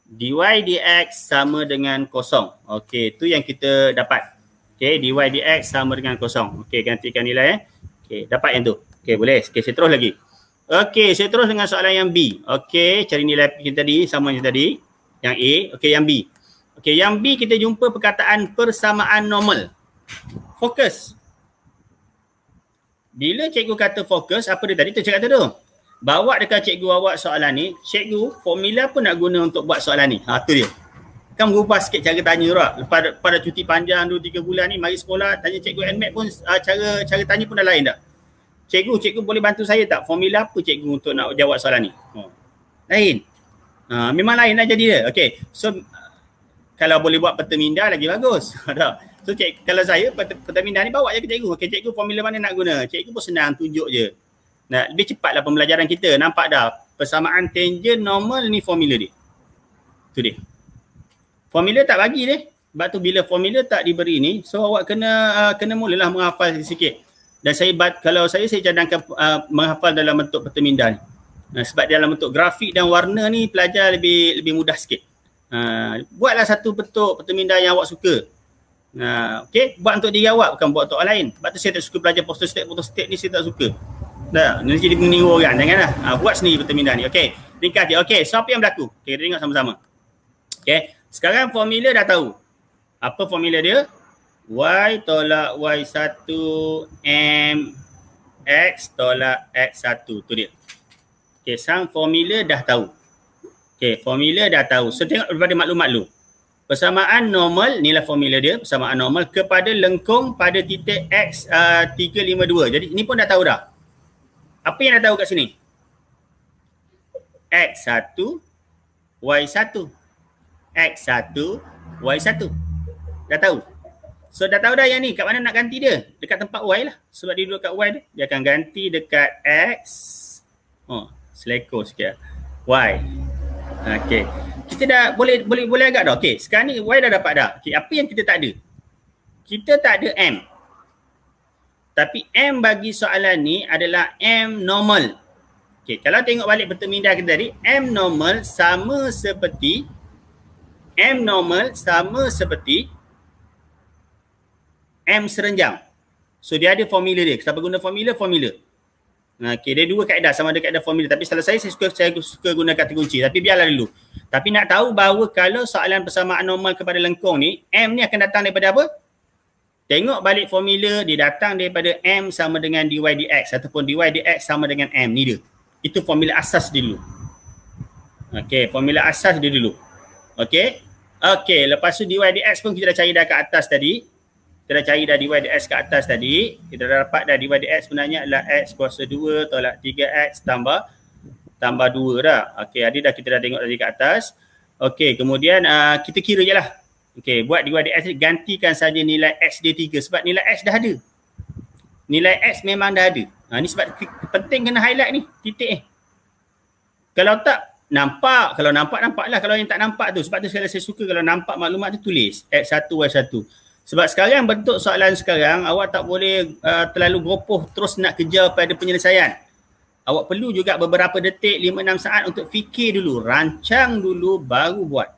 dy dx sama dengan kosong. Okey, tu yang kita dapat. Okey, dy dx sama dengan kosong. Okey, gantikan nilai eh. Okey, dapat yang tu. Okey, boleh. Okey, saya terus lagi. Okey, saya terus dengan soalan yang B. Okey, cari nilai kita tadi sama yang tadi. Yang A, okey yang B. Okey, yang B kita jumpa perkataan persamaan normal. Fokus. Bila cikgu kata fokus, apa dia tadi? Itu cakap tu. Bawa dekat cikgu awak soalan ni, cikgu formula pun nak guna untuk buat soalan ni. Ha tu dia. Kan berubah sikit cara tanya tu Pada, pada cuti panjang tu tiga bulan ni, mari sekolah tanya cikgu NMAT pun uh, cara cara tanya pun dah lain dah. Cikgu, cikgu boleh bantu saya tak? Formula apa cikgu untuk nak jawab soalan ni? Oh. Lain. Uh, memang lain lah jadi dia. Okay. So kalau boleh buat peterminda lagi bagus. (laughs) Ada so cik, kalau saya peterminda ni bawa je ke cikgu. Okey cikgu formula mana nak guna? Cikgu pun senang tunjuk je. Nah, lebih cepatlah pembelajaran kita. Nampak dah persamaan tangent normal ni formula dia. Tu dia. Formula tak bagi ni. Sebab tu bila formula tak diberi ni, so awak kena uh, kena mulalah menghafal sikit. Dan saya kalau saya saya cadangkan uh, menghafal dalam bentuk peterminda ni. Nah, sebab dalam bentuk grafik dan warna ni pelajar lebih lebih mudah sikit. Ha, buatlah satu bentuk pertemindahan yang awak suka. Ha, okay? Buat untuk diri awak bukan buat untuk orang lain. Sebab tu saya tak suka belajar postal state, postal state ni saya tak suka. Dah, nanti jadi meniru orang. Janganlah. Ha, uh, buat sendiri pertemindahan ni. Okay. Ringkas dia. Okay. So apa yang berlaku? Okay, kita tengok sama-sama. Okay. Sekarang formula dah tahu. Apa formula dia? Y tolak Y1 M X tolak X1. Tu dia. Okay, sang formula dah tahu. Okey, formula dah tahu. So tengok daripada maklum, lu. Persamaan normal, inilah formula dia, persamaan normal kepada lengkung pada titik X352. Uh, Jadi ini pun dah tahu dah. Apa yang dah tahu kat sini? X1, Y1. X1, Y1. Dah tahu? So dah tahu dah yang ni, kat mana nak ganti dia? Dekat tempat Y lah. Sebab dia duduk kat Y dia. Dia akan ganti dekat X. Oh, selekor sikit. Lah. Y. Okay, Kita dah boleh boleh boleh agak dah. Okey, sekarang ni Y dah dapat dah. Okey, apa yang kita tak ada? Kita tak ada M. Tapi M bagi soalan ni adalah M normal. Okay, kalau tengok balik betul minda kita tadi, M normal sama seperti M normal sama seperti M serenjang. So dia ada formula dia. Siapa guna formula? Formula. Ha, okay, dia dua kaedah sama ada kaedah formula tapi salah saya saya suka saya suka guna kata kunci tapi biarlah dulu. Tapi nak tahu bahawa kalau soalan persamaan normal kepada lengkung ni M ni akan datang daripada apa? Tengok balik formula dia datang daripada M sama dengan dy dx ataupun dy dx sama dengan M ni dia. Itu formula asas dia dulu. Okay, formula asas dia dulu. Okay, okay lepas tu dy dx pun kita dah cari dah kat atas tadi kita dah cari dah dydx kat atas tadi kita dah dapat dah dydx sebenarnya adalah x kuasa 2 tolak 3x tambah tambah 2 dah okey tadi dah kita dah tengok tadi kat atas okey kemudian uh, kita kira je lah okey buat dydx gantikan saja nilai x dia 3 sebab nilai x dah ada nilai x memang dah ada ha, ni sebab penting kena highlight ni titik ni kalau tak nampak kalau nampak nampaklah kalau yang tak nampak tu sebab tu saya suka kalau nampak maklumat tu tulis x1 y1 sebab sekarang bentuk soalan sekarang awak tak boleh uh, terlalu gopoh terus nak kejar pada penyelesaian. Awak perlu juga beberapa detik lima enam saat untuk fikir dulu, rancang dulu baru buat.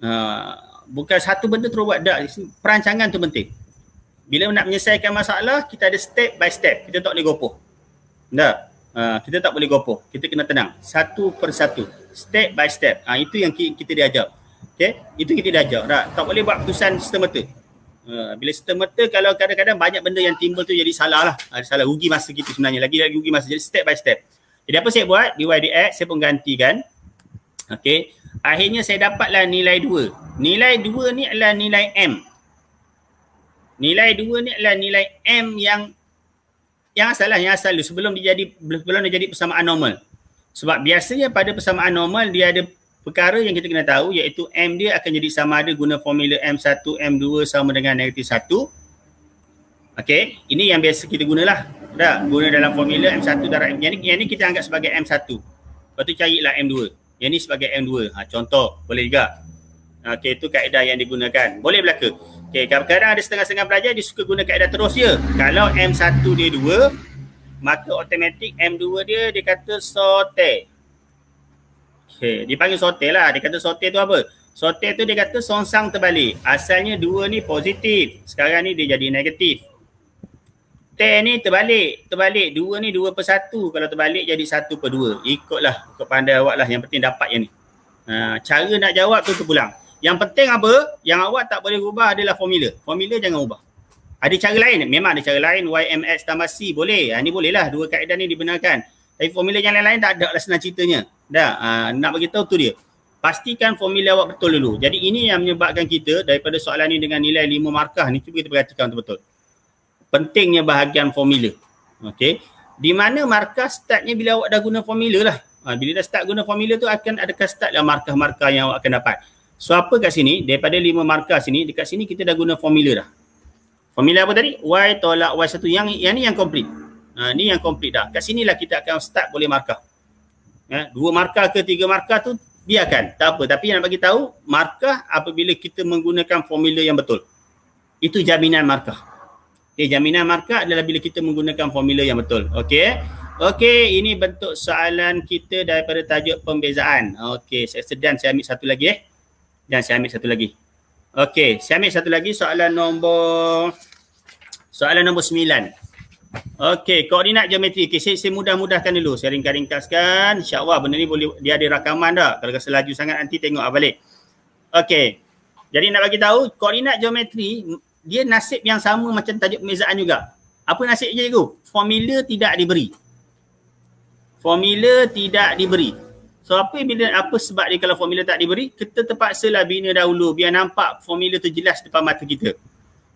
Uh, bukan satu benda terus buat dah. Perancangan tu penting. Bila nak menyelesaikan masalah, kita ada step by step. Kita tak boleh gopoh. Dah. Uh, kita tak boleh gopoh. Kita kena tenang. Satu persatu. Step by step. Uh, itu yang kita diajar. Okay, itu kita dah ajar. Tak, tak boleh buat keputusan setemerta. Uh, ha, bila setemerta kalau kadang-kadang banyak benda yang timbul tu jadi salah lah. Ada ha, salah rugi masa kita sebenarnya. Lagi lagi rugi masa. Jadi step by step. Jadi apa saya buat? di DYDX saya pun gantikan. Okay. Akhirnya saya dapatlah nilai 2. Nilai 2 ni adalah nilai M. Nilai 2 ni adalah nilai M yang yang asal lah, yang asal dulu. Sebelum dia jadi, sebelum dia jadi persamaan normal. Sebab biasanya pada persamaan normal dia ada perkara yang kita kena tahu iaitu M dia akan jadi sama ada guna formula M1, M2 sama dengan negatif 1. Okey, ini yang biasa kita gunalah. Dah, guna dalam formula M1 darab M. Yang ni, yang ni kita anggap sebagai M1. Lepas tu carilah M2. Yang ni sebagai M2. Ha, contoh, boleh juga. Okey, itu kaedah yang digunakan. Boleh berlaku. Okey, kadang-kadang ada setengah-setengah pelajar dia suka guna kaedah terus ya. Kalau M1 dia 2, maka otomatik M2 dia dia kata sorted. Okay. Dia panggil sote lah. Dia kata sote tu apa? Sote tu dia kata songsang terbalik. Asalnya dua ni positif. Sekarang ni dia jadi negatif. T ni terbalik. Terbalik. Dua ni dua per satu. Kalau terbalik jadi satu per dua. Ikutlah. Ikut pandai awak lah. Yang penting dapat yang ni. Ha, cara nak jawab tu terpulang. Yang penting apa? Yang awak tak boleh ubah adalah formula. Formula jangan ubah. Ada cara lain? Memang ada cara lain. YMX tambah C boleh. Ha, ni boleh lah. Dua kaedah ni dibenarkan. Tapi formula yang lain-lain tak ada lah senang ceritanya. Dah, uh, nak bagi tahu tu dia. Pastikan formula awak betul dulu. Jadi ini yang menyebabkan kita daripada soalan ni dengan nilai lima markah ni cuba kita perhatikan betul-betul. Pentingnya bahagian formula. Okey. Di mana markah startnya bila awak dah guna formula lah. Ha, bila dah start guna formula tu akan adakah start lah markah-markah yang awak akan dapat. So apa kat sini? Daripada lima markah sini, dekat sini kita dah guna formula dah. Formula apa tadi? Y tolak Y satu. Yang, yang ni yang complete. Ha, ni yang complete dah. Kat sinilah kita akan start boleh markah eh, dua markah ke tiga markah tu biarkan tak apa tapi yang nak bagi tahu markah apabila kita menggunakan formula yang betul itu jaminan markah okay, jaminan markah adalah bila kita menggunakan formula yang betul okey okey ini bentuk soalan kita daripada tajuk pembezaan okey saya sedang saya ambil satu lagi eh dan saya ambil satu lagi okey saya ambil satu lagi soalan nombor soalan nombor sembilan. Okey, koordinat geometri. Okay, saya, saya mudah-mudahkan dulu. Saya ringkas-ringkaskan. InsyaAllah benda ni boleh, dia ada rakaman dah. Kalau rasa laju sangat nanti tengok ah, balik. Okey. Jadi nak bagi tahu koordinat geometri dia nasib yang sama macam tajuk pemezaan juga. Apa nasibnya cikgu? Formula tidak diberi. Formula tidak diberi. So apa bila apa sebab dia kalau formula tak diberi? Kita terpaksa lah bina dahulu biar nampak formula tu jelas depan mata kita.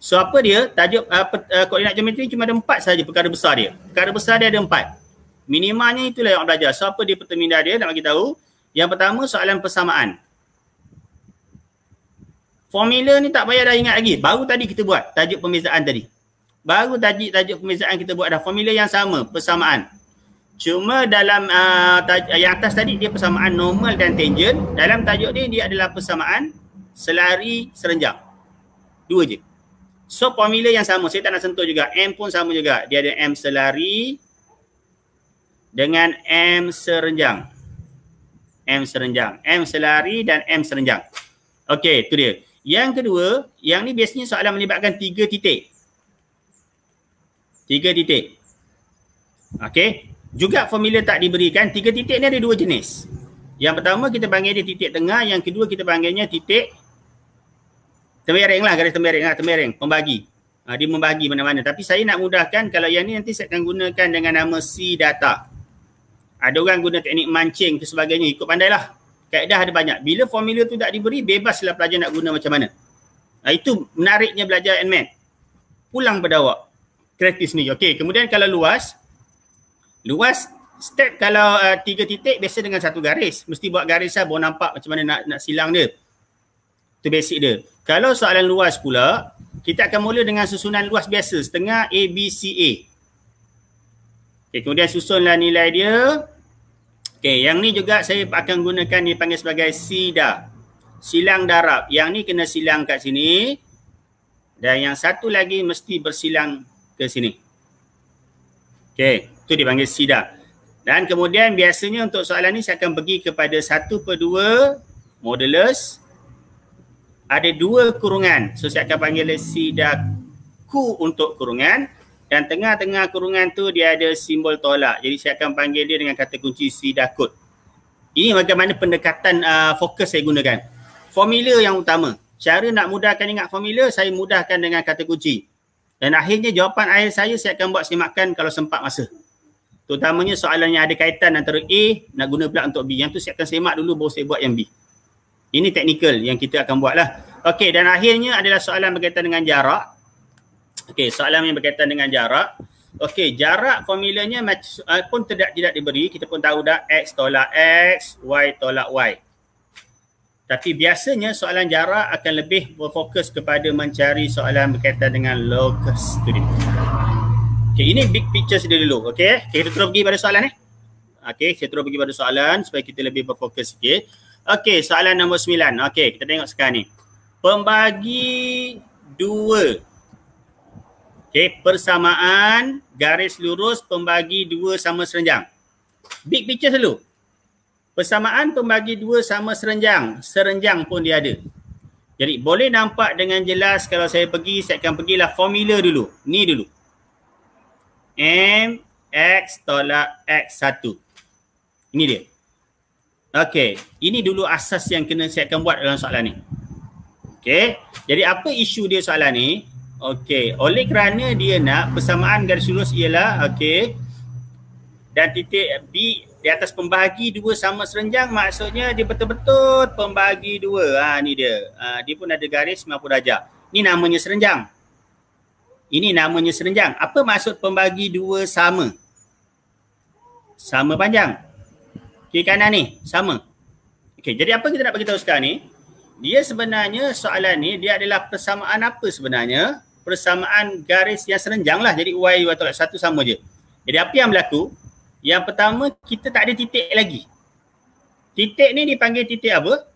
So apa dia? Tajuk uh, ah, per, uh, ah, koordinat geometri cuma ada empat saja perkara besar dia. Perkara besar dia ada empat. Minimanya itulah yang belajar. So apa dia pertemindah dia nak bagi tahu? Yang pertama soalan persamaan. Formula ni tak payah dah ingat lagi. Baru tadi kita buat tajuk pemisahan tadi. Baru tajuk tajuk pembezaan kita buat dah formula yang sama, persamaan. Cuma dalam uh, yang atas tadi dia persamaan normal dan tangent. Dalam tajuk ni dia adalah persamaan selari serenjang. Dua je. So formula yang sama saya tak nak sentuh juga M pun sama juga dia ada M selari Dengan M serenjang M serenjang M selari dan M serenjang Okey tu dia yang kedua yang ni biasanya soalan melibatkan tiga titik Tiga titik Okey juga formula tak diberikan tiga titik ni ada dua jenis Yang pertama kita panggil dia titik tengah yang kedua kita panggilnya titik Temiring lah garis temiring lah temiring pembagi ha, Dia membagi mana-mana tapi saya nak mudahkan kalau yang ni nanti saya akan gunakan dengan nama C data Ada orang guna teknik mancing ke sebagainya ikut pandailah Kaedah ada banyak bila formula tu tak diberi bebaslah pelajar nak guna macam mana ha, Itu menariknya belajar and man Pulang pada awak Kreatif ni okey kemudian kalau luas Luas step kalau uh, tiga titik biasa dengan satu garis mesti buat garis lah baru nampak macam mana nak, nak silang dia tu basic dia. Kalau soalan luas pula, kita akan mula dengan susunan luas biasa setengah A, B, C, A. Okay, kemudian susunlah nilai dia. Okay, yang ni juga saya akan gunakan dia panggil sebagai SIDA. Silang darab. Yang ni kena silang kat sini. Dan yang satu lagi mesti bersilang ke sini. Okay, tu dipanggil SIDA. Dan kemudian biasanya untuk soalan ni saya akan pergi kepada satu per dua modulus ada dua kurungan. So saya akan panggil sidaku untuk kurungan dan tengah-tengah kurungan tu dia ada simbol tolak. Jadi saya akan panggil dia dengan kata kunci sidakut. Ini bagaimana pendekatan uh, fokus saya gunakan. Formula yang utama. Cara nak mudahkan ingat formula, saya mudahkan dengan kata kunci. Dan akhirnya jawapan akhir saya saya akan buat semakan kalau sempat masa. Terutamanya soalan yang ada kaitan antara A nak guna pula untuk B. Yang tu saya akan semak dulu baru saya buat yang B. Ini teknikal yang kita akan buat lah. Okey dan akhirnya adalah soalan berkaitan dengan jarak. Okey soalan yang berkaitan dengan jarak. Okey jarak formulanya eh, pun tidak tidak diberi. Kita pun tahu dah X tolak X, Y tolak Y. Tapi biasanya soalan jarak akan lebih berfokus kepada mencari soalan berkaitan dengan locus student. Okey ini big picture sedia dulu. Okay, kita terus pergi pada soalan ni. Okay, kita terus pergi pada soalan supaya kita lebih berfokus sikit. Okay. Okey, soalan nombor sembilan. Okey, kita tengok sekarang ni. Pembagi dua. Okey, persamaan garis lurus pembagi dua sama serenjang. Big picture dulu. Persamaan pembagi dua sama serenjang. Serenjang pun dia ada. Jadi boleh nampak dengan jelas kalau saya pergi, saya akan pergilah formula dulu. Ni dulu. M X tolak X satu. Ini dia. Okey, ini dulu asas yang kena saya akan buat dalam soalan ni. Okey, jadi apa isu dia soalan ni? Okey, oleh kerana dia nak persamaan garis lurus ialah okey dan titik B di atas pembahagi dua sama serenjang maksudnya dia betul-betul pembahagi dua. Ha ni dia. Ha, dia pun ada garis 90 darjah. Ni namanya serenjang. Ini namanya serenjang. Apa maksud pembahagi dua sama? Sama panjang kiri kanan ni sama. Okey, jadi apa kita nak bagi tahu sekarang ni? Dia sebenarnya soalan ni dia adalah persamaan apa sebenarnya? Persamaan garis yang serenjang lah. Jadi Y, Y tolak satu sama je. Jadi apa yang berlaku? Yang pertama kita tak ada titik lagi. Titik ni dipanggil titik apa?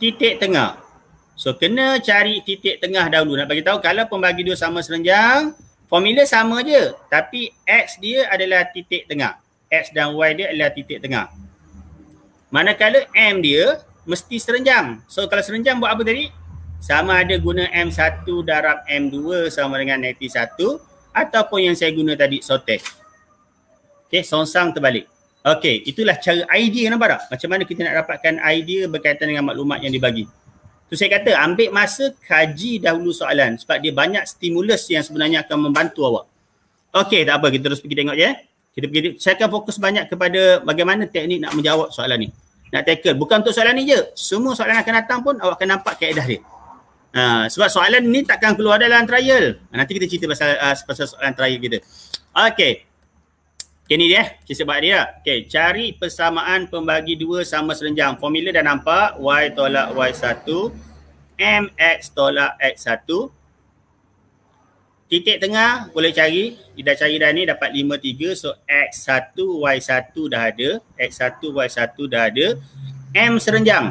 Titik tengah. So kena cari titik tengah dahulu. Nak bagi tahu kalau pembagi dua sama serenjang, formula sama je tapi x dia adalah titik tengah x dan y dia adalah titik tengah manakala m dia mesti serenjang so kalau serenjang buat apa tadi sama ada guna m1 darab m2 sama dengan negatif 1 ataupun yang saya guna tadi sotek Okey, sonsang terbalik Okay, itulah cara idea nampak tak macam mana kita nak dapatkan idea berkaitan dengan maklumat yang dibagi tu saya kata ambil masa kaji dahulu soalan sebab dia banyak stimulus yang sebenarnya akan membantu awak. Okey tak apa kita terus pergi tengok je. Eh. Kita pergi saya akan fokus banyak kepada bagaimana teknik nak menjawab soalan ni. Nak tackle bukan untuk soalan ni je. Semua soalan akan datang pun awak akan nampak kaedah dia. Uh, sebab soalan ni takkan keluar dalam trial. Ha, nanti kita cerita pasal uh, pasal soalan trial kita. Okey. Okay ni dia eh. Kita sebab dia. Okay cari persamaan pembagi dua sama serenjang. Formula dah nampak. Y tolak Y1. MX tolak X1. Titik tengah boleh cari. Dia dah cari dah ni dapat 53. So X1, Y1 dah ada. X1, Y1 dah ada. M serenjang.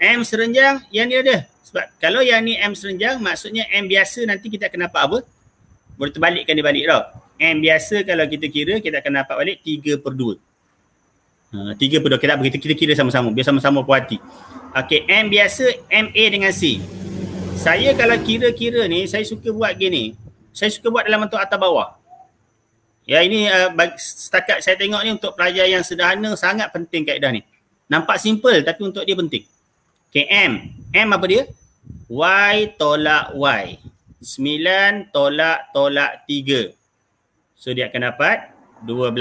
M serenjang yang ni ada. Sebab kalau yang ni M serenjang maksudnya M biasa nanti kita akan dapat apa? Boleh terbalikkan dia balik tau. M biasa kalau kita kira kita akan dapat balik 3 per 2 uh, 3 per 2 kita, kita, kita kira sama-sama biar sama-sama puas hati Okay M biasa MA dengan C Saya kalau kira-kira ni saya suka buat gini Saya suka buat dalam bentuk atas bawah Ya ini uh, setakat saya tengok ni untuk pelajar yang sederhana sangat penting kaedah ni Nampak simple tapi untuk dia penting Okay M M apa dia? Y tolak Y sembilan tolak tolak tiga. So dia akan dapat 12.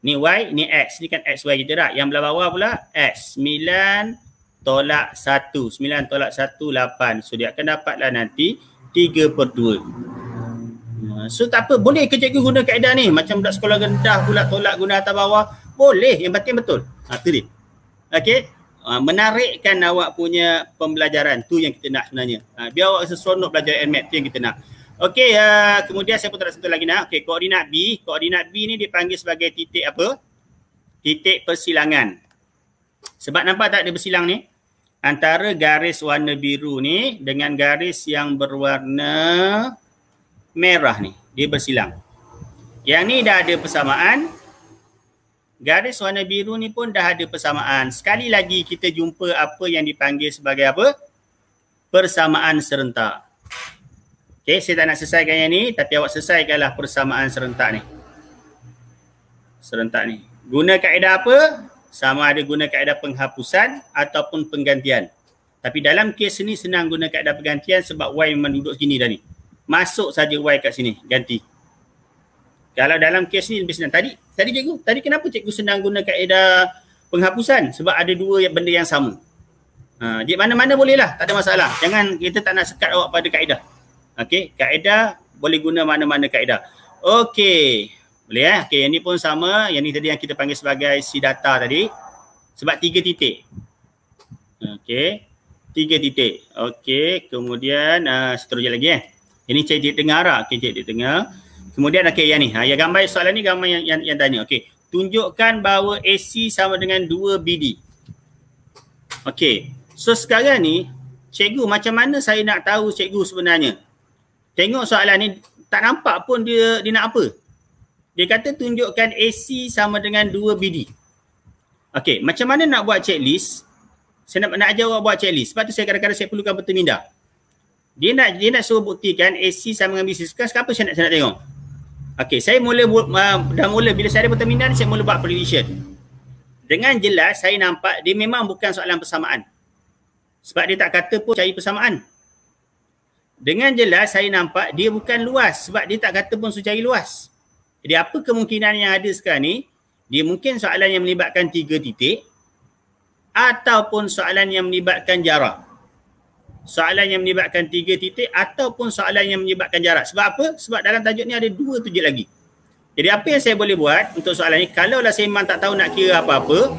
Ni Y, ni X. Ni kan XY kita dah. Yang belah bawah pula X. 9 tolak 1. 9 tolak 1, 8. So dia akan dapatlah nanti 3 per 2. Ha, so tak apa. Boleh ke cikgu guna kaedah ni? Macam budak sekolah rendah pula tolak guna atas bawah. Boleh. Yang penting betul. Ha, tu dia. Okay. Ha, menarikkan awak punya pembelajaran. Tu yang kita nak sebenarnya. Ha, biar awak seseronok belajar NMAT. Tu yang kita nak. Okey, uh, kemudian saya pun tak sentuh lagi nak. Okey, koordinat B. Koordinat B ni dipanggil sebagai titik apa? Titik persilangan. Sebab nampak tak dia bersilang ni? Antara garis warna biru ni dengan garis yang berwarna merah ni. Dia bersilang. Yang ni dah ada persamaan. Garis warna biru ni pun dah ada persamaan. Sekali lagi kita jumpa apa yang dipanggil sebagai apa? Persamaan serentak. Okay, saya tak nak selesaikan yang ni tapi awak selesaikanlah persamaan serentak ni. Serentak ni. Guna kaedah apa? Sama ada guna kaedah penghapusan ataupun penggantian. Tapi dalam kes ni senang guna kaedah penggantian sebab Y memang duduk sini dah ni. Masuk saja Y kat sini, ganti. Kalau dalam kes ni lebih senang. Tadi, tadi cikgu, tadi kenapa cikgu senang guna kaedah penghapusan? Sebab ada dua yang benda yang sama. Ha, di mana-mana bolehlah, tak ada masalah. Jangan kita tak nak sekat awak pada kaedah. Okey, kaedah boleh guna mana-mana kaedah. Okey. Boleh eh? Okey, yang ni pun sama. Yang ni tadi yang kita panggil sebagai si data tadi. Sebab tiga titik. Okey. Tiga titik. Okey. Kemudian uh, seterusnya lagi eh. Ini cek di tengah lah. Okey, cik di tengah. Kemudian okey yang ni. Ha, yang gambar soalan ni gambar yang, yang, yang tanya. Okey. Tunjukkan bahawa AC sama dengan 2 BD. Okey. So sekarang ni, cikgu macam mana saya nak tahu cikgu sebenarnya? Tengok soalan ni tak nampak pun dia dia nak apa. Dia kata tunjukkan AC sama dengan 2 BD. Okey, macam mana nak buat checklist? Saya nak, nak ajar buat checklist. Sebab tu saya kadang-kadang saya perlukan peta minda. Dia nak dia nak suruh buktikan AC sama dengan BC. Sekarang apa saya nak saya nak tengok? Okey, saya mula uh, dah mula bila saya ada peta minda ni saya mula buat prediction. Dengan jelas saya nampak dia memang bukan soalan persamaan. Sebab dia tak kata pun cari persamaan dengan jelas saya nampak dia bukan luas sebab dia tak kata pun secara luas. Jadi apa kemungkinan yang ada sekarang ni? Dia mungkin soalan yang melibatkan tiga titik ataupun soalan yang melibatkan jarak. Soalan yang melibatkan tiga titik ataupun soalan yang melibatkan jarak. Sebab apa? Sebab dalam tajuk ni ada dua tujuh lagi. Jadi apa yang saya boleh buat untuk soalan ni? Kalaulah saya memang tak tahu nak kira apa-apa.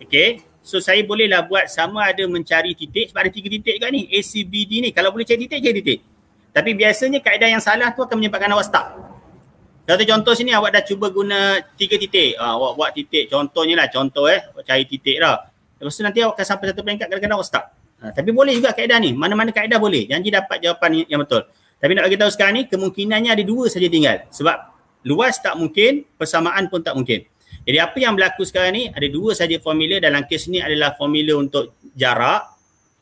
Okay. So saya bolehlah buat sama ada mencari titik sebab ada tiga titik juga ni ACBD ni kalau boleh cari titik cari titik. Tapi biasanya kaedah yang salah tu akan menyebabkan awak stuck. Contoh contoh sini awak dah cuba guna tiga titik. Ha, awak buat titik contohnya lah contoh eh awak cari titik lah. Lepas tu nanti awak akan sampai satu peringkat kadang-kadang awak stuck. Ha, tapi boleh juga kaedah ni. Mana-mana kaedah boleh. Janji dapat jawapan yang betul. Tapi nak bagi tahu sekarang ni kemungkinannya ada dua saja tinggal. Sebab luas tak mungkin, persamaan pun tak mungkin. Jadi apa yang berlaku sekarang ni ada dua saja formula dalam kes ni adalah formula untuk jarak.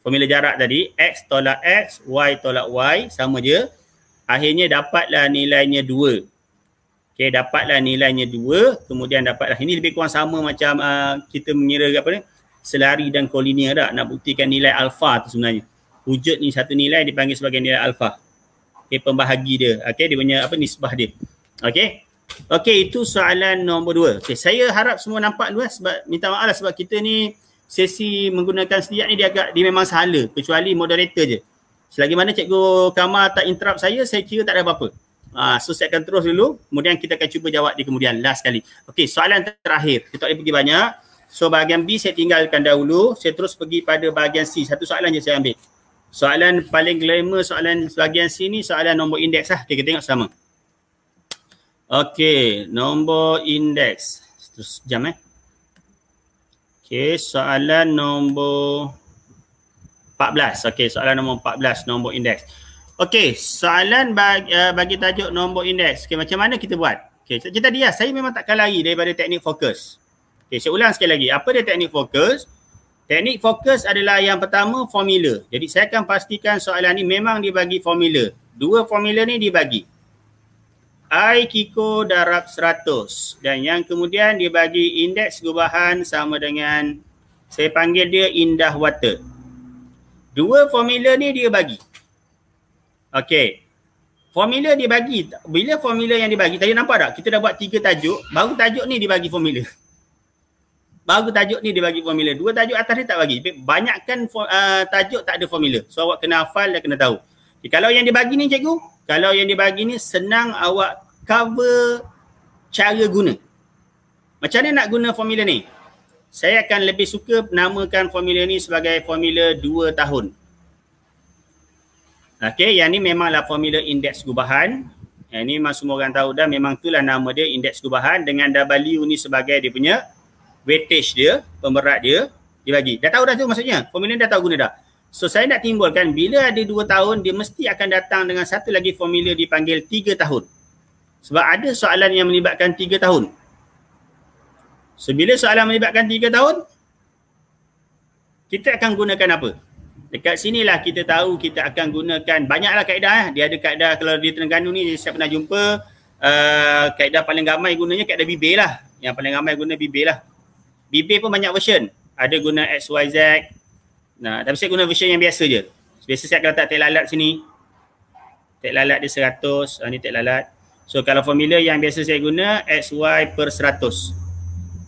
Formula jarak tadi x tolak x, y tolak y sama je. Akhirnya dapatlah nilainya dua okay dapatlah nilainya dua kemudian dapatlah ini lebih kurang sama macam uh, kita mengira apa ni selari dan kolinear dah nak buktikan nilai alfa tu sebenarnya. Wujud ni satu nilai dipanggil sebagai nilai alfa. okay pembahagi dia. okay dia punya apa nisbah dia. okay. Okey, itu soalan nombor dua. Okey, saya harap semua nampak luas. Eh, sebab minta maaf lah sebab kita ni sesi menggunakan setiap ni dia agak dia memang salah. kecuali moderator je. Selagi mana Cikgu Kamal tak interrupt saya, saya kira tak ada apa-apa. Ha, so saya akan terus dulu, kemudian kita akan cuba jawab di kemudian last kali. Okey, soalan terakhir. Kita tak boleh pergi banyak. So bahagian B saya tinggalkan dahulu. Saya terus pergi pada bahagian C. Satu soalan je saya ambil. Soalan paling glamour soalan bahagian C ni soalan nombor indeks lah. Okay, kita tengok sama. Okey, nombor indeks. Terus jam eh. Okey, soalan nombor 14. Okey, soalan nombor 14, nombor indeks. Okey, soalan bagi, uh, eh, bagi tajuk nombor indeks. Okey, macam mana kita buat? Okey, cerita tadi ya, saya memang takkan lari daripada teknik fokus. Okey, saya ulang sekali lagi. Apa dia teknik fokus? Teknik fokus adalah yang pertama formula. Jadi saya akan pastikan soalan ni memang dibagi formula. Dua formula ni dibagi. Aikiko darab 100 dan yang kemudian dia bagi indeks gubahan sama dengan saya panggil dia indah water. Dua formula ni dia bagi. Okey. Formula dia bagi. Bila formula yang dia bagi, tadi nampak tak? Kita dah buat tiga tajuk, baru tajuk ni dia bagi formula. Baru tajuk ni dia bagi formula. Dua tajuk atas ni tak bagi. Banyakkan uh, tajuk tak ada formula. So awak kena hafal dan kena tahu. Okay, kalau yang dia bagi ni cikgu, kalau yang dia bagi ni senang awak cover cara guna. Macam mana nak guna formula ni? Saya akan lebih suka namakan formula ni sebagai formula 2 tahun. Okay, yang ni memanglah formula indeks gubahan. Yang ni memang semua orang tahu dah memang itulah nama dia indeks gubahan dengan W ni sebagai dia punya weightage dia, pemberat dia, dibagi. Dah tahu dah tu maksudnya? Formula ni dah tahu guna dah. So saya nak timbulkan bila ada dua tahun dia mesti akan datang dengan satu lagi formula dipanggil tiga tahun. Sebab ada soalan yang melibatkan tiga tahun. So bila soalan melibatkan tiga tahun, kita akan gunakan apa? Dekat sinilah kita tahu kita akan gunakan banyaklah kaedah. Eh. Dia ada kaedah kalau di Terengganu ni saya pernah jumpa uh, kaedah paling ramai gunanya kaedah BB lah. Yang paling ramai guna BB lah. BB pun banyak version. Ada guna XYZ, Nah, tapi saya guna version yang biasa je. Biasa saya akan letak tek lalat sini. Tek lalat dia 100, ha, ah, ni tek lalat. So kalau formula yang biasa saya guna xy per 100.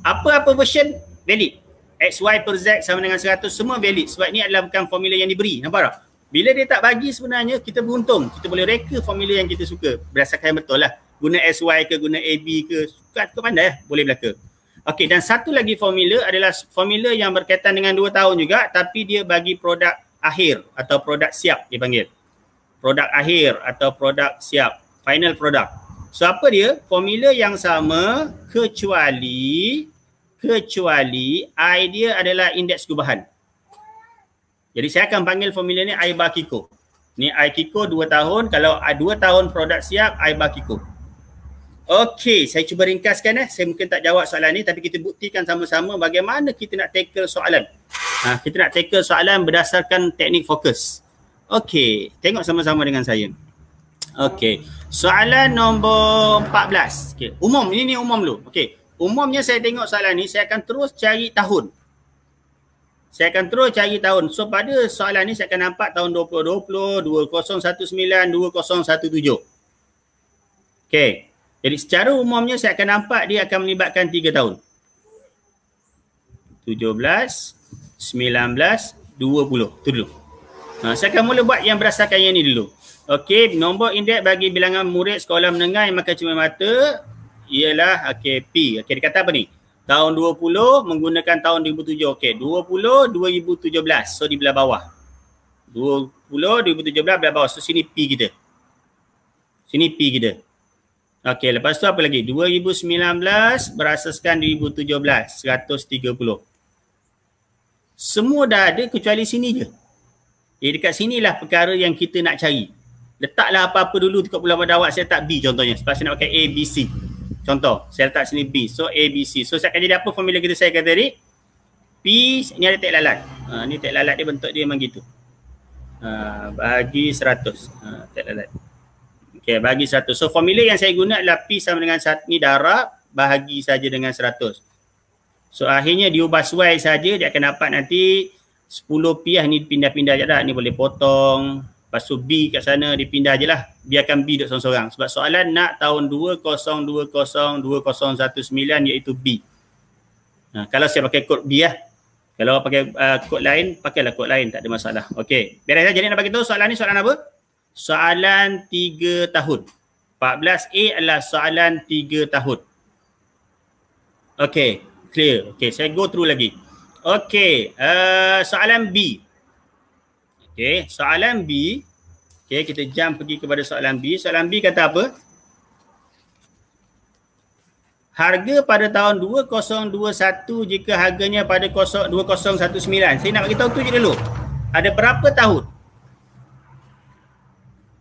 Apa-apa version valid. xy per z sama dengan 100 semua valid sebab ni adalah bukan formula yang diberi. Nampak tak? Bila dia tak bagi sebenarnya kita beruntung. Kita boleh reka formula yang kita suka berdasarkan yang betul lah. Guna xy ke guna ab ke suka ke mana lah. Boleh belaka. Okey dan satu lagi formula adalah formula yang berkaitan dengan dua tahun juga tapi dia bagi produk akhir atau produk siap dipanggil. Produk akhir atau produk siap, final produk. So apa dia? Formula yang sama kecuali kecuali idea adalah indeks kubahan. Jadi saya akan panggil formula ni Aiba Ni Aikiko dua tahun kalau ah, dua tahun produk siap Aiba Okey, saya cuba ringkaskan eh. Saya mungkin tak jawab soalan ni tapi kita buktikan sama-sama bagaimana kita nak tackle soalan. Ha, kita nak tackle soalan berdasarkan teknik fokus. Okey, tengok sama-sama dengan saya. Okey, soalan nombor 14. Okay. Umum, ini ni umum dulu. Okey, umumnya saya tengok soalan ni, saya akan terus cari tahun. Saya akan terus cari tahun. So pada soalan ni saya akan nampak tahun 2020, 2019, 2017. Okey, jadi secara umumnya saya akan nampak dia akan melibatkan tiga tahun. 17, 19, 20. Itu dulu. Ha, saya akan mula buat yang berdasarkan yang ini dulu. Okey, nombor indeks bagi bilangan murid sekolah menengah yang makan cermin mata ialah okay, P. Okey, dia kata apa ni? Tahun 20 menggunakan tahun 2007. Okey, 20, 2017. So, di belah bawah. 20, 2017 belah bawah. So, sini P kita. Sini P kita. Okey, lepas tu apa lagi? 2019 berasaskan 2017, 130. Semua dah ada kecuali sini je. Jadi eh, dekat sinilah perkara yang kita nak cari. Letaklah apa-apa dulu dekat Pulau pada awak saya letak B contohnya. Sebab saya nak pakai A, B, C. Contoh, saya letak sini B. So A, B, C. So saya akan jadi apa formula kita saya kata tadi? P, ni ada tek lalat. Ha, ni tek lalat dia bentuk dia memang gitu. Ha, bagi 100. Ha, tek lalat. Okey, bagi satu. So formula yang saya guna adalah P sama dengan satu ni darab bahagi saja dengan seratus. So akhirnya diubah suai saja dia akan dapat nanti 10 piah ni pindah-pindah je dah. Ni boleh potong. Lepas tu B kat sana dipindah je lah. Biarkan B duduk sorang-sorang. Sebab soalan nak tahun 2020-2019 iaitu B. Nah, ha, kalau saya pakai kod B lah. Kalau pakai uh, kod lain, pakailah kod lain. Tak ada masalah. Okey. Biar saya jadi nak bagi tahu soalan ni soalan apa? soalan tiga tahun. 14A adalah soalan tiga tahun. Okay, clear. Okay, saya go through lagi. Okay, uh, soalan B. Okay, soalan B. Okay, kita jump pergi kepada soalan B. Soalan B kata apa? Harga pada tahun 2021 jika harganya pada 2019. Saya nak bagi tu je dulu. Ada berapa tahun?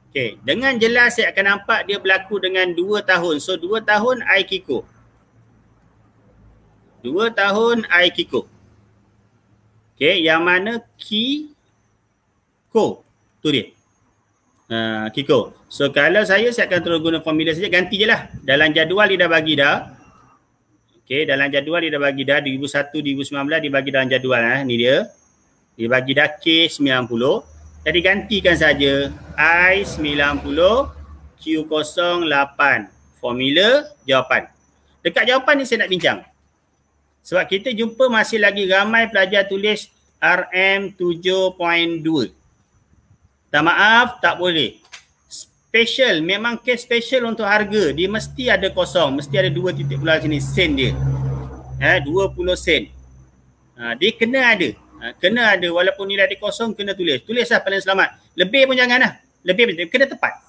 Okay. Dengan jelas saya akan nampak dia berlaku dengan dua tahun. So dua tahun Aikiko. dua tahun Aikiko. Okay. Yang mana Kiko. Tu dia. Uh, Kiko. So kalau saya, saya akan terus guna formula saja. Ganti je lah. Dalam jadual dia dah bagi dah. Okay. Dalam jadual dia dah bagi dah. 2001, 2019 dia bagi dalam jadual. Eh. Ni dia. Dia bagi dah K90. Jadi gantikan saja I 90 Q 08 formula jawapan. Dekat jawapan ni saya nak bincang. Sebab kita jumpa masih lagi ramai pelajar tulis RM 7.2. Tak maaf, tak boleh. Special, memang case special untuk harga. Dia mesti ada kosong. Mesti ada dua titik pulau sini, sen dia. Eh, 20 sen. Ha, dia kena ada. Ha, kena ada walaupun nilai dia kosong kena tulis tulislah paling selamat lebih pun janganlah lebih pun kena tepat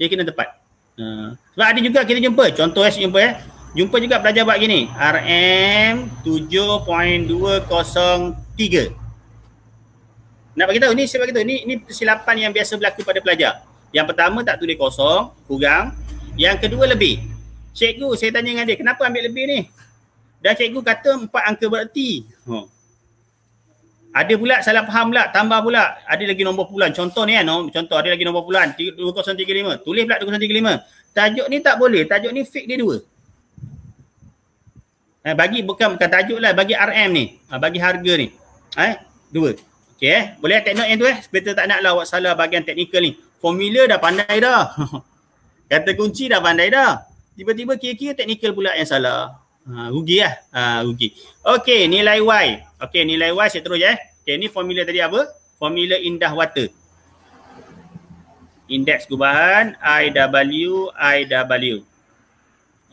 dia kena tepat uh, sebab ada juga kita jumpa contoh eh jumpa eh jumpa juga pelajar buat gini RM7.203 nak bagi tahu ni saya bagi tahu ni ini kesilapan yang biasa berlaku pada pelajar yang pertama tak tulis kosong kurang yang kedua lebih cikgu saya tanya dengan dia kenapa ambil lebih ni Dan cikgu kata empat angka bererti huh. Ha. Ada pula salah faham pula, tambah pula. Ada lagi nombor puluhan. Contoh ni kan, eh, contoh ada lagi nombor puluhan. 2035. Tulis pula 2035. Tajuk ni tak boleh. Tajuk ni fake dia dua. Eh, bagi bukan bukan tajuk lah. Bagi RM ni. Ha, bagi harga ni. Eh, dua. Okay, eh? Boleh take note yang tu eh. Kita tak nak lah awak salah bahagian teknikal ni. Formula dah pandai dah. (laughs) Kata kunci dah pandai dah. Tiba-tiba kira-kira teknikal pula yang salah. Ha, rugi lah. Ha, rugi. Okay, nilai Y. Okey nilai Y saya terus je eh. Okey ni formula tadi apa? Formula indah water. Indeks gubahan IW IW.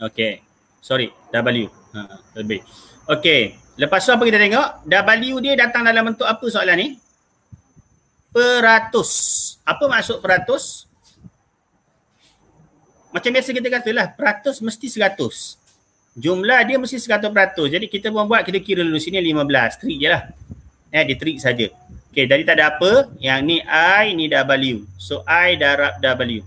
Okey. Sorry, W. Ha, lebih. Okey. Lepas tu apa kita tengok? W dia datang dalam bentuk apa soalan ni? Peratus. Apa maksud peratus? Macam biasa kita katalah, peratus mesti seratus jumlah dia mesti 100%. Jadi kita pun buat kita kira dulu sini 15. trik, je lah. Eh, dia trik saja. Okay, jadi tak ada apa. Yang ni I, ni W. So, I darab W.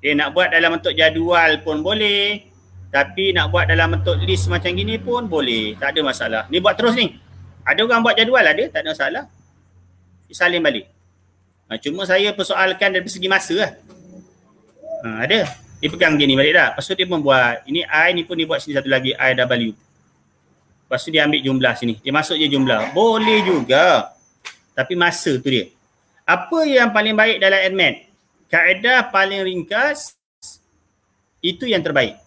Dia okay, nak buat dalam bentuk jadual pun boleh. Tapi nak buat dalam bentuk list macam gini pun boleh. Tak ada masalah. Ni buat terus ni. Ada orang buat jadual ada. Tak ada masalah. Salim balik. Ha, cuma saya persoalkan dari segi masa lah. Ha, ada. Ada. Dia pegang dia ni balik dah. Lepas tu dia pun buat. Ini I ni pun dia buat sini satu lagi. I W. Lepas tu dia ambil jumlah sini. Dia masuk je jumlah. Boleh juga. Tapi masa tu dia. Apa yang paling baik dalam admin? Kaedah paling ringkas itu yang terbaik.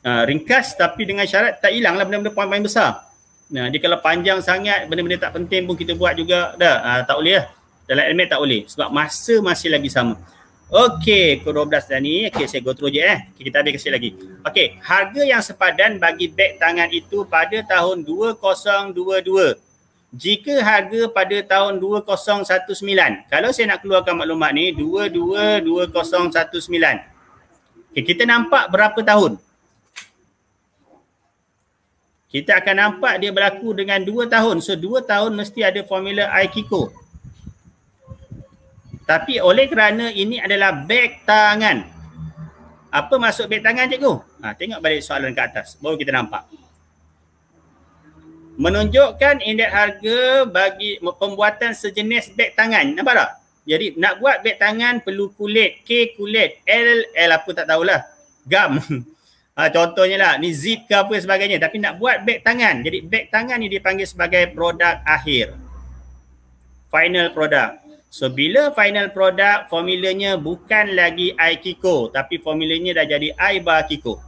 Uh, ringkas tapi dengan syarat tak hilang lah benda-benda poin-poin besar. Nah, dia kalau panjang sangat benda-benda tak penting pun kita buat juga dah. Uh, tak boleh lah. Dalam admin tak boleh. Sebab masa masih lagi sama. Okey, ke 12 dah ni. Okey, saya go through je eh. Okay, kita ambil kecil lagi. Okey, harga yang sepadan bagi beg tangan itu pada tahun 2022. Jika harga pada tahun 2019. Kalau saya nak keluarkan maklumat ni, 22019. Okey, kita nampak berapa tahun? Kita akan nampak dia berlaku dengan 2 tahun. So 2 tahun mesti ada formula IKIKO. Tapi oleh kerana ini adalah beg tangan. Apa maksud beg tangan cikgu? Ha, tengok balik soalan ke atas. Baru kita nampak. Menunjukkan indeks harga bagi pembuatan sejenis beg tangan. Nampak tak? Jadi nak buat beg tangan perlu kulit. K kulit. L, L apa tak tahulah. Gam. (laughs) Ha, contohnya lah. Ni zip ke apa sebagainya. Tapi nak buat beg tangan. Jadi beg tangan ni dipanggil sebagai produk akhir. Final product. So bila final product formulanya bukan lagi Aikiko tapi formulanya dah jadi Aiba Kiko.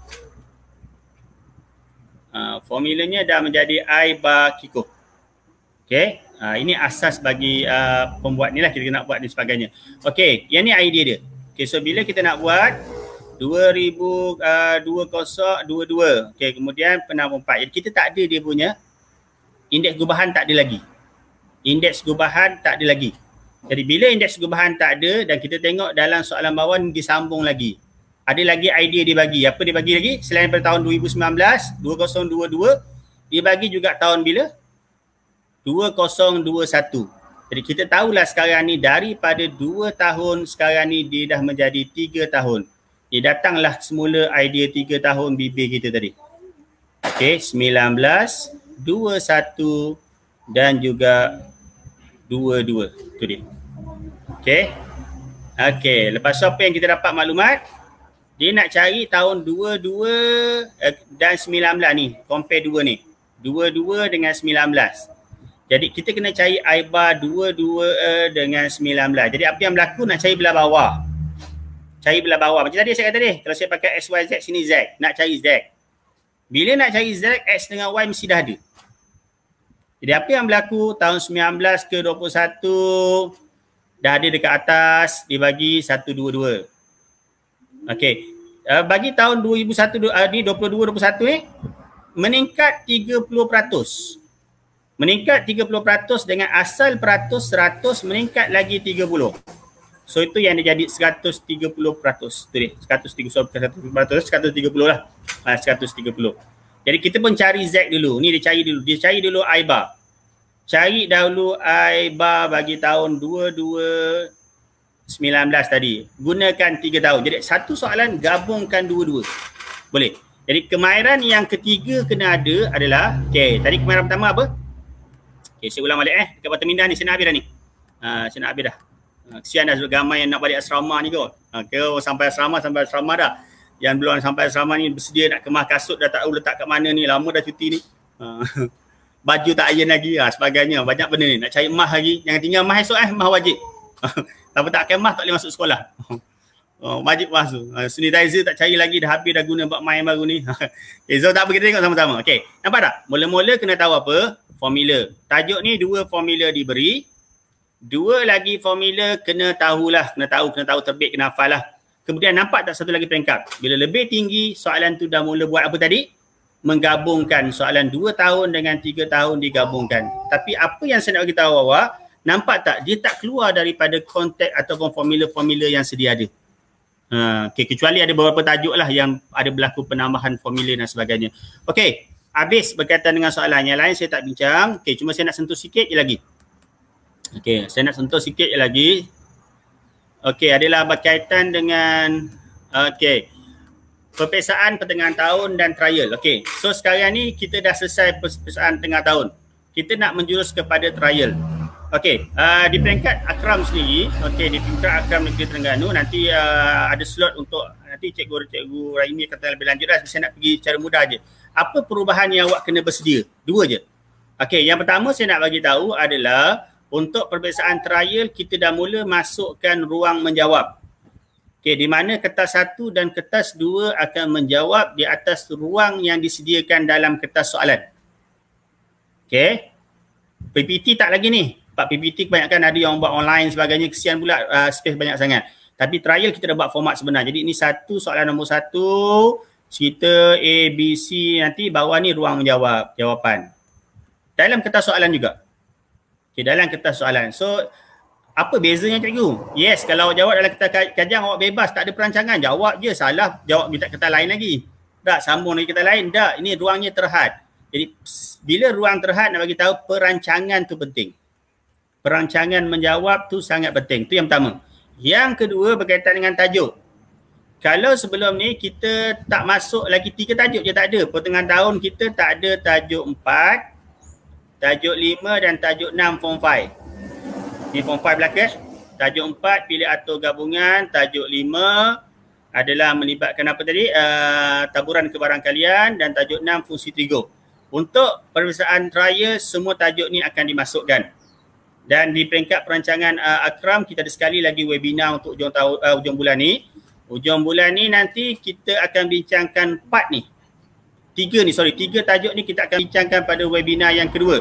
Uh, formulanya dah menjadi Aiba Kiko. Okay. Uh, ini asas bagi uh, pembuat ni lah kita nak buat ni sebagainya. Okay. Yang ni idea dia. Okay. So bila kita nak buat 2022. Okay. Kemudian penambah empat. Jadi kita tak ada dia punya indeks gubahan tak ada lagi. Indeks gubahan tak ada lagi. Jadi bila indeks perubahan tak ada dan kita tengok dalam soalan bawah disambung lagi. Ada lagi idea dia bagi. Apa dia bagi lagi? Selain pada tahun 2019, 2022, dia bagi juga tahun bila? 2021. Jadi kita tahulah sekarang ni daripada dua tahun sekarang ni dia dah menjadi tiga tahun. Dia datanglah semula idea tiga tahun BB kita tadi. Okey, 19, 21 dan juga dua dua tu dia okey okey lepas tu apa yang kita dapat maklumat dia nak cari tahun dua dua, eh, dan belas ni compare dua ni dua dua dengan sembilan belas. jadi kita kena cari iba dua dua, eh, dengan belas. jadi apa yang berlaku nak cari belah bawah cari belah bawah macam tadi saya kata deh kalau saya pakai xyz sini z nak cari z bila nak cari z x dengan y mesti dah ada jadi apa yang berlaku tahun 19 ke 21 dah ada dekat atas dibagi 122. Okey. Uh, bagi tahun 2001 uh, eh, ni 22 21 ni meningkat 30%. peratus, Meningkat 30% peratus dengan asal peratus 100 meningkat lagi 30. So itu yang dia jadi 130 peratus. Itu dia. 130 peratus. 130 lah. 130. Ha, jadi kita pun cari Z dulu. Ni dia cari dulu. Dia cari dulu Aiba, Cari dahulu Aiba bagi tahun 2019 tadi. Gunakan tiga tahun. Jadi satu soalan gabungkan dua-dua. Boleh. Jadi kemahiran yang ketiga kena ada adalah okay, tadi kemahiran pertama apa? Okay, saya ulang balik eh. Dekat Batam Indah ni, saya nak habis dah ni. Uh, saya nak habis dah. Ha, kesian dah sebab gamai yang nak balik asrama ni kot. okay, ha, sampai asrama, sampai asrama dah yang belum sampai asrama ni bersedia nak kemas kasut dah tak tahu letak kat mana ni lama dah cuti ni ha. (laughs) baju tak iron lagi ha, sebagainya banyak benda ni nak cari emas lagi jangan tinggal emas esok eh emas wajib tapi (laughs) tak pakai emas tak boleh masuk sekolah (laughs) oh, wajib masuk lah, ha, sanitizer tak cari lagi dah habis dah guna buat main baru ni okay, so eh, tak apa kita tengok sama-sama okay, nampak tak mula-mula kena tahu apa formula tajuk ni dua formula diberi dua lagi formula kena tahulah kena tahu kena tahu terbit kena hafal lah Kemudian nampak tak satu lagi peringkat? Bila lebih tinggi, soalan tu dah mula buat apa tadi? Menggabungkan soalan dua tahun dengan tiga tahun digabungkan. Tapi apa yang saya nak beritahu awak, nampak tak dia tak keluar daripada konteks ataupun formula-formula yang sedia ada. Uh, ha, okay, kecuali ada beberapa tajuk lah yang ada berlaku penambahan formula dan sebagainya. Okay, habis berkaitan dengan soalan yang lain saya tak bincang. Okay, cuma saya nak sentuh sikit je lagi. Okay, saya nak sentuh sikit je lagi Okey, adalah berkaitan dengan okey. Perpisahan pertengahan tahun dan trial. Okey. So sekarang ni kita dah selesai perpisahan tengah tahun. Kita nak menjurus kepada trial. Okey, uh, di peringkat akram sendiri, okey di peringkat akram Negeri Terengganu nanti uh, ada slot untuk nanti cikgu cikgu Raimi kata lebih lanjut lah saya nak pergi secara mudah aje. Apa perubahan yang awak kena bersedia? Dua je. Okey, yang pertama saya nak bagi tahu adalah untuk perbezaan trial kita dah mula masukkan ruang menjawab. Okey, di mana kertas satu dan kertas dua akan menjawab di atas ruang yang disediakan dalam kertas soalan. Okey. PPT tak lagi ni. Pak PPT kebanyakan ada yang buat online sebagainya. Kesian pula uh, space banyak sangat. Tapi trial kita dah buat format sebenar. Jadi ini satu soalan nombor satu. Cerita A, B, C nanti bawah ni ruang menjawab jawapan. Dalam kertas soalan juga. Okey, dalam kertas soalan. So, apa bezanya cikgu? Yes, kalau awak jawab dalam kertas kajian, awak bebas. Tak ada perancangan. Jawab je salah. Jawab minta kertas lain lagi. Tak, sambung lagi kertas lain. Tak, ini ruangnya terhad. Jadi, bila ruang terhad, nak bagi tahu perancangan tu penting. Perancangan menjawab tu sangat penting. Tu yang pertama. Yang kedua berkaitan dengan tajuk. Kalau sebelum ni kita tak masuk lagi tiga tajuk je tak ada. Pertengahan tahun kita tak ada tajuk empat, Tajuk 5 dan tajuk 6 form 5. Ni form 5 belakang. Tajuk 4 pilih atur gabungan. Tajuk 5 adalah melibatkan apa tadi? Uh, taburan kebarang kalian dan tajuk 6 fungsi trigo. Untuk perpisahan raya, semua tajuk ni akan dimasukkan. Dan di peringkat perancangan uh, akram, kita ada sekali lagi webinar untuk hujung, uh, hujung bulan ni. Hujung bulan ni nanti kita akan bincangkan part ni tiga ni sorry tiga tajuk ni kita akan bincangkan pada webinar yang kedua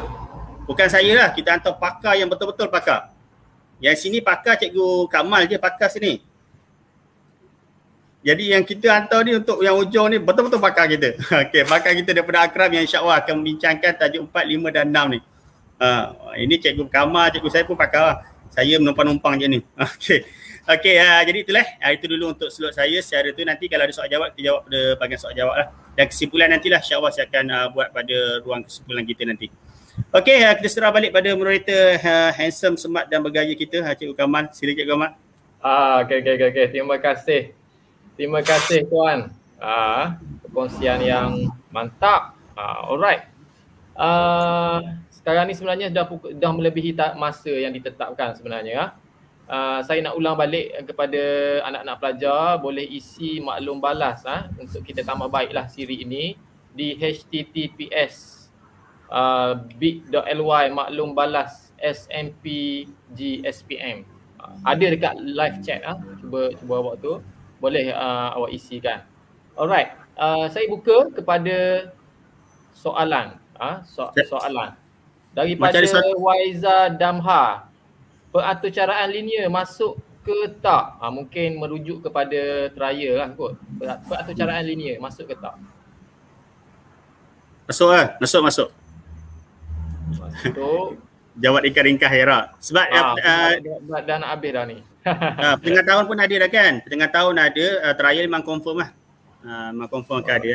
bukan saya lah kita hantar pakar yang betul-betul pakar yang sini pakar cikgu Kamal je pakar sini jadi yang kita hantar ni untuk yang ujung ni betul-betul pakar kita (laughs) Okey, pakar kita daripada Akram yang insyaAllah akan membincangkan tajuk 4, 5 dan 6 ni uh, ini cikgu Kamal, cikgu saya pun pakar lah saya menumpang-numpang je ni (laughs) Okey. Okey, uh, jadi itulah. Uh, itu dulu untuk slot saya. Secara tu nanti kalau ada soal jawab, kita jawab pada bagian soal jawab lah. Dan kesimpulan nantilah insyaAllah saya akan uh, buat pada ruang kesimpulan kita nanti. Okey, uh, kita serah balik pada moderator uh, handsome, smart dan bergaya kita, uh, Cikgu Sila Cikgu Kamal. Ah, okey, okey, okey. Okay. Terima kasih. Terima kasih tuan. Ah, perkongsian yang mantap. Ah, alright. Ah, sekarang ni sebenarnya dah, dah melebihi ta- masa yang ditetapkan sebenarnya. Ah. Ah, saya nak ulang balik eh, kepada anak-anak pelajar boleh isi maklum balas ah ha, untuk kita tambah baiklah siri ini di https uh, ah, bit.ly maklum balas smpgspm uh, ah, ada dekat live chat ah ha. cuba cuba awak tu boleh uh, awak isikan alright uh, saya buka kepada soalan ah ha, so- soalan daripada Waiza Damha peraturcaraan linear masuk ke tak? Ha, mungkin merujuk kepada trial lah kot. Peraturcaraan linear masuk ke tak? Masuk lah. Masuk, masuk. Masuk. Jawab ringkas-ringkas era. Sebab ha, uh, dah, dah, dah, nak habis dah ni. uh, (laughs) ah, pertengah tahun pun ada dah kan? Pertengah tahun ada, uh, trial memang confirm lah. Uh, memang confirm oh. ke ada.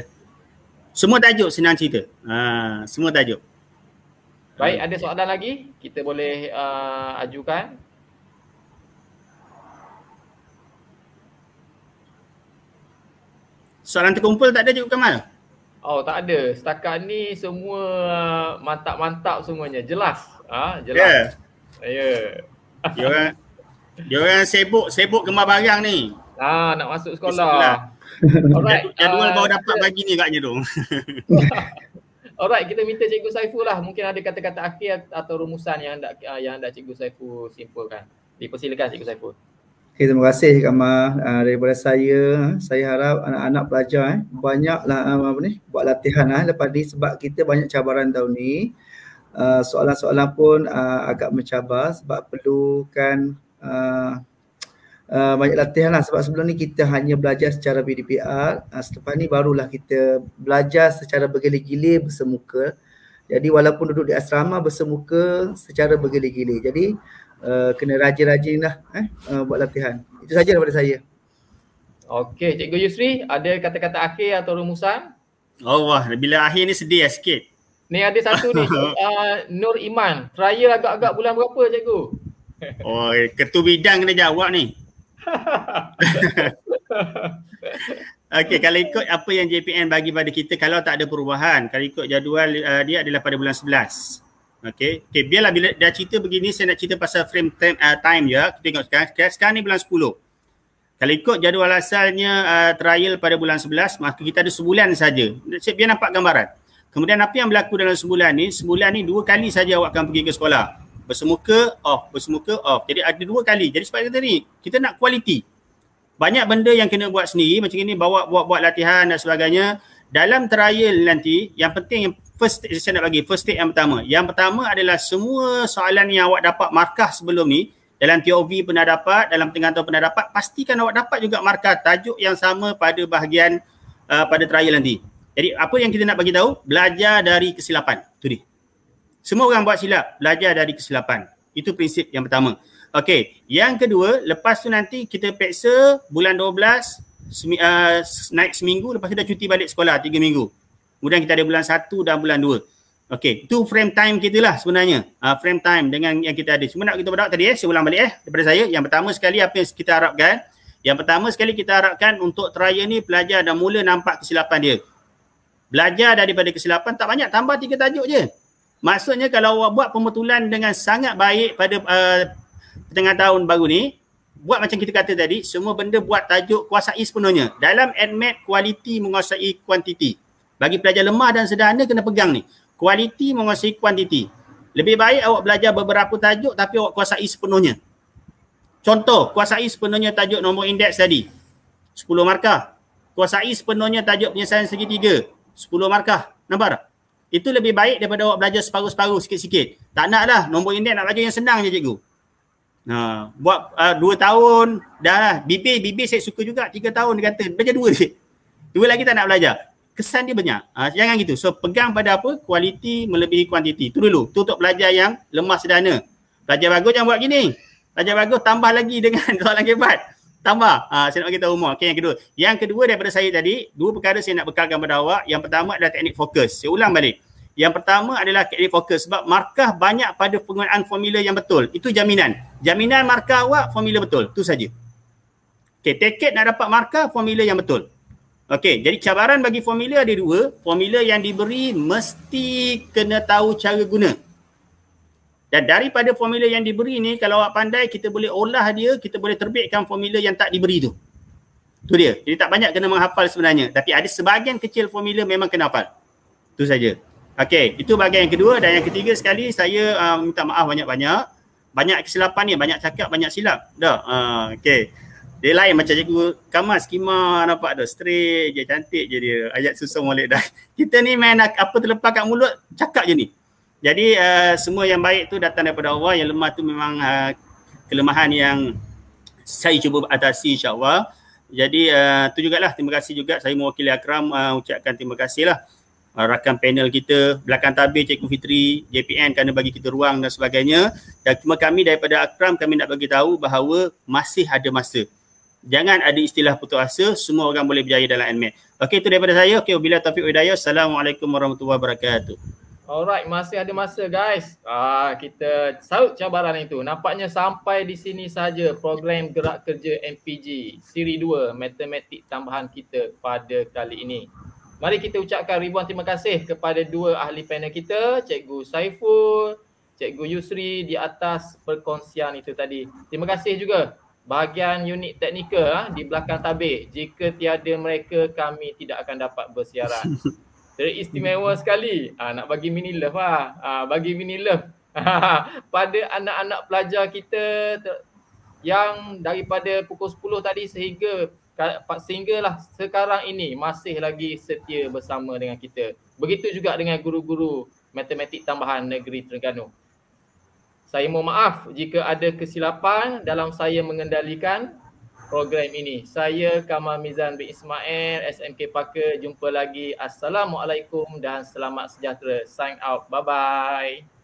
Semua tajuk senang cerita. Uh, semua tajuk. Baik, hmm. ada soalan lagi? Kita boleh uh, ajukan. Soalan terkumpul tak ada Cikgu Kamal? Oh, tak ada. Setakat ni semua mantap-mantap semuanya. Jelas. Ha, jelas. Ya. Yeah. Ya. Yeah. Dia orang dia orang sibuk sibuk kemar barang ni. Ha, ah, nak masuk sekolah. sekolah. Alright. Jadual uh, baru dapat pagi ni agaknya tu. (laughs) Alright, kita minta Cikgu Saiful lah. Mungkin ada kata-kata akhir atau rumusan yang anda ah, yang anda Cikgu Saiful simpulkan. Dipersilakan Cikgu Saiful. Okay, terima kasih Cik Amar. Uh, ah, daripada saya, saya harap anak-anak pelajar eh, banyaklah uh, apa ni, buat latihan eh, lepas ni sebab kita banyak cabaran tahun ni. Uh, soalan-soalan pun uh, agak mencabar sebab perlukan uh, Ah, banyak latihan lah sebab sebelum ni kita hanya belajar secara PDPR uh, ah, Selepas ni barulah kita belajar secara bergilir-gilir bersemuka Jadi walaupun duduk di asrama bersemuka secara bergilir-gilir Jadi uh, kena rajin-rajin lah eh, uh, buat latihan Itu saja daripada saya Okey, Cikgu Yusri ada kata-kata akhir atau rumusan? Oh wah, bila akhir ni sedih lah sikit Ni ada satu ni, uh, (laughs) Nur Iman Raya agak-agak bulan berapa Cikgu? Oh, ketua bidang kena jawab ni (laughs) Okey, kalau ikut apa yang JPN bagi pada kita kalau tak ada perubahan, kalau ikut jadual uh, dia adalah pada bulan 11. Okey. okay biarlah bila dah cerita begini saya nak cerita pasal frame time, uh, time ya. Kita tengok sekarang. Sekarang ni bulan 10. Kalau ikut jadual asalnya uh, trial pada bulan 11, maka kita ada sebulan saja. Cik biar nampak gambaran. Kemudian apa yang berlaku dalam sebulan ni? Sebulan ni dua kali saja awak akan pergi ke sekolah bersemuka off, bersemuka off. Jadi ada dua kali. Jadi sebab kata ni, kita nak kualiti. Banyak benda yang kena buat sendiri macam ini bawa buat buat latihan dan sebagainya. Dalam trial nanti yang penting yang first state, saya nak bagi first state yang pertama. Yang pertama adalah semua soalan yang awak dapat markah sebelum ni dalam TOV pernah dapat, dalam tengah pernah dapat, pastikan awak dapat juga markah tajuk yang sama pada bahagian uh, pada trial nanti. Jadi apa yang kita nak bagi tahu? Belajar dari kesilapan. Itu dia. Semua orang buat silap, belajar dari kesilapan. Itu prinsip yang pertama. Okey, yang kedua, lepas tu nanti kita peksa bulan 12 semi, uh, naik seminggu lepas tu dah cuti balik sekolah tiga minggu. Kemudian kita ada bulan satu dan bulan dua. Okey, itu frame time kita lah sebenarnya. Uh, frame time dengan yang kita ada. Cuma nak kita berdoa tadi eh, saya ulang balik eh daripada saya. Yang pertama sekali apa yang kita harapkan? Yang pertama sekali kita harapkan untuk trial ni pelajar dah mula nampak kesilapan dia. Belajar daripada kesilapan tak banyak, tambah tiga tajuk je. Maksudnya kalau awak buat pembetulan dengan sangat baik pada pertengahan uh, tahun baru ni, buat macam kita kata tadi, semua benda buat tajuk kuasai sepenuhnya. Dalam admit kualiti menguasai kuantiti. Bagi pelajar lemah dan sederhana kena pegang ni. Kualiti menguasai kuantiti. Lebih baik awak belajar beberapa tajuk tapi awak kuasai sepenuhnya. Contoh, kuasai sepenuhnya tajuk nombor indeks tadi. 10 markah. Kuasai sepenuhnya tajuk penyelesaian segitiga. 10 markah. Nampak tak? Itu lebih baik daripada awak belajar separuh-separuh sikit-sikit. Tak nak lah. Nombor indek nak belajar yang senang je cikgu. Ha, buat uh, dua tahun dah lah. BB bibi saya suka juga. Tiga tahun dia kata. Belajar dua je. Dua lagi tak nak belajar. Kesan dia banyak. Ha, jangan gitu. So pegang pada apa? Kualiti melebihi kuantiti. Itu dulu. Itu untuk belajar yang lemah sedana. Belajar bagus jangan buat gini. Belajar bagus tambah lagi dengan (laughs) soalan hebat tambah uh, saya nak bagi tahu umur okey yang kedua yang kedua daripada saya tadi dua perkara saya nak bekalkan pada awak yang pertama adalah teknik fokus saya ulang balik yang pertama adalah teknik fokus sebab markah banyak pada penggunaan formula yang betul itu jaminan jaminan markah awak formula betul tu saja okey tiket nak dapat markah formula yang betul Okey, jadi cabaran bagi formula ada dua. Formula yang diberi mesti kena tahu cara guna. Dan daripada formula yang diberi ni kalau awak pandai kita boleh olah dia, kita boleh terbitkan formula yang tak diberi tu. Tu dia. Jadi tak banyak kena menghafal sebenarnya. Tapi ada sebahagian kecil formula memang kena hafal. Tu saja. Okey, itu bahagian yang kedua dan yang ketiga sekali saya uh, minta maaf banyak-banyak. Banyak kesilapan ni, banyak cakap, banyak silap. Dah. Uh, Okey. Dia lain macam cikgu kamas, skema nampak tu straight je, cantik je dia. Ayat susah molek dah. (laughs) Kita ni main apa terlepas kat mulut, cakap je ni. Jadi uh, semua yang baik tu datang daripada Allah, yang lemah tu memang uh, kelemahan yang saya cuba atasi insya-Allah. Jadi uh, tu jugalah terima kasih juga saya mewakili Akram uh, ucapkan terima kasihlah uh, rakan panel kita belakang tabir Cikgu Fitri JPN kerana bagi kita ruang dan sebagainya. Dan cuma kami daripada Akram kami nak bagi tahu bahawa masih ada masa. Jangan ada istilah putus asa, semua orang boleh berjaya dalam ilmu. Okey itu daripada saya. Okey bila Taufik Hidayah. Assalamualaikum warahmatullahi wabarakatuh. Alright, masih ada masa guys. Ah kita saut cabaran itu. Nampaknya sampai di sini saja program gerak kerja MPG siri 2 matematik tambahan kita pada kali ini. Mari kita ucapkan ribuan terima kasih kepada dua ahli panel kita, Cikgu Saiful, Cikgu Yusri di atas perkongsian itu tadi. Terima kasih juga bahagian unit teknikal ah, di belakang tabir. Jika tiada mereka, kami tidak akan dapat bersiaran. (laughs) teristimewa sekali uh, nak bagi mini love lah. Uh, bagi mini love (laughs) pada anak-anak pelajar kita yang daripada pukul 10 tadi sehingga sehinggalah sekarang ini masih lagi setia bersama dengan kita. Begitu juga dengan guru-guru matematik tambahan negeri Terengganu. Saya mohon maaf jika ada kesilapan dalam saya mengendalikan program ini. Saya Kamal Mizan bin Ismail, SMK Parker. Jumpa lagi. Assalamualaikum dan selamat sejahtera. Sign out. Bye-bye.